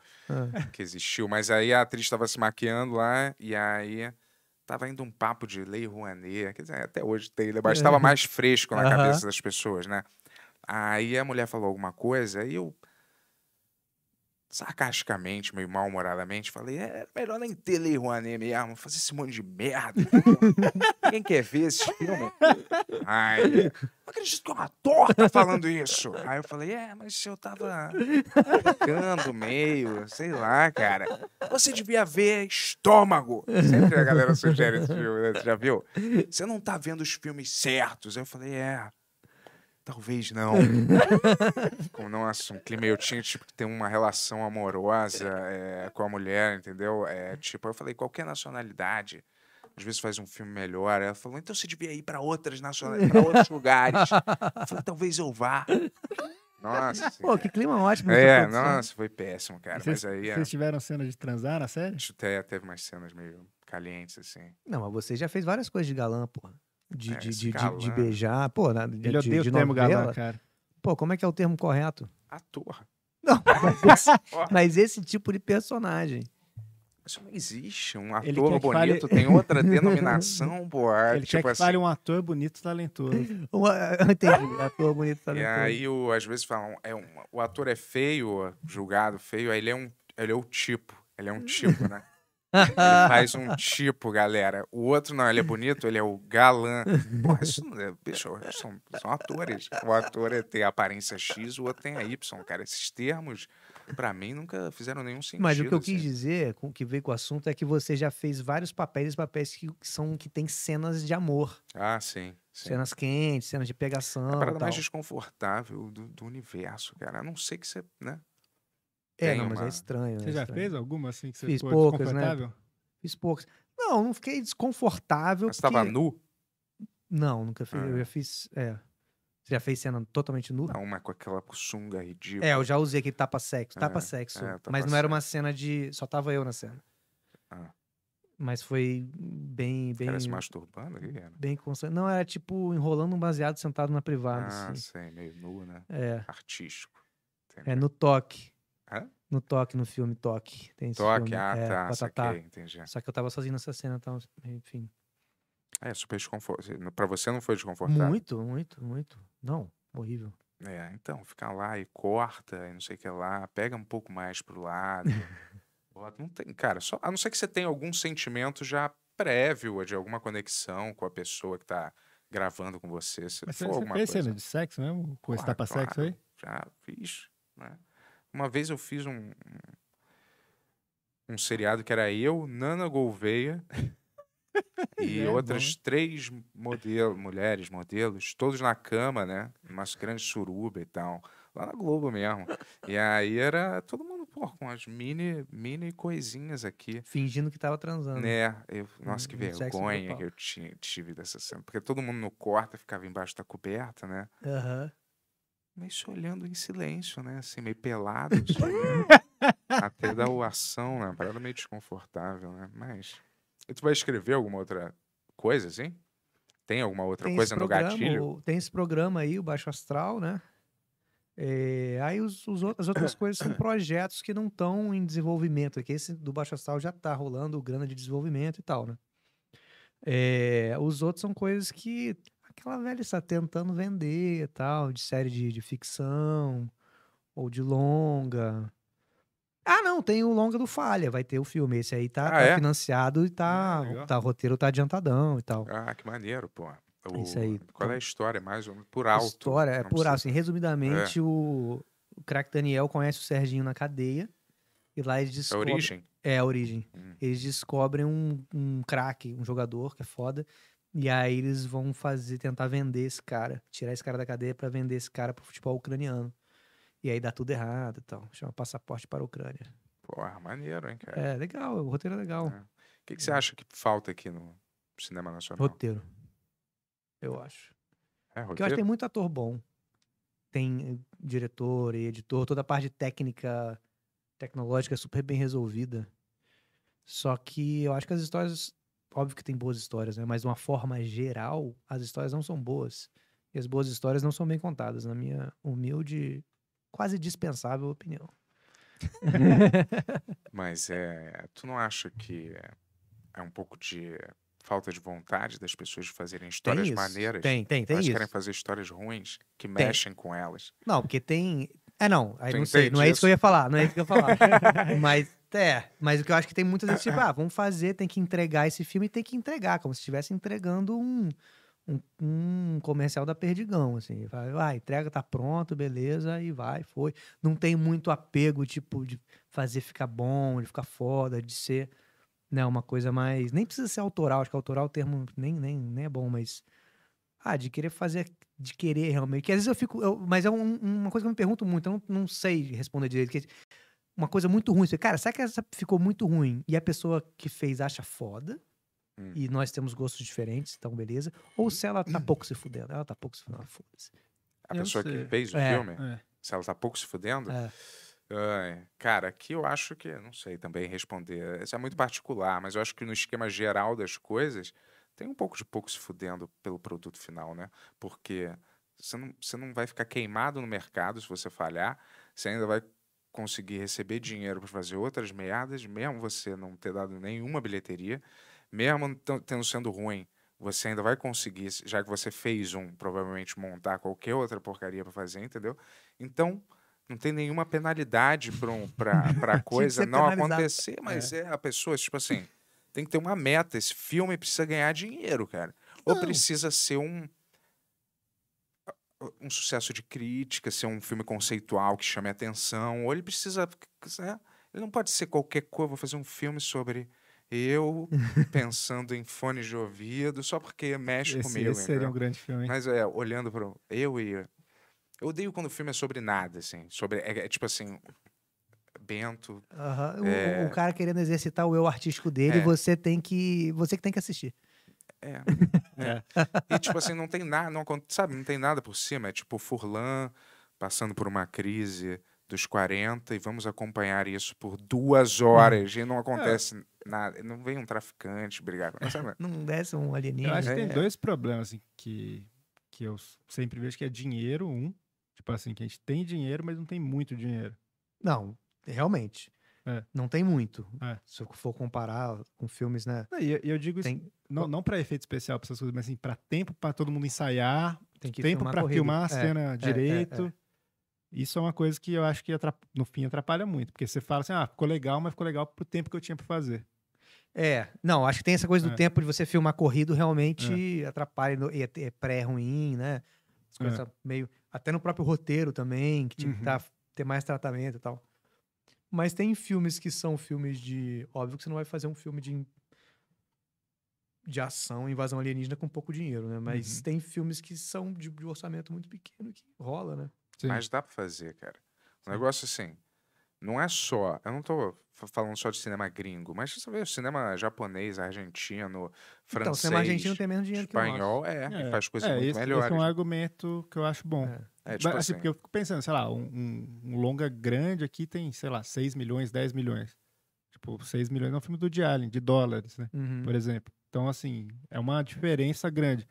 é. que existiu. Mas aí a atriz estava se maquiando lá e aí tava indo um papo de Lei Rouanet, quer dizer, até hoje tem, né? mas estava é. mais fresco na cabeça das pessoas, né? Aí a mulher falou alguma coisa e eu sarcasticamente, meio mal-humoradamente, falei, é, é melhor nem ter Lei Rouanet mesmo, fazer esse monte de merda. Quem quer ver esse filme? É. Ai, não acredito que é uma torta falando isso. Aí eu falei, é, mas eu tava ficando meio, sei lá, cara. Você devia ver Estômago. Sempre a galera sugere esse filme, né? Você já viu? Você não tá vendo os filmes certos. Aí eu falei, é... Talvez não. Como, nossa, é um clima. Eu tinha tipo, que ter uma relação amorosa é, com a mulher, entendeu? É, tipo, eu falei, qualquer nacionalidade. Às vezes faz um filme melhor. Ela falou, então você devia ir para outras nacionalidades, para outros lugares. Eu falei, talvez eu vá. Nossa. Pô, que clima ótimo. É, nossa, foi péssimo, cara. Vocês, Mas aí. É. Vocês é... tiveram cena de transar na série? Até teve umas cenas meio calientes, assim. Não, mas você já fez várias coisas de galã, porra de, é, de, de, de, beijar. Pô, na, de, Ele odeia de, de o termo galã, cara. Pô, como é que é o termo correto? Ator. Não, mas esse, mas esse tipo de personagem. Isso não existe. Um ator bonito fale... tem outra denominação, pô. Ele tipo quer que assim... fale um ator bonito talentoso. eu entendi, ator bonito talentoso. E aí, o, às vezes, falam, é um, o ator é feio, julgado feio, aí ele é, um, ele é o tipo. Ele é um tipo, né? Ele faz um tipo, galera. O outro não, ele é bonito, ele é o galã. isso não é, bicho, são, são atores. O ator é, tem a aparência X, o outro tem a Y, cara. Esses termos, para mim, nunca fizeram nenhum sentido. Mas o que eu assim. quis dizer, com que veio com o assunto, é que você já fez vários papéis, papéis que, que são que tem cenas de amor. Ah, sim. Sim. Cenas quentes, cenas de pegação. É a parada mais desconfortável do, do, universo, cara. A não ser que você, né? É, não, mas é estranho. É você é já estranho. fez alguma assim que você Fiz ficou poucas, né? desconfortável? Né? Fiz poucas. Não, não fiquei desconfortável. Mas porque... tava nu? Não, nunca fiz. Ah. Eu já fiz. É. Você já fez cena totalmente nua? Não, mas com aquela sunga ridícula. É, eu já usei aquele tapa-sexo. Tapa-sexo. É, é, tapa mas não era uma cena de. Só tava eu na cena. Ah. Mas foi bem. bem era se masturbando? Que era? Bem constante. Não, era tipo enrolando um baseado sentado na privada. Ah, assim. sei, meio nu, né? É. Artístico. É, entendeu? É, no toque. Hã? No Toque, no filme Toque. Tem esse Toque, filme, ah, é, tá. Batatá. Saquei, entendi. Só que eu tava sozinho nessa cena, então, enfim. É, super desconfortável. Pra você não foi desconfortável? Muito, muito, muito. Não, horrível. É, então, ficar lá e corta e não sei o que lá, pega um pouco mais pro lado. não tem, cara, só, a não ser que você tenha algum sentimento já prévio de alguma conexão com a pessoa que tá gravando com você. Se Mas for você, você fez coisa. cena de sexo mesmo? Com claro, esse tapa-sexo aí? Já fiz, né? Uma vez eu fiz um, um seriado que era eu, Nana Gouveia e é, outras bom. três modelos, mulheres, modelos, todos na cama, né? Umas grandes suruba e tal. Lá na Globo mesmo. E aí era todo mundo, pô, com as mini, mini coisinhas aqui. Fingindo que tava transando. Né? Eu, nossa, que um, vergonha que eu tinha, tive dessa cena. Porque todo mundo no corta ficava embaixo da coberta, né? Aham. Uhum meio se olhando em silêncio, né? Assim, meio pelados. Né, até da oação, né? Uma parada meio desconfortável, né? Mas. E tu vai escrever alguma outra coisa, assim? Tem alguma outra tem coisa programa, no gatilho? Tem esse programa aí, o Baixo Astral, né? É, aí os, os, as outras coisas são projetos que não estão em desenvolvimento. Aqui esse do Baixo Astral já está rolando grana de desenvolvimento e tal, né? É, os outros são coisas que aquela velha está tentando vender tal, de série de, de ficção ou de longa. Ah, não, tem o longa do Falha, vai ter o filme. Esse aí tá, ah, tá é? financiado e tá, ah, tá, roteiro tá adiantadão e tal. Ah, que maneiro, pô. O, é Isso aí. Qual é a história, mais por alto? A história, é por alto. Assim, assim, resumidamente, é. o, o craque Daniel conhece o Serginho na cadeia e lá eles descobrem... É a origem? É, a origem. Hum. Eles descobrem um, um craque, um jogador que é foda, e aí eles vão fazer, tentar vender esse cara, tirar esse cara da cadeia para vender esse cara pro futebol ucraniano. E aí dá tudo errado e então, tal. Chama passaporte para a Ucrânia. Porra, maneiro, hein, cara? É, legal, o roteiro é legal. É. O que, que você acha que falta aqui no cinema nacional? Roteiro. Eu acho. É, roteiro? Porque eu acho que tem muito ator bom. Tem eh, diretor e editor, toda a parte técnica, tecnológica é super bem resolvida. Só que eu acho que as histórias óbvio que tem boas histórias, né? Mas de uma forma geral, as histórias não são boas. E as boas histórias não são bem contadas, na minha humilde, quase dispensável opinião. Mas é, tu não acha que é um pouco de falta de vontade das pessoas de fazerem histórias tem maneiras? Tem, tem, tem elas isso. querem fazer histórias ruins que tem. mexem com elas. Não, porque tem... É, não, aí não sei, não é isso que eu ia falar, não é isso que eu ia falar. Mas é, mas o que eu acho que tem muitas vezes, tipo, ah, vamos fazer, tem que entregar esse filme, tem que entregar, como se estivesse entregando um, um, um, comercial da Perdigão, assim. Vai, ah, entrega, tá pronto, beleza, e vai, foi. Não tem muito apego, tipo, de fazer ficar bom, de ficar foda, de ser, né, uma coisa mais... Nem precisa ser autoral, acho que autoral é o termo nem, nem, nem é bom, mas... Ah, de querer fazer, de querer realmente. Que às vezes eu fico. Eu, mas é um, uma coisa que eu me pergunto muito, eu não, não sei responder direito. Que, uma coisa muito ruim. Você, cara, será que essa ficou muito ruim? E a pessoa que fez acha foda? Hum. E nós temos gostos diferentes, então beleza. Ou se ela tá pouco se fudendo. Ela tá pouco se fudendo, foda-se. A eu pessoa que fez o é, filme? É. Se ela tá pouco se fudendo? É. cara, aqui eu acho que, não sei também responder. Isso é muito particular, mas eu acho que no esquema geral das coisas, tem um pouco de pouco se fudendo pelo produto final, né? Porque você não, você não vai ficar queimado no mercado se você falhar, você ainda vai conseguir receber dinheiro para fazer outras meadas, mesmo você não ter dado nenhuma bilheteria, mesmo tendo sendo ruim, você ainda vai conseguir, já que você fez um, provavelmente montar qualquer outra porcaria para fazer, entendeu? Então, não tem nenhuma penalidade para um, a coisa não acontecer, mas é. é. a pessoa, tipo assim, tem que ter uma meta. Esse filme precisa ganhar dinheiro, cara. Não. Ou precisa ser um, um sucesso de crítica, ser um filme conceitual que chame a atenção, ou ele precisa. Né? Ele não pode ser qualquer coisa, vou fazer um filme sobre eu pensando em fones de ouvido, só porque mexe esse, comigo. Esse seria um grande filme. Mas é, olhando para eu e. Eu odeio quando o filme é sobre nada, assim. Sobre, é, é tipo assim, Bento. Uhum. É... O, o, cara querendo exercitar o eu artístico dele, é. você tem que. Você que tem que assistir. É. É. é. E, tipo assim, não tem nada, não, sabe, não tem nada por cima. É tipo Furlan passando por uma crise dos 40 e vamos acompanhar isso por duas hum. horas hum. e não é. acontece é. nada. Não vem um traficante brigar com não desce um alienígena. Eu acho que tem é. dois problemas assim, que, que eu sempre vejo que é dinheiro, um. Tipo assim, que a gente tem dinheiro, mas não tem muito dinheiro. Não, realmente. É. Não tem muito. É. Se eu for comparar com filmes, né? E eu, eu, digo tem... isso, não, não para efeito especial, para essas coisas, mas assim, para tempo para todo mundo ensaiar, tem que tempo para filmar a é, cena é, é direito. É. Isso é uma coisa que eu acho que no fim atrapalha muito, porque você fala assim, ah, ficou legal, mas ficou legal pro tempo que eu tinha para fazer. É, não, acho que tem essa coisa do tempo de você filmar corrido realmente atrapalha, no, e é pré-ruim, né? As coisas meio. Até no próprio roteiro também, que tinha uhum. que tá, ter mais tratamento e tal. Mas tem filmes que são filmes de. Óbvio que você não vai fazer um filme de, de ação, invasão alienígena com pouco dinheiro, né? Mas uhum. tem filmes que são de, de, orçamento muito pequeno que rola, né? Sim. Mas dá pra fazer, cara. O um negócio assim. Não é só. Eu não tô falando só de cinema gringo, mas você vê o cinema japonês, argentino, então, francês. Então, o cinema argentino tem menos dinheiro espanhol, que o Espanhol é, é, e faz coisas é, muito esse, melhores. Esse é um argumento que eu acho bom. É. É, tipo assim, assim, Porque eu fico pensando, sei lá, um, um, longa grande aqui tem, sei lá, 6 milhões, 10 milhões. Tipo, 6 milhões é um filme do Woody Allen, de dólares, né? Uhum. Por exemplo. Então, assim, é uma diferença grande.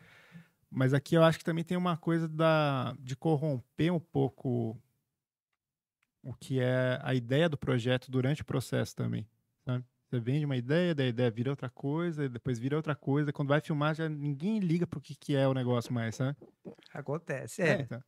Mas aqui eu acho que também tem uma coisa da, de corromper um pouco o que é a ideia do projeto durante o processo também. Sabe? Você vende uma ideia, da ideia vira outra coisa, depois vira outra coisa. quando vai filmar, já ninguém liga pro que, que é o negócio mais, sabe? Acontece, é. é então.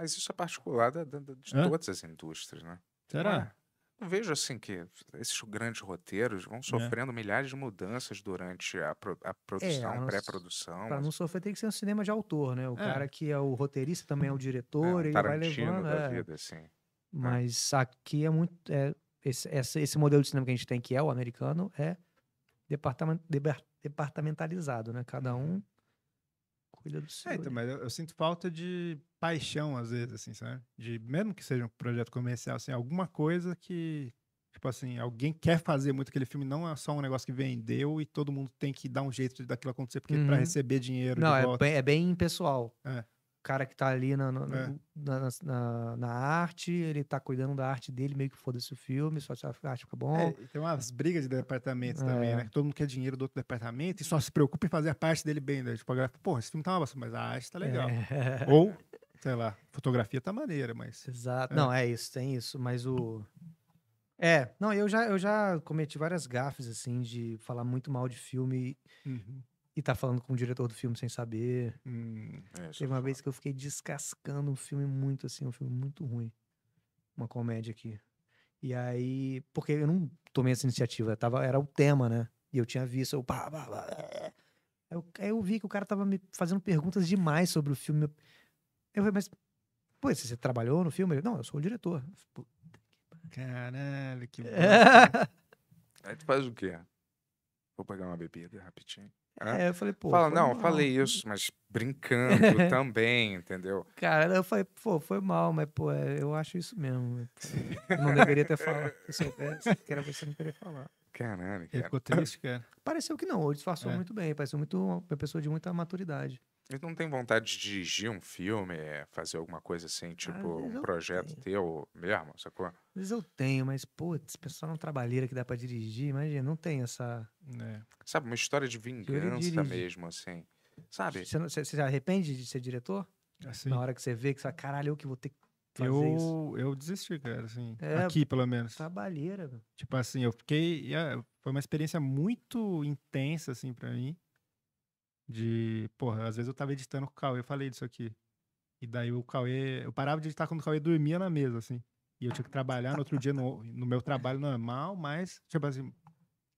Mas isso é particular da, da, de Hã? todas as indústrias, né? Então, Será? É, não, vejo assim que esses grandes roteiros vão é. sofrendo é. milhares de mudanças durante a, pro, a produção, é, pré-produção. Para mas... não sofrer tem que ser um cinema de autor, né? O é. cara que é o roteirista também é o é, diretor, é, um ele vai levando. Da vida, assim. Né? Mas aqui é muito. Esse, esse, esse, modelo de cinema que a gente tem, que é o americano, é departament, departamentalizado, né? Cada um cuida do é, seu. É, então, mas eu, eu, sinto falta de paixão, às vezes, assim, sabe? De, mesmo que seja um projeto comercial, assim, alguma coisa que, tipo assim, alguém quer fazer muito aquele filme, não é só um negócio que vendeu e todo mundo tem que dar um jeito daquilo acontecer, porque uhum. para receber dinheiro. Não, é, bem, é bem pessoal. É cara que tá ali na, na, é. na, na, na, arte, ele tá cuidando da arte dele, meio que foda-se o filme, só se a arte fica é bom. É, tem umas brigas de departamento é. também, né? Todo mundo quer dinheiro do outro departamento e só se preocupa em fazer a parte dele bem, né? Tipo, agora, porra, esse filme tá uma bosta, mas a arte tá é. legal. Ou, sei lá, fotografia tá maneira, mas... Exato. É. Não, é isso, tem isso, mas o... É, não, eu já, eu já cometi várias gafes, assim, de falar muito mal de filme. Uhum e tá falando com o diretor do filme sem saber. Hum, é, é Teve uma vez que eu fiquei descascando um filme muito assim, um filme muito ruim. Uma comédia aqui. E aí, porque eu não tomei essa iniciativa, tava, era o tema, né? E eu tinha visto, eu pá, pá, pá. É. Eu, aí eu vi que o cara tava me fazendo perguntas demais sobre o filme. Eu falei, mas, pô, você, você trabalhou no filme? Ele, não, eu sou o diretor. Caralho, que. aí tu faz o quê? Vou pegar uma bebida rapidinho. É, eu falei, pô. Fala, não, mal. falei isso, mas brincando também, entendeu? Cara, eu falei, pô, foi mal, mas, pô, é, eu acho isso mesmo. não deveria ter falado. Se eu soubesse, que era você não querer falar. Caralho, cara. Ele ficou triste, cara. Pareceu que não, ele disfarçou é. muito bem, pareceu muito uma pessoa de muita maturidade. E não tem vontade de dirigir um filme, fazer alguma coisa assim, ah, tipo ah, um projeto tenho. teu mesmo, sacou? Às vezes eu tenho, mas, putz, pessoal não trabalheira que dá pra dirigir, imagina, não tem essa. É. Sabe, uma história de vingança mesmo, assim. Sabe? Você, você se arrepende de ser diretor? Assim. Na hora que você vê que você fala, caralho, eu que vou ter que eu, eu desisti, cara, assim. É, aqui, pelo menos. Trabalheira, Tipo assim, eu fiquei. É, foi uma experiência muito intensa, assim, para mim. De, porra, às vezes eu tava editando com o Cauê, eu falei disso aqui. E daí o Cauê. Eu parava de editar quando o Cauê dormia na mesa, assim. E eu tinha que ah, trabalhar no tá outro dia, no, no meu trabalho normal, mas, tipo assim,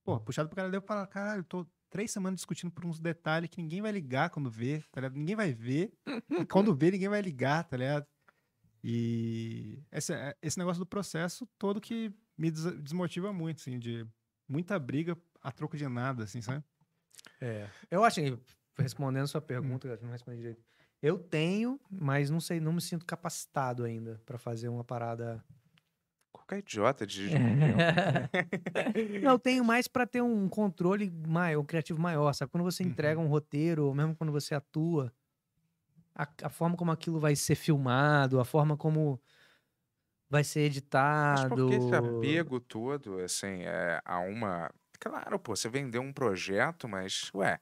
pô, puxado pro cara deu pra falar, caralho, tô três semanas discutindo por uns detalhes que ninguém vai ligar quando vê, tá ligado? Ninguém vai ver. e quando vê, ninguém vai ligar, tá ligado? E esse, é, esse negócio do processo todo que me desmotiva muito, assim, de muita briga a troco de nada, assim, sabe? É. Eu acho que respondendo a sua hum. pergunta, hum. não respondi direito. Eu tenho, mas não sei, não me sinto capacitado ainda para fazer uma parada. Qualquer idiota de Não, eu tenho mais para ter um controle maior, um criativo maior, sabe? Quando você uhum. entrega um roteiro, ou mesmo quando você atua, a, a forma como aquilo vai ser filmado, a forma como vai ser editado. Mas por que apego todo, assim, é, a uma. Claro, pô, você vendeu um projeto, mas, ué,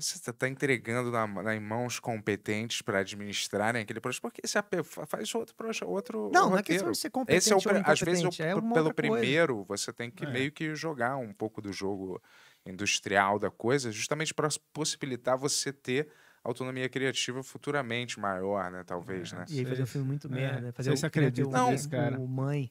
você está tá entregando na, na, em mãos competentes para administrarem né, aquele projeto. Porque se é a faz outro projeto, outro Não, não é questão de ser competente esse é o, Às vezes, o, é pelo primeiro, você tem que é. meio que jogar um pouco do jogo industrial da coisa, justamente para possibilitar você ter autonomia criativa futuramente maior, né? Talvez, é. né? E aí fazer um filme muito merda. É. Fazer Você o, acredita não, o Mãe.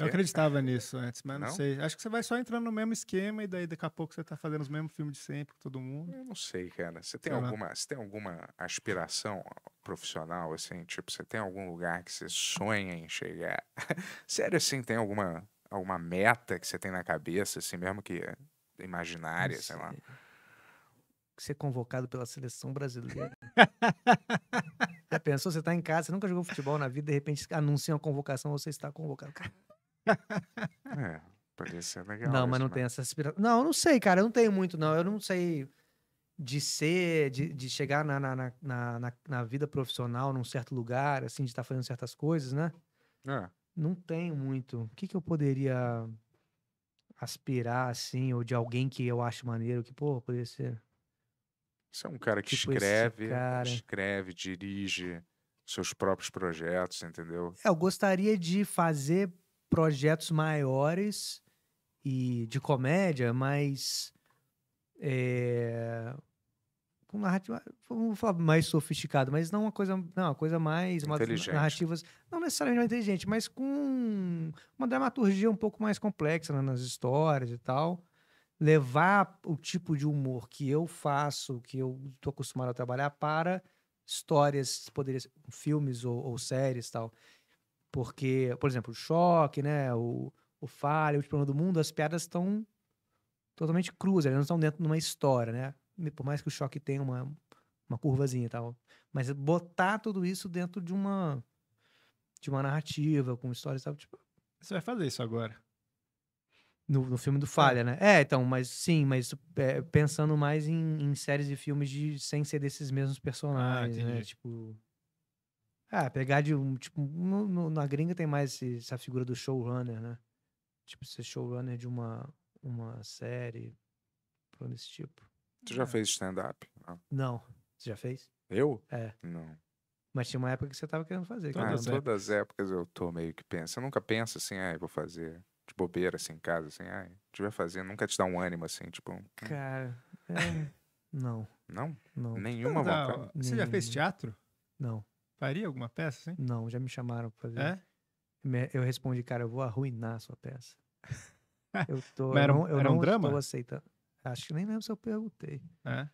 Eu é? acreditava nisso antes, mas não, não, sei. Acho que você vai só entrando no mesmo esquema e daí daqui a pouco você tá fazendo os mesmos filmes de sempre com todo mundo. Eu não sei, cara. Você tem, alguma, você tem alguma aspiração profissional, assim? Tipo, você tem algum lugar que você sonha em chegar? Sério, assim, tem alguma, alguma meta que você tem na cabeça, assim, mesmo que imaginária, sei. sei lá? Ser é convocado pela seleção brasileira. Já pensou? Você tá em casa, você nunca jogou futebol na vida, de repente anuncia uma convocação, você está convocado. Cara, é, podia ser é legal. Não, mas não né? tem essa aspiração. Não, eu não sei, cara. Eu não tenho muito, não. Eu não sei de ser, de, de chegar na, na, na, na, na vida profissional num certo lugar, assim, de estar tá fazendo certas coisas, né? É. Não tenho muito. O que, que eu poderia aspirar, assim, ou de alguém que eu acho maneiro, que, pô, poderia ser. Você é um cara que tipo escreve, cara... escreve, dirige seus próprios projetos, entendeu? É, eu gostaria de fazer projetos maiores e de comédia, mas é, com narrativa, vamos falar mais sofisticado, mas não uma coisa, não, uma coisa mais inteligente narrativas, não necessariamente inteligente, mas com uma dramaturgia um pouco mais complexa né, nas histórias e tal. Levar o tipo de humor que eu faço, que eu estou acostumado a trabalhar, para histórias, poderia ser, filmes ou, ou séries tal. Porque, por exemplo, o choque, né? O, o falha, o problema do mundo, as piadas estão totalmente cruas, elas não estão dentro de uma história, né? Por mais que o choque tenha uma, uma curvazinha e tal. Mas botar tudo isso dentro de uma de uma narrativa, com histórias, tal Tipo... Você vai fazer isso agora. No, no filme do é. Falha, é. né? É, então, mas sim, mas é, pensando mais em, em, séries e filmes de sem ser desses mesmos personagens, ah, né? Tipo, ah, pegar de um. Tipo, no, no, na gringa tem mais esse, essa figura do showrunner, né? Tipo, ser showrunner de uma, uma série, plano desse tipo. Tu já é. fez stand-up? Não. não. Você já fez? Eu? É. Não. Mas tinha uma época que você tava querendo fazer. Todas, ah, todas as épocas eu tô meio que pensando. Eu nunca penso assim, ai, vou fazer de bobeira, assim, em casa, assim, ai, tiver fazer, nunca te dá um ânimo, assim, tipo. Hum. Cara, é... não. Não? Não. Nenhuma não vontade. Você já fez teatro? Não faria alguma peça assim? Não, já me chamaram pra fazer. É? Eu respondi, cara, eu vou arruinar a sua peça. eu tô, era um, eu era não, um drama? estou aceitando. Acho que nem lembro se eu perguntei. É.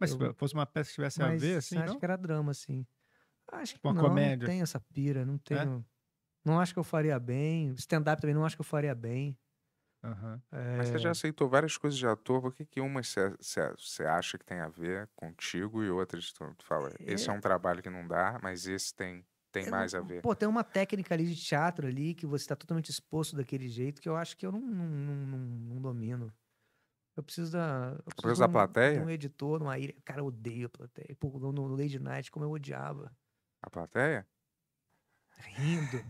Mas eu, se fosse uma peça que tivesse mas, a ver, assim, acho não? que era drama, assim. Acho que tipo uma não, comédia. não tem essa pira, não é? tenho... É? Não acho que eu faria bem. Stand-up também não acho que eu faria bem. Mas você já é. aceitou várias coisas de ator, por que que umas você acha que tem a ver contigo e outras tu, tu fala, esse é, é um trabalho que não dá, mas esse tem, tem mais a ver? pô, tem uma técnica ali de teatro ali que você está totalmente exposto daquele jeito que eu acho que eu não, não, não, não- não domino. Eu preciso da, eu preciso Por da um, um editor, numa ilha. Cara, eu odeio a plateia. Pô, no no Lady Night, como eu odiava. A plateia? Rindo,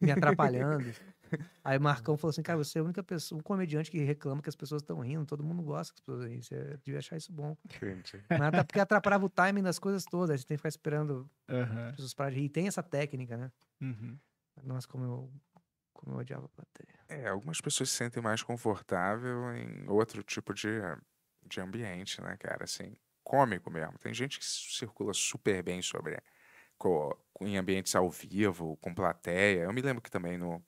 me atrapalhando. Aí uhum. Marcão falou assim: cara, você é a única pessoa, um comediante que reclama que as pessoas estão rindo, todo mundo gosta que as pessoas rindo. Você devia achar isso bom. Gente. Mas até porque atrapalhava o timing das coisas todas, você tem que ficar esperando uhum. as pessoas para rir. E tem essa técnica, né? Uhum. Nossa, como eu como eu odiava bateria. É, algumas pessoas se sentem mais confortável em outro tipo de, de ambiente, né, cara? Assim, cômico mesmo. Tem gente que circula super bem sobre com, em ambientes ao vivo, com plateia. Eu me lembro que também no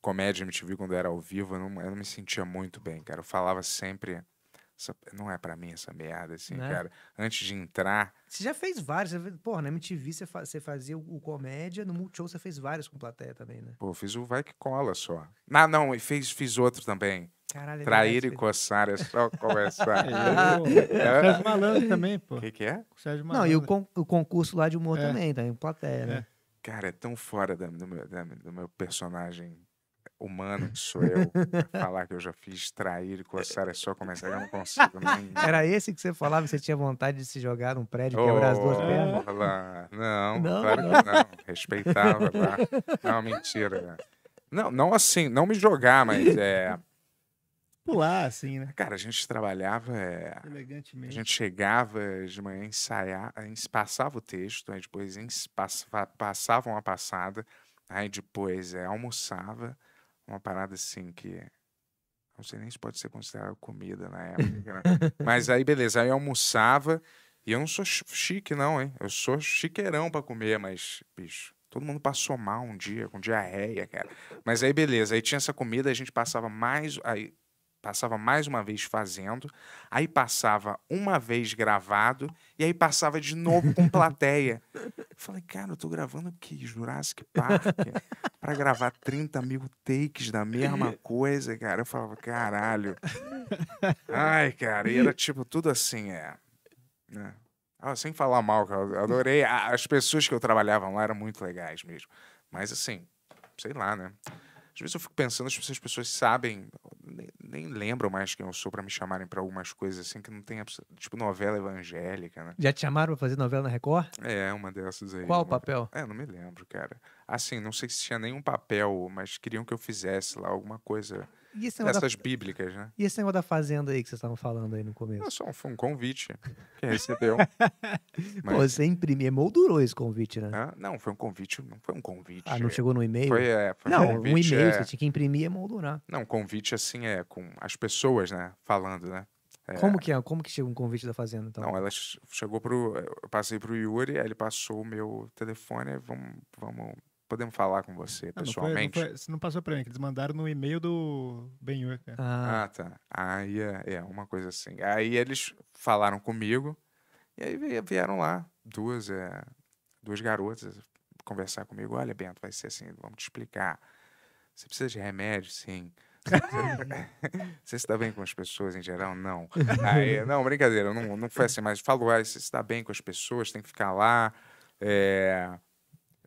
comédia MTV quando era ao vivo, eu não, eu não me sentia muito bem, cara. Eu falava sempre. não é para mim essa merda, assim, né? cara. Antes de entrar. Você já fez vários. porra, na MTV você, você fazia o, o, comédia, no Multishow você fez vários com plateia também, né? Pô, fiz o Vai Que Cola só. Ah, não, e fiz, fiz outro também. Caralho, é Trair é e coçar é só começar. é. Sérgio Malandro é. também, pô. O que, que, é? Sérgio Malandro. Não, e o, con o concurso lá de humor é. também, tá em plateia, é. né? Cara, é tão fora da, do, meu, da, do meu personagem humano que sou eu, falar que eu já fiz trair, coçar é só começar, eu não consigo nem. Era esse que você falava que você tinha vontade de se jogar num prédio, oh, quebrar as duas pernas? Lá. Não, não, claro que não. Respeitava, tá? Não, mentira. Não, não assim, não me jogar, mas é. Pular, assim, né? Cara, a gente trabalhava. É... Elegantemente. A gente chegava de manhã, ensaiava, passava o texto, aí depois passava uma passada, aí depois é, almoçava uma parada assim que. Não sei nem se pode ser considerado comida na época. né? Mas aí, beleza, aí eu almoçava. E eu não sou chique, não, hein? Eu sou chiqueirão para comer, mas, bicho, todo mundo passou mal um dia, com diarreia, cara. Mas aí, beleza, aí tinha essa comida, a gente passava mais. Aí passava mais uma vez fazendo, aí passava uma vez gravado, e aí passava de novo com plateia. Eu falei, cara, eu tô gravando o que? Jurassic Park, para gravar 30 mil takes da mesma coisa, cara. Eu falava, caralho. Ai, cara, e era tipo tudo assim, é. Né? Ah, sem falar mal, cara, eu adorei. As pessoas que eu trabalhava lá eram muito legais mesmo. Mas assim, sei lá, né? Às vezes eu fico pensando se as pessoas sabem, nem, lembram mais quem eu sou para me chamarem para algumas coisas assim que não tem, tipo novela evangélica, né? Já te chamaram pra fazer novela na Record? É, uma dessas aí. Qual o papel? É, não me lembro, cara assim, não sei se tinha nenhum papel, mas queriam que eu fizesse lá alguma coisa dessas da... bíblicas, né? E esse negócio da fazenda aí que vocês estavam falando aí no começo? Ah, só um, foi um convite que recebeu. mas... Pô, você imprimiu, moldurou esse convite, né? Ah, não, foi um convite, não foi um convite. Ah, não chegou no e-mail? Foi, é, foi não, um, um e-mail, é... você tinha que imprimir e moldurar. Não, um convite assim é com as pessoas, né, falando, né? É... Como que é? Como que chega um convite da fazenda? Então? Não, ela chegou pro. Eu passei pro Yuri, aí ele passou o meu telefone, vamos, vamos podemos falar com você ah, pessoalmente. Não foi, não foi, não passou para mim, que eles mandaram no e-mail do Benhur. Né? Ah. ah, tá. Aí é, é, uma coisa assim. Aí eles falaram comigo, e aí vieram lá duas, é, duas garotas conversar comigo. Olha, Bento, vai ser assim, vamos te explicar. Você precisa de remédio, sim. você está bem com as pessoas em geral? Não. Aí, não, brincadeira, não, não foi assim, mas falou, ah, você está bem com as pessoas, tem que ficar lá. É,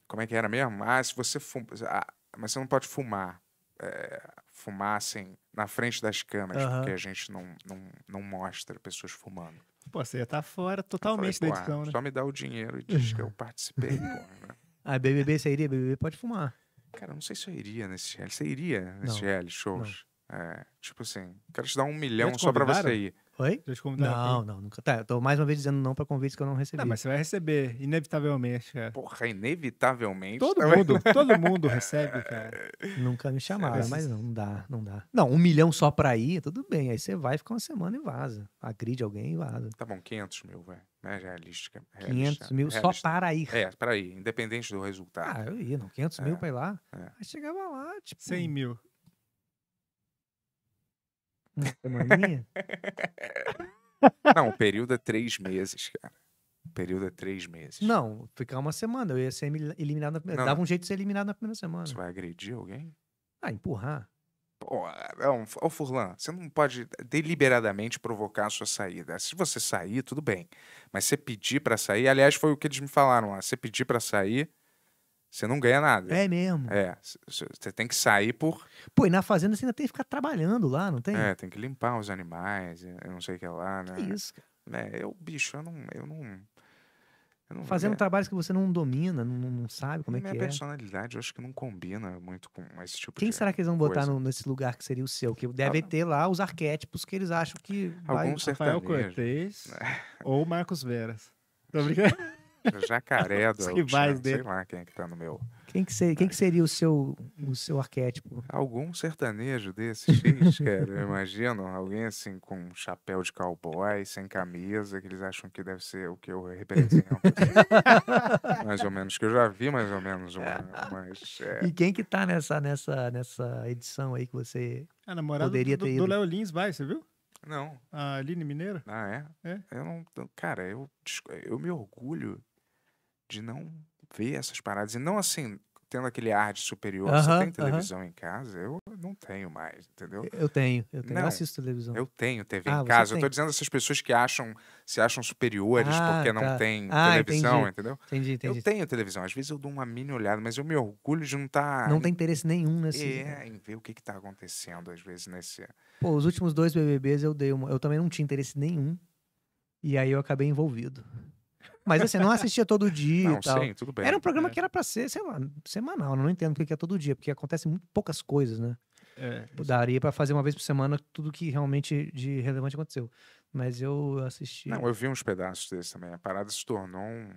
como é que era mesmo? Ah, se você fuma. Ah, mas você não pode fumar. É, fumassem na frente das câmeras, uhum. porque a gente não, não, não mostra pessoas fumando. Pô, você ia estar tá fora totalmente falei, da edição, né? Só me dá o dinheiro e diz que eu participei, pô, né? Ah, BBB, você iria? BBB pode fumar. Cara, não sei se eu iria nesse reality. Você iria nesse não, reality shows? É, tipo assim, quero te dar um milhão só pra você ir. Oi? Não, não, nunca. Tá, eu tô mais uma vez dizendo não pra convite que eu não recebi. Não, mas você vai receber, inevitavelmente, cara. Porra, inevitavelmente. Todo também. mundo, todo mundo recebe, cara. Nunca me chamaram, mas não, não dá, não dá. Não, um milhão só pra ir, tudo bem. Aí você vai, fica uma semana e vaza. Agride alguém e vaza. Tá bom, 500 mil, velho. Né, é realística. 500 é realista, é mil realista. só para ir. É, para ir, independente do resultado. Ah, eu ia, não. 500 é, mil para ir lá. É. Aí chegava lá, tipo. 100 mil. Uma semaninha? Não, o período é três meses, cara. O período é três meses. Não, ficar uma semana. Eu ia ser eliminado na Não, Dava um jeito de ser eliminado na primeira semana. Você vai agredir alguém? Ah, empurrar. Pô, não, ô Furlan, você não pode deliberadamente provocar a sua saída. Se você sair, tudo bem. Mas você pedir para sair, aliás, foi o que eles me falaram lá. Você pedir para sair, você não ganha nada. É mesmo. É. Você tem que sair por. Pô, e na fazenda você ainda tem que ficar trabalhando lá, não tem? É, tem que limpar os animais, eh, eu não sei o que é lá, né? Que isso, cara. É, eu, bicho, eu não. Eu não... Fazendo é. trabalhos que você não domina, não, não sabe como é que é. Minha personalidade, eu acho que não combina muito com esse tipo Quem de Quem será que eles vão botar no, nesse lugar que seria o seu? Que ah, deve ah, ter lá os arquétipos que eles acham que Algum vai... Rafael Cortez ou Marcos Veras. Tô brincando? Jacaré do Oxan, sei lá quem é que tá no meu. Quem que, ser, quem que é. seria o seu, o seu arquétipo? Algum sertanejo desse cara. Eu imagino alguém assim com um chapéu de cowboy, sem camisa, que eles acham que deve ser o que eu represento. Assim. mais ou menos, que eu já vi mais ou menos uma. Mas, é... E quem que tá nessa, nessa, nessa edição aí que você a namorada poderia do, ter ido? do Léo Lins vai, você viu? Não. A Aline Mineira? Ah, é? é? Eu não. Cara, eu, eu me orgulho de não ver essas paradas. E não assim, tendo aquele ar de superior. Uh -huh, você tem televisão uh -huh. em casa? Eu não tenho mais, entendeu? Eu tenho, eu tenho. Não, eu assisto televisão. Eu tenho TV ah, em casa. Tem. Eu tô dizendo essas pessoas que acham, se acham superiores ah, porque tá. não tem ah, televisão, entendi. entendeu? Entendi, entendi. Eu tenho televisão. Às vezes eu dou uma mini olhada, mas eu me orgulho de não estar... Tá... Não tem interesse nenhum nesse... É, né? em ver o que está acontecendo, às vezes, nesse... Pô, os últimos dois BBBs eu dei uma... Eu também não tinha interesse nenhum. E aí eu acabei envolvido. Mas assim, não assistia todo dia não, Sim, tudo bem. Era um programa é. que era para ser, sei lá, semanal. Não entendo porque é todo dia, porque acontecem poucas coisas, né? É, é tipo, Daria para fazer uma vez por semana tudo que realmente de relevante aconteceu. Mas eu assisti. Não, eu vi uns pedaços desse também. A parada se tornou um,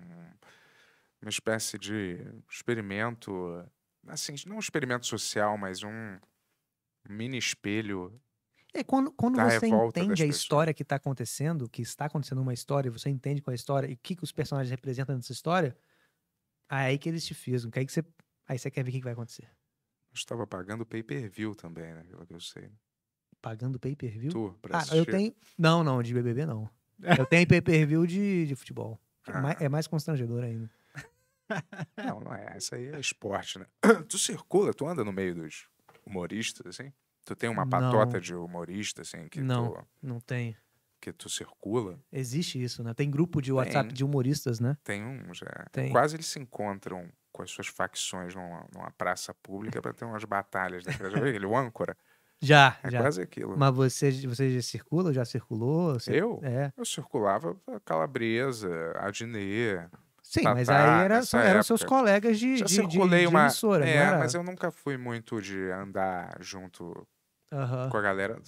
uma espécie de experimento, assim, não um experimento social, mas um mini espelho é quando, quando tá, é, você entende a história que está acontecendo, que está acontecendo uma história, e você entende com é a história e o que, que os personagens representam nessa história, é aí que eles te fisgam, que aí que você, aí você quer ver o que, que vai acontecer. Eu estava pagando pay-per-view também, né? Pelo que eu sei. Pagando pay-per-view? Tu, pra ah, eu tenho. Não, não, de BBB não. Eu tenho pay-per-view de, de futebol. Ah. É, mais, ah. é mais constrangedor ainda. Não, não é. Isso aí é esporte, né? Tu circula, tu anda no meio dos humoristas, assim? Tu tem uma patota não. de humorista, assim, que Não, tu, não tem. Que tu circula? Existe isso, né? Tem grupo de WhatsApp tem, de humoristas, né? Tem um, já. É. Tem. Quase eles se encontram com as suas facções numa, numa praça pública para ter umas batalhas. Né? Já ele, o âncora? Já, é já. quase aquilo. Mas você, você já circula? Já circulou? Você... Eu? É. Eu circulava a Calabresa, a Sim, mas aí era, eram seus colegas de, já de, circulei de, de uma... emissora. É, era... mas eu nunca fui muito de andar junto uhum. com a galera.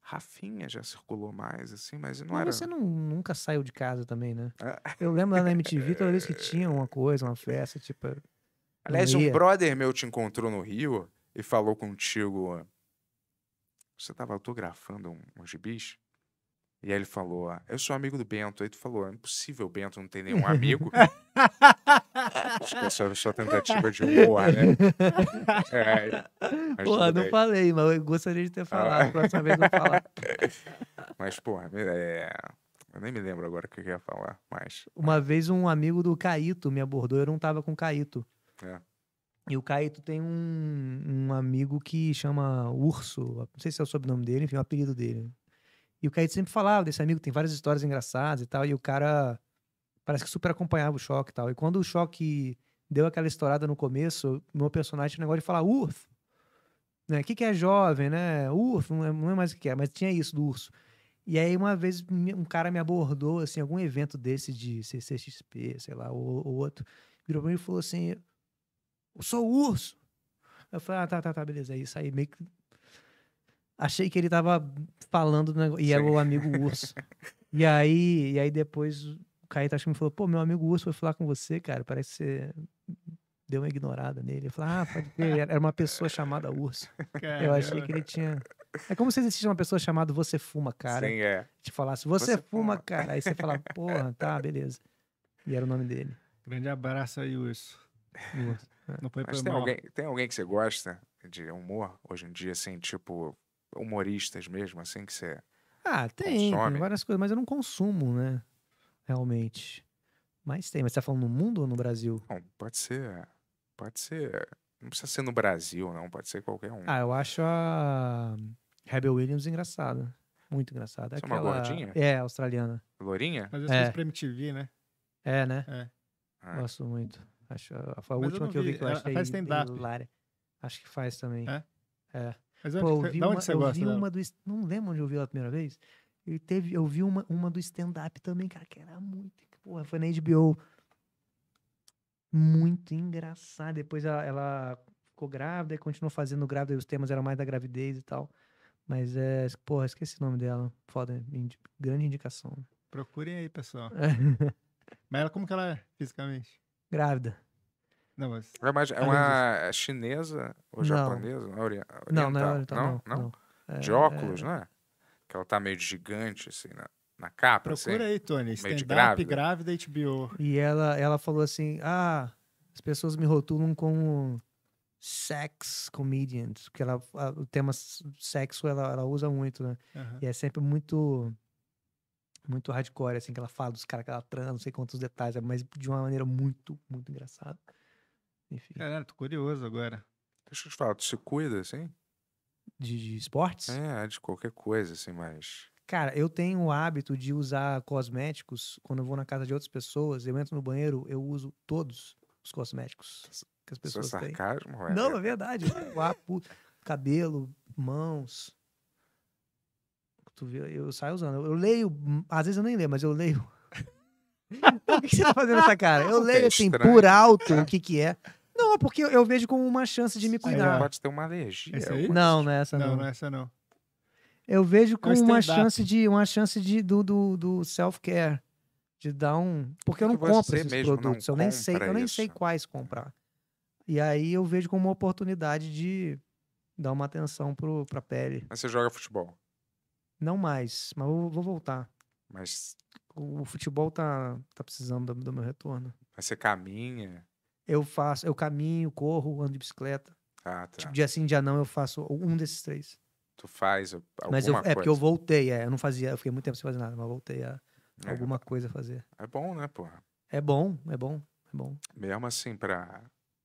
Rafinha já circulou mais, assim, mas não mas era. Você não, nunca saiu de casa também, né? Ah. Eu lembro lá na MTV, toda vez que tinha uma coisa, uma festa, tipo. Aliás, um brother meu te encontrou no Rio e falou contigo. Você estava autografando uns bichos? gibis? E aí ele falou: ah, Eu sou amigo do Bento. Aí tu falou: É impossível, o Bento não tem nenhum amigo. Acho que é só, tentativa de boa né? É, porra, não falei, mas eu gostaria de ter ah. falado. Ah. Próxima vez eu falar. Mas, porra, é... Eu nem me lembro agora o que eu ia falar, mas... Uma é. vez um amigo do Caíto me abordou, eu não tava com o Caíto. É. E o Caíto tem um, um amigo que chama Urso, não sei se é o sobrenome dele, enfim, o apelido dele. E o Kaique sempre falava desse amigo, tem várias histórias engraçadas e tal, e o cara parece que super acompanhava o choque e tal. E quando o choque deu aquela estourada no começo, meu personagem tinha um negócio de falar urso Né? O que, que é jovem, né? urso é, não é, mais o que é, mas tinha isso do urso. E aí, uma vez, um cara me abordou, assim, algum evento desse de CCXP, sei lá, ou, ou outro, virou pra mim e falou assim: Eu sou urso. Eu falei: Ah, tá, tá, tá, beleza. É aí saí meio que Achei que ele tava falando do negócio. E era o amigo urso. e aí, e aí depois o Caetano me falou: pô, meu amigo urso foi falar com você, cara. Parece que você deu uma ignorada nele. Eu falei, ah, pode ver. Era uma pessoa chamada urso. Caramba. Eu achei que ele tinha. É como se existisse uma pessoa chamada Você Fuma, cara. Sim, é. Te falasse, você, você fuma, fuma, cara. Aí você fala, porra, tá, beleza. E era o nome dele. Grande abraço aí, urso. É. Não foi Mas tem alguém, tem alguém que você gosta de humor hoje em dia, assim, tipo, humoristas mesmo, assim, que você. Ah, tem, tem várias coisas, mas eu não consumo, né? Realmente. Mas tem. Mas você tá falando no mundo ou no Brasil? Não, pode ser. Pode ser. Não precisa ser no Brasil, não. Pode ser qualquer um. Ah, eu acho a Rebel Williams engraçada. Muito engraçada. Você é aquela... uma gordinha? É, australiana. Lourinha? Mas eu é. é. pra MTV, né? É, né? É. Ah. Gosto muito. Acho, foi a mas última eu que eu vi que eu acho que faz Acho que faz também. É? É. Mas onde, Pô, eu vi, uma, onde você eu gosta vi uma do. Não lembro onde eu vi ela a primeira vez. E teve, eu vi uma, uma do stand-up também, cara, que era muito. Porra, foi na HBO. Muito engraçada. Depois ela, ela, ficou grávida e continuou fazendo grávida, e os temas eram mais da gravidez e tal. Mas é. Porra, esqueci o nome dela. Foda, indi, grande indicação. Procurem aí, pessoal. É. Mas ela, como que ela é fisicamente? Grávida. Não, mas... É, mais, é uma chinesa ou japonesa? É não, não, não é, é. oriental. Não? não, não. De óculos, né? Que ela tá meio gigante, assim, na capa. Assim. Procura assim, aí, Tony. Stand-up grávida. grávida HBO. E ela, ela falou assim: ah, as pessoas me rotulam como sex comedians, porque ela, a, o tema sexo ela, ela usa muito, né? Uhum. E é sempre muito muito hardcore, assim, que ela fala dos caras que ela transa, não sei quantos detalhes, é, mas de uma maneira muito, muito engraçada. Enfim. Caralho, tô curioso agora. Deixa eu te falar, tu se cuida, assim? De, de esportes? É, é, de qualquer coisa, assim, mas. Cara, eu tenho o hábito de usar cosméticos quando eu vou na casa de outras pessoas. Eu entro no banheiro, eu uso todos os cosméticos que as pessoas Isso é sarcasmo, têm. Não, é verdade. Guapo, cabelo, mãos. Tu vê, eu saio usando. Eu, eu, leio, às vezes eu nem leio, mas eu leio. o que você tá fazendo essa cara? Eu leio é assim, por alto o que que é. Não, é porque eu vejo como uma chance de me cuidar. Você pode ter uma alergia. Não, não é essa não. Não, não é essa não. Eu vejo é como uma chance de uma chance de do, do, do self-care, de dar um, porque eu é não compro esses produtos, eu nem sei, isso. eu nem sei quais comprar. E aí eu vejo como uma oportunidade de dar uma atenção pro a pele. Mas você joga futebol? Não mais, mas eu vou voltar. Mas o, o futebol tá tá precisando do, do meu retorno. Mas você caminha? eu faço, eu caminho, corro, ando de bicicleta. Ah, tá. Tipo, dia sim, dia não, eu faço um desses três. Tu faz alguma mas eu, coisa? É porque eu voltei, é, eu não fazia, eu fiquei muito tempo sem fazer nada, mas voltei a é, alguma coisa a fazer. É bom, né, pô É bom, é bom, é bom. Mesmo assim, pra,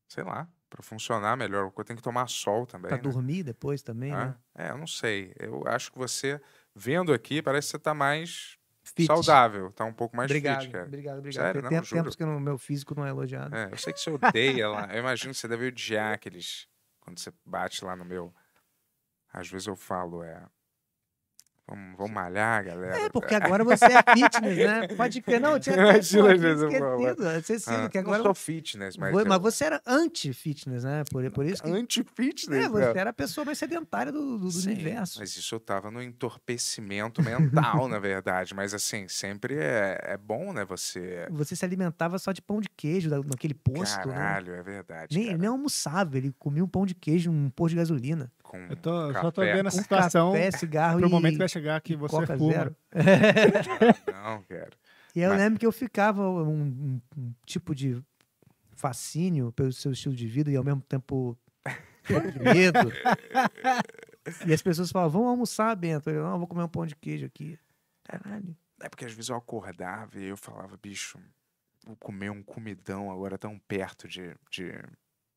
sei lá, pra funcionar melhor, eu tenho que tomar sol também. Pra né? dormir depois também, ah, né? É, eu não sei. Eu acho que você, vendo aqui, parece que você tá mais fit. Saudável, tá um pouco mais obrigado, fit, cara. Obrigado, obrigado. Sério, Tem não, tempos juro. que o meu físico não é elogiado. É, eu sei que você odeia lá. Eu imagino que você deve odiar aqueles. Quando você bate lá no meu. Às vezes eu falo, é. Vamos, vamos malhar, galera. É, porque agora você é fitness, né? Pode crer. Não, eu tinha, eu tinha pô, esquecido. Você ah, que agora... Não sou fitness, mas... Mas você era anti-fitness, né? Por, por isso que... Anti-fitness? É, você cara. Né? era a pessoa mais sedentária do, do Sim, universo. mas isso eu tava no entorpecimento mental, na verdade. Mas, assim, sempre é, é bom, né, você... Você se alimentava só de pão de queijo naquele posto, né? Caralho, né? é verdade, nem, nem, almoçava. Ele comia um pão de queijo, um pôr de gasolina com. Eu tô, café, só tô vendo a situação. Café, cigarro pro e momento vai chegar que você Coca fuma. Zero. Ah, não, quero E eu Mas... lembro que eu ficava um, um, um tipo de fascínio pelo seu estilo de vida e ao mesmo tempo medo. e as pessoas falavam, vamos almoçar, Bento. Eu, não, vou comer um pão de queijo aqui. Caralho. É porque às vezes eu acordava e eu falava, bicho, vou comer um comidão agora tão perto de, de,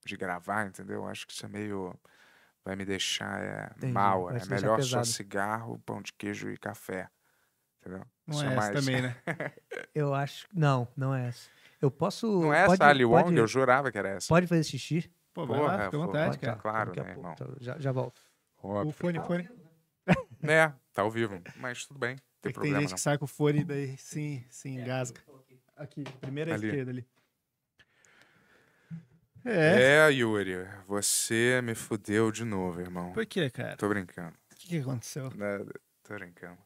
de gravar, entendeu? Acho que isso é meio vai me deixar é, mal. Vai é melhor pesado. só cigarro, pão de queijo e café. Entendeu? Não só é essa também, né? eu acho. Não, não é essa. Eu posso. Não é pode, essa Ali Wong? Pode... Eu jurava que era essa. Pode fazer xixi? Pô, vai Porra, lá, fica à vontade, cara. Tá claro, né, irmão? Então, já, já volto. Óbvio. O fone, fone. É, tá ao vivo, mas tudo bem. Tem, é problema, tem gente não. que sai com o fone e daí sim, se é, engasga. Aqui, primeira ali. esquerda ali. É. É, Yuri, você me fudeu de novo, irmão. Por que, cara? Tô brincando. O que, que aconteceu? Nada, né, tô brincando.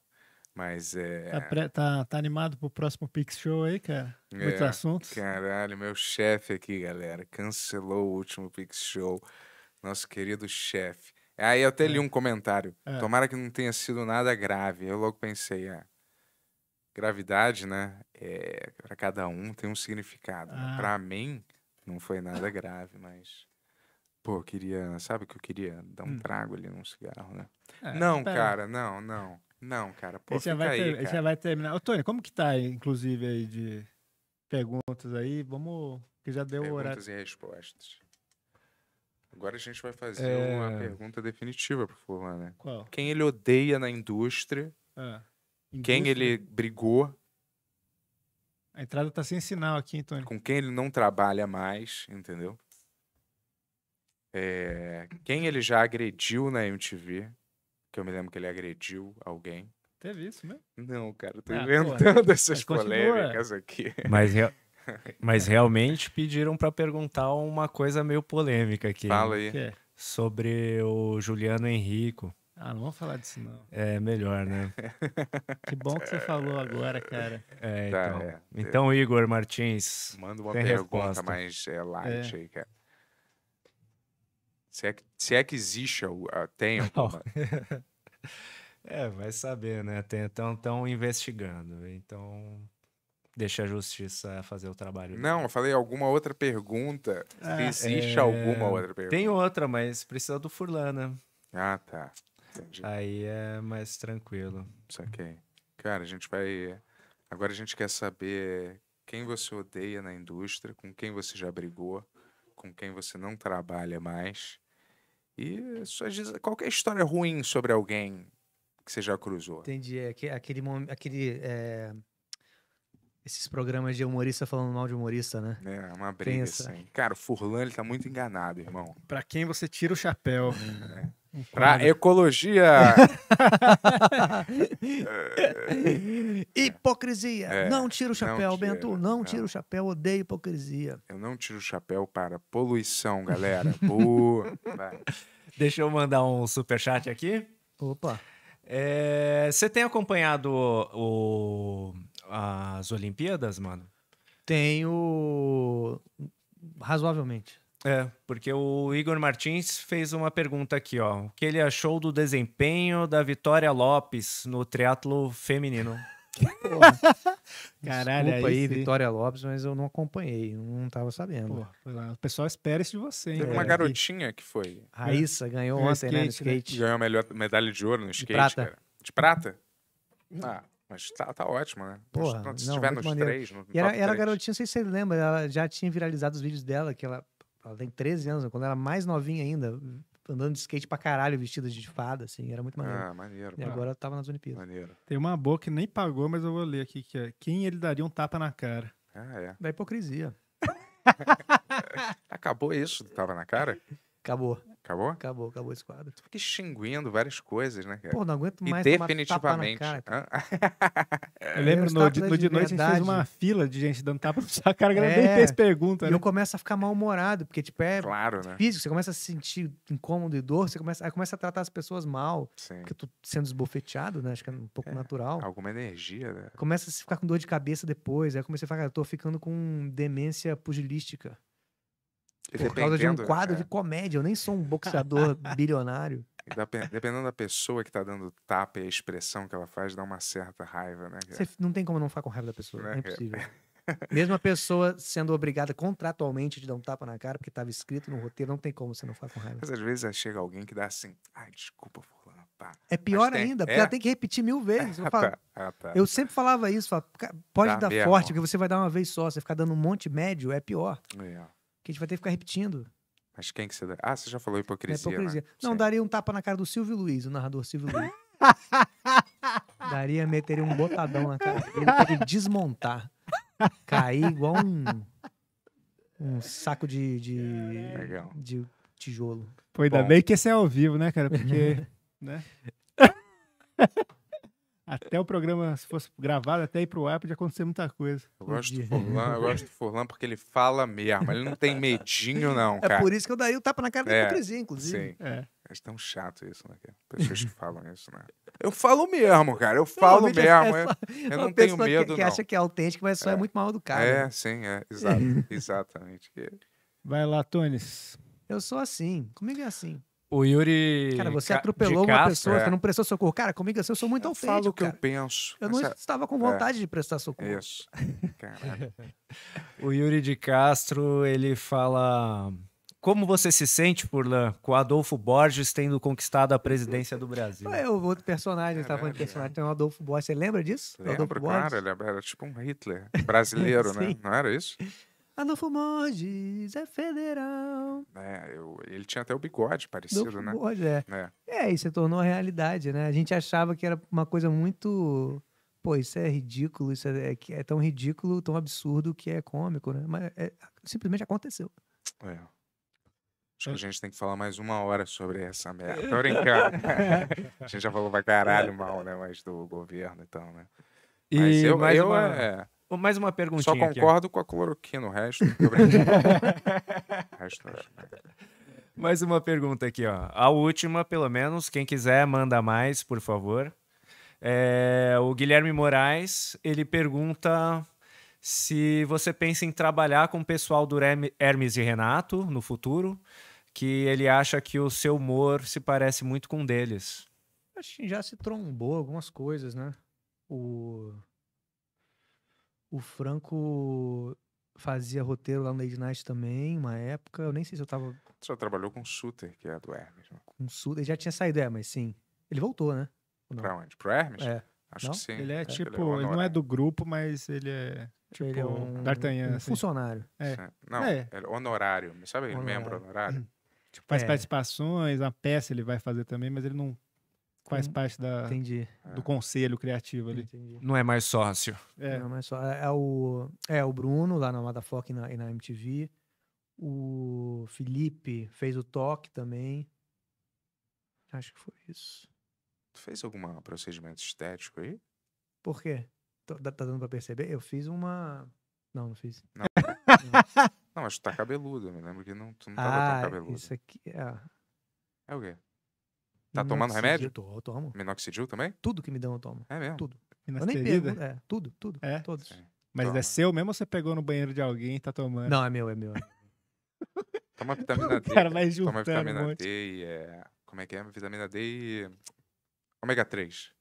Mas é. Tá, pré, tá, tá, animado pro próximo Pix Show aí, cara? É, Muitos assuntos. Caralho, meu chefe aqui, galera, cancelou o último Pix Show. Nosso querido chefe. Aí eu até é. li um comentário. É. Tomara que não tenha sido nada grave. Eu logo pensei, ah, gravidade, né? É, para cada um tem um significado. Né? Ah. Né? Para mim, não foi nada grave, mas. Pô, queria. Sabe o que eu queria? Dar um uhum. trago ali num cigarro, né? É, não, pera. cara, não, não. Não, cara. Pô, já vai, aí, ter, cara. já vai terminar. Ô, Tony, como que tá, inclusive, aí de perguntas aí? Vamos. Que já deu o horário. Perguntas e respostas. Agora a gente vai fazer é... uma pergunta definitiva pro Fulano né? Qual? Quem ele odeia na indústria? Ah. indústria? Quem ele brigou? A entrada tá sem sinal aqui, Antônio. Com quem ele não trabalha mais, entendeu? É... Quem ele já agrediu na MTV, que eu me lembro que ele agrediu alguém. Teve isso mesmo? Não, cara, eu tô ah, inventando porra. essas polêmicas continua. aqui. Mas, rea... Mas realmente pediram para perguntar uma coisa meio polêmica aqui. Fala aí. Sobre o Juliano Henrico. Ah, não vamos falar disso, não. É melhor, né? que bom que você falou agora, cara. É, tá, então. É. então, Igor Martins. Manda uma pergunta resposta. mais é, light é. aí, cara. Se é, que, se é que existe, uh, tem é, vai saber, né? Estão tão investigando. Então, deixa a justiça fazer o trabalho. Não, eu falei alguma outra pergunta. Ah, existe é... alguma outra pergunta? Tem outra, mas precisa do Furlan, né? Ah, tá. Entendi. Aí é mais tranquilo. Saquei. Cara, a gente vai. Agora a gente quer saber quem você odeia na indústria, com quem você já brigou, com quem você não trabalha mais. E qualquer história ruim sobre alguém que você já cruzou. Entendi. É aquele. aquele é... Esses programas de humorista falando mal de humorista, né? É, é uma briga, Pensa. assim. Cara, o Furlan, ele tá muito enganado, irmão. Pra quem você tira o chapéu. É. Para ecologia. É. hipocrisia. É, não tira o chapéu, não tira, Bento. Né? Não tira o chapéu. Odeio hipocrisia. Eu não tiro o chapéu para poluição, galera. Boa. Deixa eu mandar um super chat aqui. Opa. É, você tem acompanhado o, o, as Olimpíadas, mano? Tenho razoavelmente. É, porque o Igor Martins fez uma pergunta aqui, ó. O que ele achou do desempenho da Vitória Lopes no triatlo feminino? Caralho, Desculpa aí, Vitória Lopes, mas eu não acompanhei, não tava sabendo. Porra, o pessoal espera isso de você, hein? Teve uma garotinha que foi. Raíssa ganhou ontem, skate, né? No skate. Né? Ganhou a melhor medalha de ouro no skate, de prata. Cara. De prata? Ah, mas tá, tá ótimo, né? Porra, se não, tiver nos maneiro. três. No e era, era garotinha, não sei se você lembra, ela já tinha viralizado os vídeos dela, que ela ela tem 13 anos, né? quando ela era mais novinha ainda, andando de skate pra caralho, vestida de fada, assim, era muito maneiro. Ah, maneiro. E agora ela tava nas Olimpíadas. Maneiro. Tem uma boa que nem pagou, mas eu vou ler aqui, que é quem ele daria um tapa na cara. Ah, é. Da hipocrisia. Acabou isso, tava na cara? Acabou. Acabou? Acabou, acabou esse quadro. Tu fica extinguindo várias coisas, né, cara? Pô, não aguento mais. E definitivamente. Cara, cara. eu lembro eu no, de, no de noite a gente fez uma fila de gente dando tapa na cara, a galera é, nem fez pergunta. E né? eu começo a ficar mal-humorado, porque, tipo, é claro, né? físico, você começa a se sentir incômodo e dor, você começa, aí começa a tratar as pessoas mal. Sim. Porque tu sendo esbofeteado, né? Acho que é um pouco é, natural. Alguma energia, né? Começa a ficar com dor de cabeça depois. Aí eu comecei a falar, cara, eu tô ficando com demência pugilística. Por causa de um quadro é. de comédia. Eu nem sou um boxeador bilionário. Dependendo da pessoa que tá dando tapa e a expressão que ela faz, dá uma certa raiva, né? Você não tem como não ficar com raiva da pessoa, né, é, é impossível. Mesmo a pessoa sendo obrigada contratualmente de dar um tapa na cara, porque estava escrito no roteiro, não tem como você não ficar com raiva. Mas às vezes eh, chega alguém que dá assim, ai, desculpa, fulano, pá. É pior tem, ainda, porque é? ela tem que repetir mil vezes. Eu, ah, falo, tá. ah, tá. eu sempre falava isso, pode dá dar mesmo. forte, porque você vai dar uma vez só, você ficar dando um monte médio, é pior. É que a gente vai ter que ficar repetindo. Mas quem que você dá? Ah, você já falou hipocrisia. É hipocrisia. Né? Não, Sim. daria um tapa na cara do Silvio Luiz, o narrador Silvio Luiz. daria, meteria um botadão na cara dele pra ele desmontar. Cair igual um, um saco de, de, de tijolo. Pô, ainda Bom. bem que esse é ao vivo, né, cara? Porque. né? Até o programa, se fosse gravado, até ir pro ar, podia acontecer muita coisa. Eu gosto do Forlan, eu gosto do Forlan porque ele fala mesmo. Ele não tem medinho, não, é cara. É por isso que eu daí o tapa na cara da é, hipocrisia, inclusive. Sim. É. É tão chato isso, né? Pessoas que falam isso, né? Eu falo mesmo, cara. Eu falo é mesmo. É, eu, eu não tenho medo, que, que não. acha que é autêntico, mas só é, é muito mal cara É, sim, é. Exato, exatamente. Vai lá, Tones. Eu sou assim. Comigo é assim. O Yuri. Cara, você atropelou uma pessoa, é. você não prestou socorro. Cara, comigo assim, eu sou muito eu autêntico. Falo o que cara. eu penso. Eu não estava com é. vontade é. de prestar socorro. Isso. o Yuri de Castro, ele fala. Como você se sente, Furlan, com Adolfo Borges tendo conquistado a presidência do Brasil? É o outro personagem, estava falando de personagem, tem o Adolfo Borges. Você lembra disso? Lembro, Adolfo cara, Borges? ele era tipo um Hitler brasileiro, né? Não era isso? Adolfo ah, Monges é federal. É, eu, ele tinha até o bigode parecido, Adolfo né? é. é. É, e se tornou a realidade, né? A gente achava que era uma coisa muito. Pô, isso é ridículo, isso é, é, é tão ridículo, tão absurdo que é cômico, né? Mas é, simplesmente aconteceu. É. Acho que a é. gente tem que falar mais uma hora sobre essa merda. Tô brincando. a gente já falou pra caralho mal, né? Mas do governo e então, tal, né? Mas e eu, mais eu uma... é, mais uma perguntinha. Só concordo aqui, com a cloroquina, o resto. o resto mais uma pergunta aqui, ó. A última, pelo menos. Quem quiser, manda mais, por favor. É, o Guilherme Moraes, ele pergunta se você pensa em trabalhar com o pessoal do Hermes e Renato no futuro, que ele acha que o seu humor se parece muito com o deles. Acho que já se trombou algumas coisas, né? O o Franco fazia roteiro lá no Lady Night também, uma época. Eu nem sei se eu tava. Só trabalhou com o Suter, que é do Hermes. Né? Com o Suter. Ele já tinha saído, é, mas sim. Ele voltou, né? Pra onde? Pro Hermes? É. Acho não? que sim. Ele é, é tipo, ele, é tipo, ele, não é do grupo, mas ele é. Tipo, ele é tipo, um, D'Artagnan. Um assim. funcionário. É. Não, é. é. honorário. Sabe, honorário. membro honorário? Tipo, faz é. participações, a peça ele vai fazer também, mas ele não faz hum, parte da, entendi. do conselho criativo ali. Entendi. Não é mais sócio. É. Não é mais é, é, o, é o Bruno, lá na Madafoc e na, e na MTV. O Felipe fez o toque também. Acho que foi isso. Tu fez algum procedimento estético aí? Por quê? Tô, tá dando pra perceber? Eu fiz uma. Não, não fiz. Não, não. não mas tu tá cabeludo. Eu né? me lembro que não, tu não tava tá ah, tão cabeludo. Isso aqui. É, é o quê? Tá tomando remédio? Tô, eu tomo. Minoxidil também? Tudo que me dão eu tomo. É mesmo? Tudo. Eu nem pego. é, tudo, tudo, é? todos. Sim. É. Mas Toma. é seu mesmo ou você pegou no banheiro de alguém e tá tomando? Não, é meu, é meu. É Toma vitamina D. Cara, Toma vitamina um D e é... Como é que é? Vitamina D e... Ômega 3.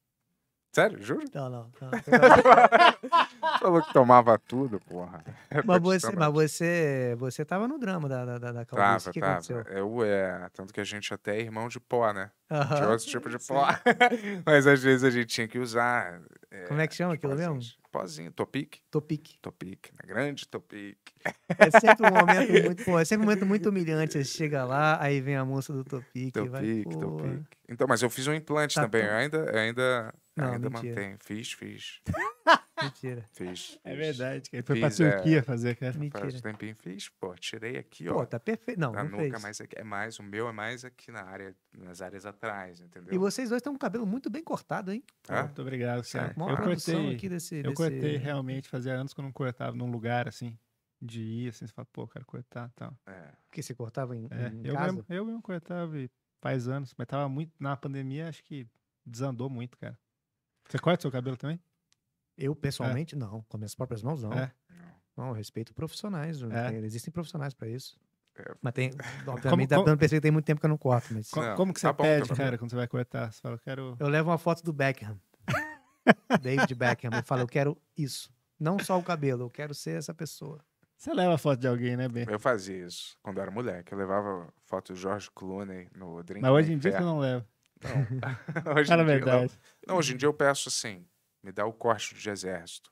Sério, juro? Não, não. não, Falou que tomava tudo, porra. É, mas você, mas você, você tava no drama da, da, da, calvície. Tava, o que tava. aconteceu? Eu, é, tanto que a gente até é irmão de pó, né? Uh -huh. Tinha outro tipo de pó. mas às vezes a gente tinha que usar. É, Como é que chama tipo, aquilo assim, mesmo? Tipo, pozinho, topic. Topic. Topic, né? grande topic. É sempre um momento muito, pô, é sempre um momento muito humilhante. Você chega lá, aí vem a moça do topic. Topic, vai, topic. Então, mas eu fiz um implante tá também. Ainda, ainda não, Ainda mentira. mantém. Fiz, fiz. mentira. Fiz, É verdade, que foi Fiz, pra é. Turquia é. fazer, cara. Faz um tempinho fiz, pô, tirei aqui, ó. Pô, tá perfeito. Não, Tá não nunca mais aqui. É mais, o meu é mais aqui na área, nas áreas atrás, entendeu? E vocês dois têm um cabelo muito bem cortado, hein? Tá? Muito obrigado, é cara. Eu cortei. aqui desse... Eu desse... cortei realmente, fazia anos que eu não cortava num lugar assim, de ir assim, você fala, pô, quero cortar e tal. É. Porque você cortava em, É, em eu, casa? mesmo, eu mesmo cortava faz anos, mas tava muito, na pandemia acho que desandou muito, cara. Você corta seu cabelo também? Eu, pessoalmente, é. não. Com minhas próprias mãos, não. É. Não, eu respeito profissionais. É. Existem profissionais para isso. É. Mas tem, obviamente, como, dando como... tem muito tempo que eu não corto. Mas... Como, como que você tá pede, tá cara, quando você vai cortar? Você fala, eu quero... Eu levo uma foto do Beckham. David Beckham. Eu falo, eu quero isso. Não só o cabelo, eu quero ser essa pessoa. Você leva foto de alguém, né, Ben? Eu fazia isso quando eu era moleque. Eu levava foto do George Clooney no Drink. Mas hoje em dia você não leva. Não, hoje, Era em verdade. Dia, não, não, hoje em dia eu peço assim, me dá o corte de exército.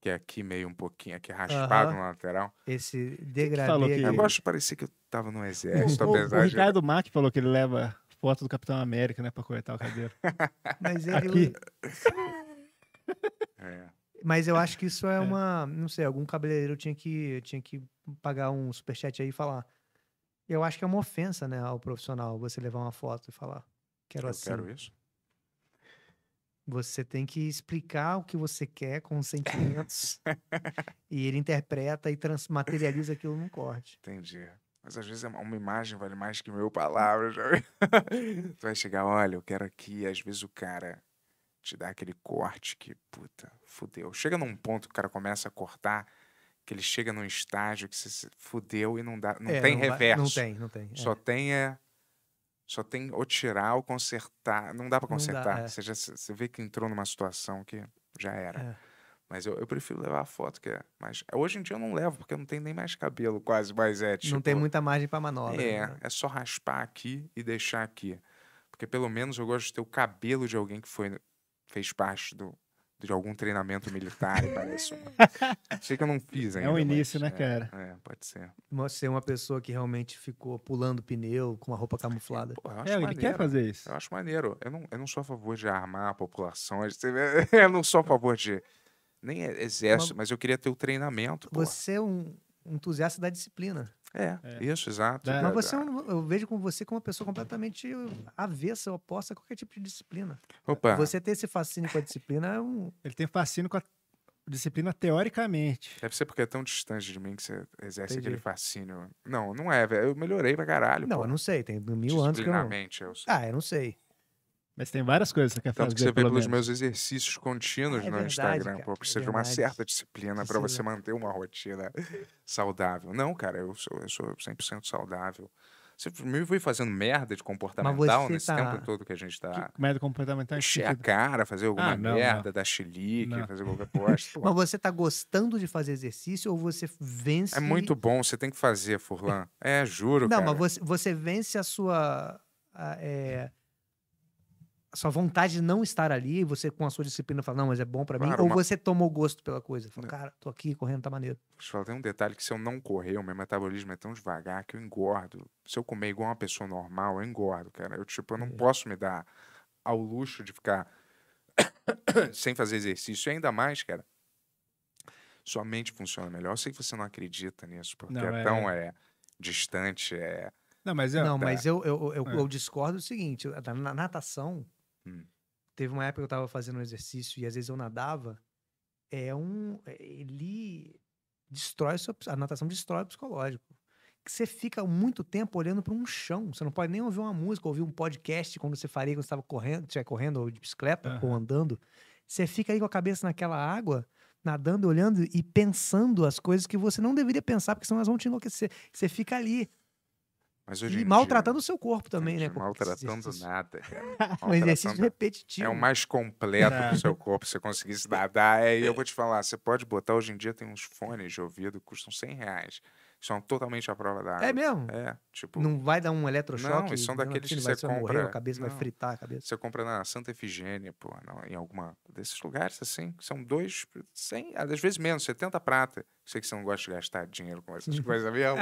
Que é aqui meio um pouquinho, aqui raspado uh -huh. na lateral. Esse degradê. Falou que... Eu gosto de parecer que eu tava no exército, o, apesar o Ricardo de... falou que ele leva foto do Capitão América, né, pra coletar o cabelo. Mas ele... Aqui. é. Mas eu acho que isso é, é, uma... Não sei, algum cabeleireiro tinha que, tinha que pagar um superchat aí e falar. Eu acho que é uma ofensa, né, ao profissional, você levar uma foto e falar. Quero Eu assim. quero isso. Você tem que explicar o que você quer com os sentimentos. e ele interpreta e materializa aquilo num corte. Entendi. Mas às vezes é uma imagem vale mais que mil palavras. tu vai chegar, olha, eu quero aqui. Às vezes o cara te dá aquele corte que, puta, fudeu. Chega num ponto que o cara começa a cortar, que ele chega num estágio que você fudeu e não dá. Não é, tem não reverso. Vai, não tem, não tem. Só é. tem é, só tem ou tirar ou consertar. Não dá para consertar. Dá, é. você, já, você vê que entrou numa situação que já era. É. Mas eu, eu, prefiro levar a foto, que é Hoje em dia eu não levo, porque eu não tenho nem mais cabelo, quase, mais é tipo. Não tem muita margem para manobra. É, né? é só raspar aqui e deixar aqui. Porque pelo menos eu gosto de ter o cabelo de alguém que foi, fez parte do, de algum treinamento militar, parece. Achei que eu não fiz é ainda. Né, é um início, mas, né, cara? É, pode ser. Você é uma pessoa que realmente ficou pulando pneu com uma roupa camuflada. Pô, é, ele quer fazer isso. Eu acho maneiro. Eu não, eu não sou a favor de armar a população. Eu não sou a favor de. Nem exército, mas eu queria ter o treinamento. Você é um entusiasta da disciplina. É, é. isso, exato. Né? Mas você, é eu vejo com você como uma pessoa completamente avessa, oposta a qualquer tipo de disciplina. Opa. Você ter esse fascínio com a disciplina é um... Ele tem fascínio com a disciplina teoricamente. Deve ser porque é tão distante de mim que você exerce Entendi. aquele fascínio. Não, não é, velho. Eu melhorei pra caralho. Não, pô. eu não sei. Tem mil anos que eu não... eu sei. Ah, eu não sei. Mas tem várias coisas que você quer fazer. Tanto que você vê pelo pelos menos. meus exercícios contínuos é no verdade, Instagram, cara, pô, precisa é de uma certa disciplina para você manter uma rotina saudável. Não, cara, eu sou, eu sou 100% saudável. Você me foi fazendo merda de comportamental nesse tá... tempo todo que a gente tá. Que merda comportamental Encher a cara, fazer alguma ah, não, merda, não. dar chilique, não. fazer qualquer bosta. Mas você tá gostando de fazer exercício ou você vence. É muito bom, você tem que fazer, Furlan. É, juro. Não, cara. mas você, você vence a sua. A, é a sua vontade de não estar ali, você com a sua disciplina fala, não, mas é bom para mim, claro, ou uma... você tomou gosto pela coisa. Fala, é. cara, tô aqui correndo, tá maneiro. Deixa eu falar, tem um detalhe que se eu não correr, o meu metabolismo é tão devagar que eu engordo. Se eu comer igual uma pessoa normal, eu engordo, cara. Eu, tipo, eu não é. posso me dar ao luxo de ficar sem fazer exercício. E ainda mais, cara, sua mente funciona melhor. Eu sei que você não acredita nisso, porque não, é, é, tão é, distante, é... Não, mas, eu, é, não, tá... mas eu, eu, eu, é. eu discordo o seguinte: tá, na natação, Hum. Teve uma época que eu estava fazendo um exercício e às vezes eu nadava. É um. É, ele destrói. a natação destrói o psicológico. Que você fica muito tempo olhando para um chão. Você não pode nem ouvir uma música, ouvir um podcast quando você faria, quando estava correndo, estiver correndo ou de bicicleta uhum. ou andando. Você fica aí com a cabeça naquela água nadando, olhando e pensando as coisas que você não deveria pensar, porque senão elas vão te enlouquecer. Você fica ali e maltratando dia, o seu corpo também, né? Maltratando nada, Maltratando um exercício repetitivo. É o mais completo do é. seu corpo, se você conseguisse nadar. É, e eu vou te falar, você pode botar, hoje em dia tem uns fones de ouvido que custam 100 reais são totalmente à prova da É mesmo? É, tipo... Não vai dar um eletrochoque? Não, são daqueles que você, você compra... Morrer, a cabeça não. vai fritar a cabeça. Você compra na Santa Efigênia, pô, não, em alguma desses lugares, assim, são dois, 100, às vezes menos, 70 prata. Sei que você não gosta de gastar dinheiro com essas coisas mesmo.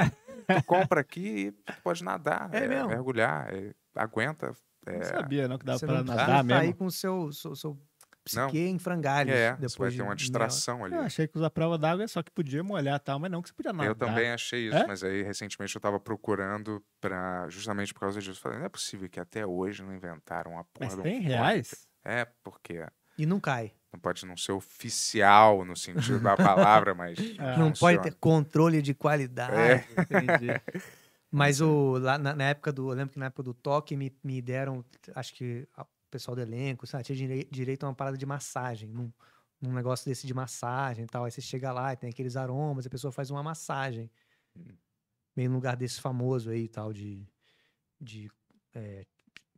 tu compra aqui e pode nadar, é, é mesmo? mergulhar, é, aguenta... É... Não sabia, não, que dava você pra nadar tá mesmo. Você aí com o seu, seu, seu psique não. em frangalhos. É, é. depois vai ter uma distração ali. Eu achei que usar prova d'água é só que podia molhar tal, mas não que você podia nadar. Eu também achei isso, é? mas aí recentemente eu estava procurando para justamente por causa disso. Falei, não é possível que até hoje não inventaram a porra mas tem um reais? É, porque... E não cai. Não pode não ser oficial no sentido da palavra, mas... É. Não pode ter controle de qualidade. É. Entendi. Mas o, lá na, na, época do. Eu lembro que na época do toque me, me deram, acho que pessoal do elenco, sabe? Tinha direito a uma parada de massagem, num, num negócio desse de massagem e tal. Aí você chega lá e tem aqueles aromas, a pessoa faz uma massagem. Hum. Meio num lugar desse famoso aí e tal, de. de é,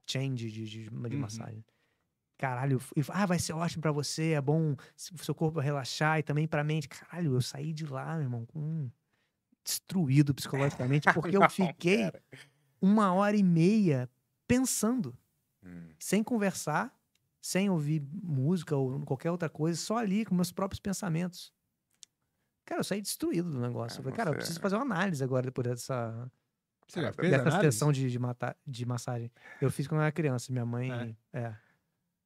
change de, de, de uhum. massagem caralho, eu, ah, vai ser ótimo para você, é bom seu corpo relaxar e também pra mente. Caralho, eu saí de lá, meu irmão, destruído psicologicamente, porque eu fiquei uma hora e meia pensando hum. sem conversar, sem ouvir música ou qualquer outra coisa, só ali com meus próprios pensamentos. Cara, eu saí destruído do negócio. É, eu falei, cara, eu preciso é. fazer uma análise agora depois dessa. Você já fez dessa sessão de, de, matar, de massagem. Eu fiz quando eu era criança. Minha mãe. É. é.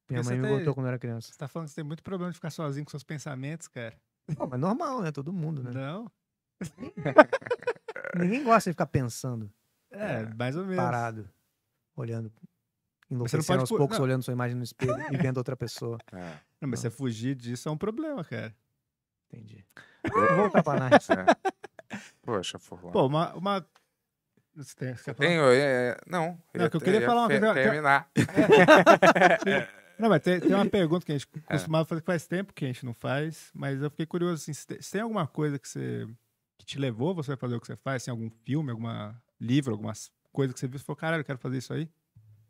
Minha Porque mãe me tem... botou quando eu era criança. Você tá falando que você tem muito problema de ficar sozinho com seus pensamentos, cara. Pô, mas normal, né? Todo mundo, né? Não. Ninguém gosta de ficar pensando. É, é mais ou menos. Parado, olhando enlouquecendo aos poucos, não. olhando sua imagem no espelho e vendo outra pessoa. É. Não, mas você fugir disso é um problema, cara. Entendi. Vou voltar pra Night. É. Poxa, forró. Pô, uma, uma você tem, você Tenho, é, não. É, não, eu que eu queria falar uma coisa. Terminar. não, mas tem, tem, uma pergunta que a gente é. costumava fazer faz tempo que a gente não faz, mas eu fiquei curioso assim, se tem alguma coisa que você que te levou você a fazer o que você faz, assim, algum filme, algum livro, algumas coisas que você viu, e falou, caralho, eu quero fazer isso aí?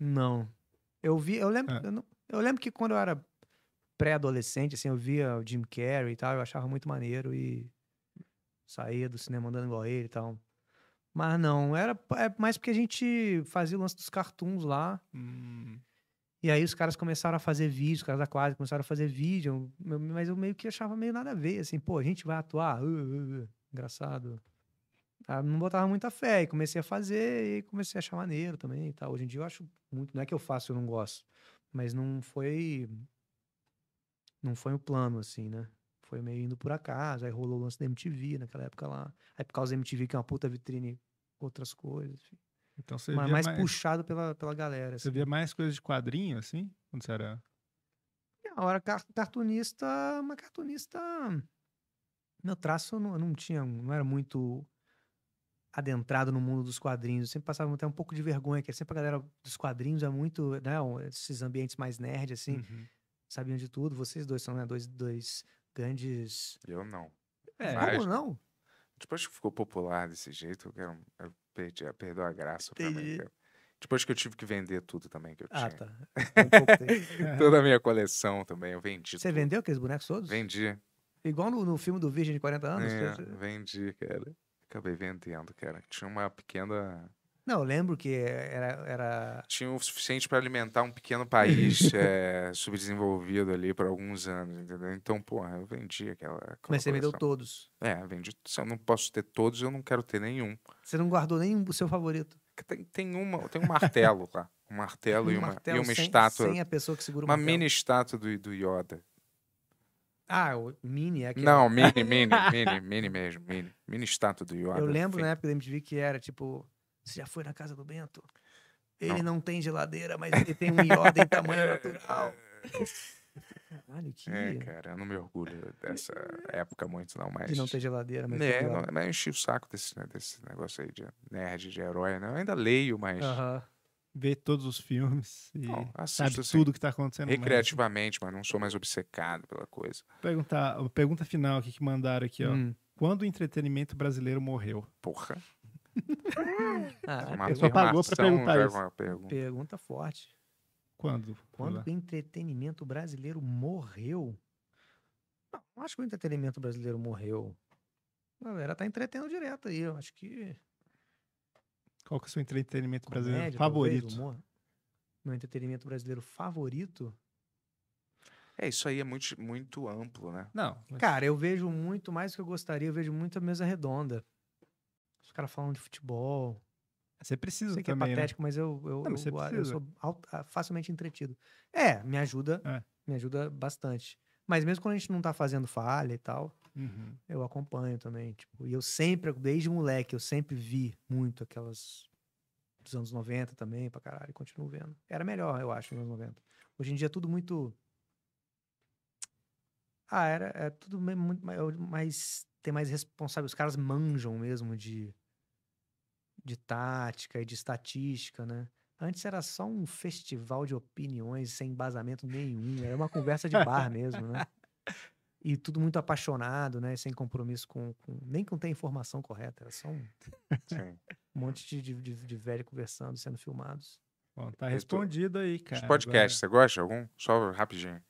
Não. Eu vi, eu lembro, é. eu, não, eu, lembro que quando eu era pré-adolescente, assim, eu via o Jim Carrey e tal, eu achava muito maneiro e saía do cinema andando igual ele e tal. Mas não, era é mais porque a gente fazia o lance dos cartoons lá. Hum. E aí os caras começaram a fazer vídeo, os caras da quase começaram a fazer vídeo, mas eu meio que achava meio nada a ver, assim, pô, a gente vai atuar, uh, uh, uh. engraçado não botava muita fé e comecei a fazer e comecei a achar maneiro também e tal. Hoje em dia eu acho muito, não é que eu faço, eu não gosto, mas não foi não foi o um plano assim, né? Foi meio indo por acaso, aí rolou o lance da MTV naquela época lá. Aí por causa da MTV que é uma puta vitrine outras coisas, enfim. Então você Mas mais, mais, puxado pela, pela galera. Assim. Você via mais coisas de quadrinho, assim? Quando você era. É, a hora cartunista, uma cartunista. Meu traço não, não tinha. não era muito adentrado no mundo dos quadrinhos. Eu sempre passava até um pouco de vergonha, que é sempre a galera dos quadrinhos é muito, né, esses ambientes mais nerd, assim, uhum. sabiam de tudo. Vocês dois são, né, dois, dois grandes... Eu não. É, Mas, como não? Depois que ficou popular desse jeito, eu, eu perdi, a graça pra mim. depois que eu tive que vender tudo também que eu ah, tinha. Ah, tá. Um Toda a minha coleção também, eu vendi Você tudo. vendeu aqueles bonecos todos? Vendi. Igual no, no filme do Virgem de 40 anos? É, Vendi, cara acabei vendendo, cara. Tinha uma pequena. Não, eu lembro que era. era... Tinha o suficiente para alimentar um pequeno país é, subdesenvolvido ali por alguns anos, entendeu? Então, porra, eu vendi aquela. Mas você vendeu todos? É, vendi. Se eu não posso ter todos, eu não quero ter nenhum. Você não guardou nenhum o seu favorito? Tem, tem, uma, tem um martelo lá. Um martelo, um e uma, martelo e uma sem, estátua. Sem a pessoa que segura o Uma martelo. mini estátua do, do Yoda. Ah, o Mini é aquele. Não, Mini, Mini, Mini, Mini mesmo, Mini. Mini estátua do Yoda. Eu lembro enfim. na época da MTV que era tipo, você já foi na casa do Bento? Ele não, não tem geladeira, mas ele tem um Yoda em tamanho natural. Caralho, que... É, cara, eu não me orgulho dessa época muito, não, mas... De não ter geladeira, mas... É, não, mas eu enchi o saco desse, né, desse negócio aí de nerd, de herói, né? Eu ainda leio, mas... Uh -huh ver todos os filmes e Bom, assisto, sabe assim, tudo que tá acontecendo. Recreativamente, mas... mas não sou mais obcecado pela coisa. Perguntar, pergunta final aqui que mandaram aqui, ó. Hum. Quando o entretenimento brasileiro morreu? Porra. É ah, uma pagou pra perguntar é isso. Pergunta. pergunta. forte. Quando? Quando o entretenimento brasileiro morreu? Não, acho que o entretenimento brasileiro morreu. A galera tá entretendo direto aí. Eu acho que qual que é o seu entretenimento Comédia, brasileiro favorito? Talvez, Meu entretenimento brasileiro favorito? É, isso aí é muito, muito amplo, né? Não. Mas... Cara, eu vejo muito mais do que eu gostaria, eu vejo muita mesa redonda. Os caras falam de futebol. Você precisa Sei que é né? patético, né? mas eu, eu, não, mas eu, eu sou facilmente entretido. É, me ajuda, é. me ajuda bastante. Mas mesmo quando a gente não tá fazendo falha e tal, Uhum. Eu acompanho também, tipo, e eu sempre, desde moleque, eu sempre vi muito aquelas dos anos 90 também, pra caralho, continuo vendo. Era melhor, eu acho, nos anos 90. Hoje em dia é tudo muito... Ah, era, é tudo muito mais... Tem mais responsável, os caras manjam mesmo de, de tática e de estatística, né? Antes era só um festival de opiniões sem embasamento nenhum. Era uma conversa de bar mesmo, né? e tudo muito apaixonado, né? Sem compromisso com. com nem com ter informação correta, era só um, um monte de, de, de, velho conversando, sendo filmados. Bom, tá respondido aí, cara. De podcasts, você gosta algum? Só rapidinho.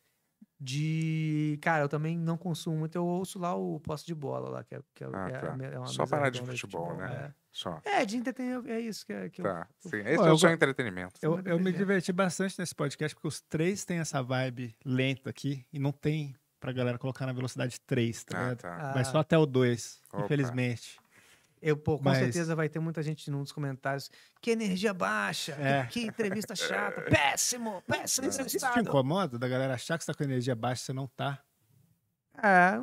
De. Cara, eu também não consumo muito, eu ouço lá o posto de bola lá, que é, que é, ah, é tá. é uma Só parar de futebol, de futebol, né? É. Só. É, de entretenimento, é isso que, é, que tá. eu... Sim, esse é o seu entretenimento. Eu, eu me diverti bastante nesse podcast, porque os três têm essa vibe lenta aqui e não tem pra galera colocar na velocidade 3, tá ah, ligado? Tá. só ah. até o 2, Opa. infelizmente. Eu, pô, com Mas... certeza vai ter muita gente nos comentários. Que energia baixa, é. que entrevista chata, péssimo, péssimo entrevistado. Isso te incomoda da galera achar que você tá com energia baixa você não tá? É,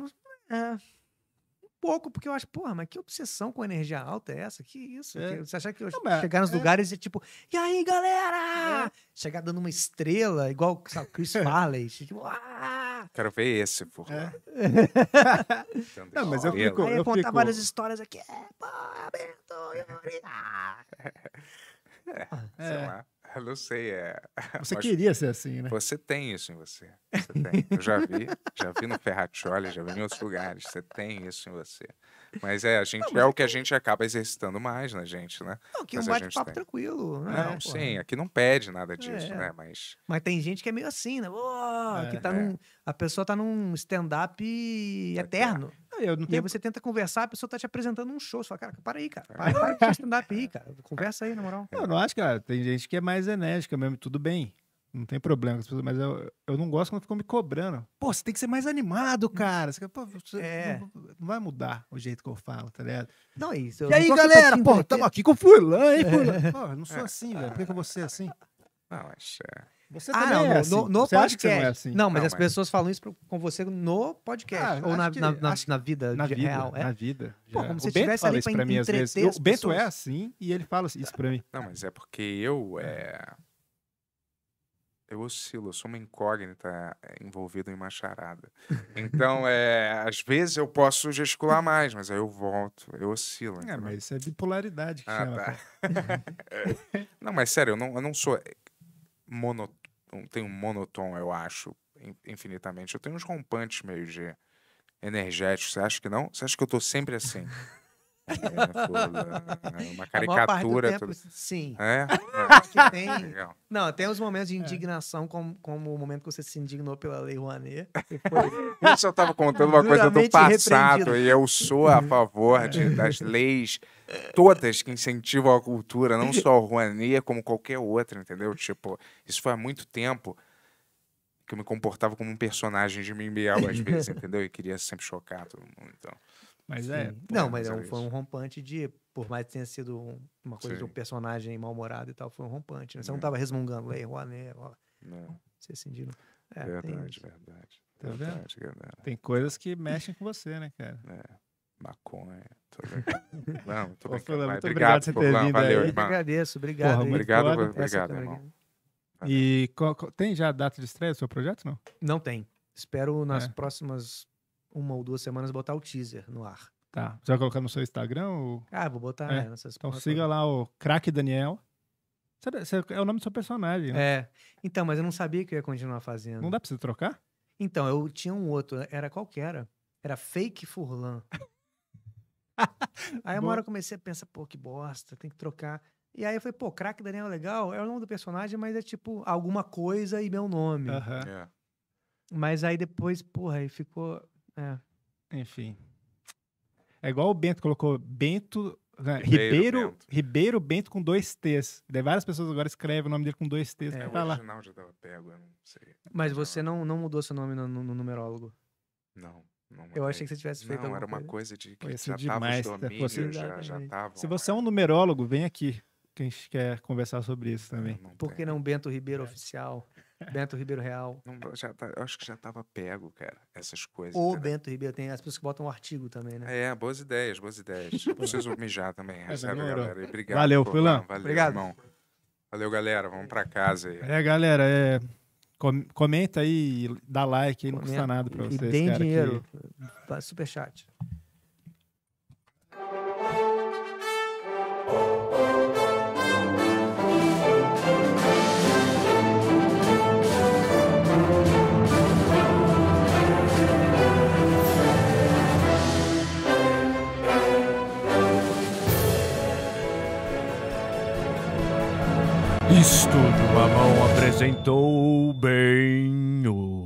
é, um pouco, porque eu acho, porra, mas que obsessão com energia alta é essa? Que isso? É. Que, você achar que eu não, chegar nos é. lugares e tipo, e aí, galera? É. Chegar dando uma estrela, igual sabe, Chris Farley, tipo, ah! Quero ver esse, por É. Não, mas eu fico. Aí eu, contar fico... várias histórias aqui. É, pô, Bento, é, sei lá. Eu não sei. É... Você queria ser assim, né? Você tem isso em você. Você tem. Eu já vi, já vi no Ferraccioli, já vi em outros lugares. Você tem isso em você. Mas é, a gente não, é o que a é. gente acaba exercitando mais na gente, né? Não, aqui mas um bate-papo tranquilo. Né? Não, é, sim, aqui não pede nada disso, é. né? Mas... mas tem gente que é meio assim, né? Oh, é, que tá é, num, é. a pessoa tá num stand-up eterno. Eu não tenho... E aí você tenta conversar, a pessoa tá te apresentando um show. Você fala, cara, para aí, cara. Para, para de stand-up aí, cara. Conversa aí, na moral. Eu não acho, cara. Tem gente que é mais enérgica mesmo, tudo bem. Não tem problema pessoas, mas eu, eu não gosto quando ficam me cobrando. Pô, você tem que ser mais animado, hum. cara. Você, pô, você é. não, não, vai mudar o jeito que eu falo, tá ligado? Não, é isso. E aí, galera, pô, tamo aqui com o Furlan, hein, Furlan? É. Pô, não sou assim, velho. Por que, que eu vou ser assim? Não, acho. Você ah, não, é assim. no, no você podcast. acha que você não é assim? Não, mas não, as mas... pessoas falam isso com você no podcast. Ah, ou na, que, na, na, na, vida na vida, real. É? Na vida. Pô, como o se estivesse ali pra, mim, às vezes. O Bento é assim e ele fala isso pra mim. Não, mas é porque eu... É, é eu oscilo, eu sou uma incógnita eh, envolvida em uma charada. Então, é, às vezes eu posso gesticular mais, mas aí eu volto, eu oscilo. É, mas isso é bipolaridade que ah, chama. Tá. não, mas sério, eu não, eu não sou eh, mono, tenho monotom, eu acho, infinitamente. Eu tenho uns rompantes meio de energéticos. Você acha que não? Você acha que eu tô sempre assim? É, é uma caricatura. Tempo, tudo. Sim. É? é. Tem, não, tem uns momentos de é. indignação, como, como o momento que você se indignou pela Lei Rouanet. Foi... Eu só estava contando uma coisa do passado, e eu sou a favor de, das leis todas que incentivam a cultura, não só a Rouanet, como qualquer outra, entendeu? Tipo, isso foi há muito tempo que eu me comportava como um personagem de mim mesmo, às vezes, entendeu? E queria sempre chocar todo mundo, então... Mas é, Sim. é. Pô, não, mas é, é um, foi um rompante de. Por mais que tenha sido uma coisa Sim. de um personagem mal-humorado e tal, foi um rompante. Né? Você é. não estava resmungando, lei, Rouanet, ó. Não. Vocês sentiram. É, verdade, verdade. Tá vendo? Verdade, Tem coisas que mexem com você, né, cara? É maconha. Tô... Não, tô Pô, muito obrigado, obrigado por ter vindo. Valeu, aí. irmão. Eu agradeço, obrigado. Porra, obrigado, obrigado, obrigado irmão. Valeu. E tem já data de estreia do seu projeto, não? Não tem. Espero nas é. próximas uma ou duas semanas botar o teaser no ar. Tá. Você vai colocar no seu Instagram? Ou... Ah, vou botar é. Né, nessas Então siga lá o craque Daniel. É, é o nome do seu personagem, né? É. Então, mas eu não sabia que eu ia continuar fazendo. Não dá pra você trocar? Então, eu tinha um outro. Era qualquer, era? Fake Furlan. aí uma hora eu comecei a pensar, pô, que bosta, tem que trocar. E aí eu falei, pô, craque Daniel é legal, é o nome do personagem, mas é tipo alguma coisa e meu nome. Uhum. Yeah. É. Mas aí depois, porra, aí ficou. É. Enfim. É igual o Bento colocou Bento. Né, Ribeiro, Ribeiro Bento. Ribeiro Bento com dois T's. de várias pessoas agora escrevem o nome dele com dois T's. É, vai lá. já tava pego, eu não sei. Mas você não, não mudou seu nome no, no, no numerólogo? Não. Eu achei que você tivesse feito Não, era uma coisa, coisa de que já demais, tava tá? domínios, você, já, já tavam, Se né? você é um numerólogo, vem aqui, que a gente quer conversar sobre isso também. Não, não Por que não Bento Ribeiro é. Oficial? Bento Ribeiro Real. Não, já tá, eu acho que já estava pego, cara, essas coisas. Ou Bento Ribeiro, tem as pessoas que botam um artigo também, né? É, boas ideias, boas ideias. preciso mijar também, sabe, galera? E obrigado. Valeu, Fulano. Valeu, obrigado. irmão. Valeu, galera. Vamos para casa aí. É, galera, é... comenta aí, dá like aí, não custa nada para vocês. E tem dinheiro, que... superchat. Mamão apresentou bem o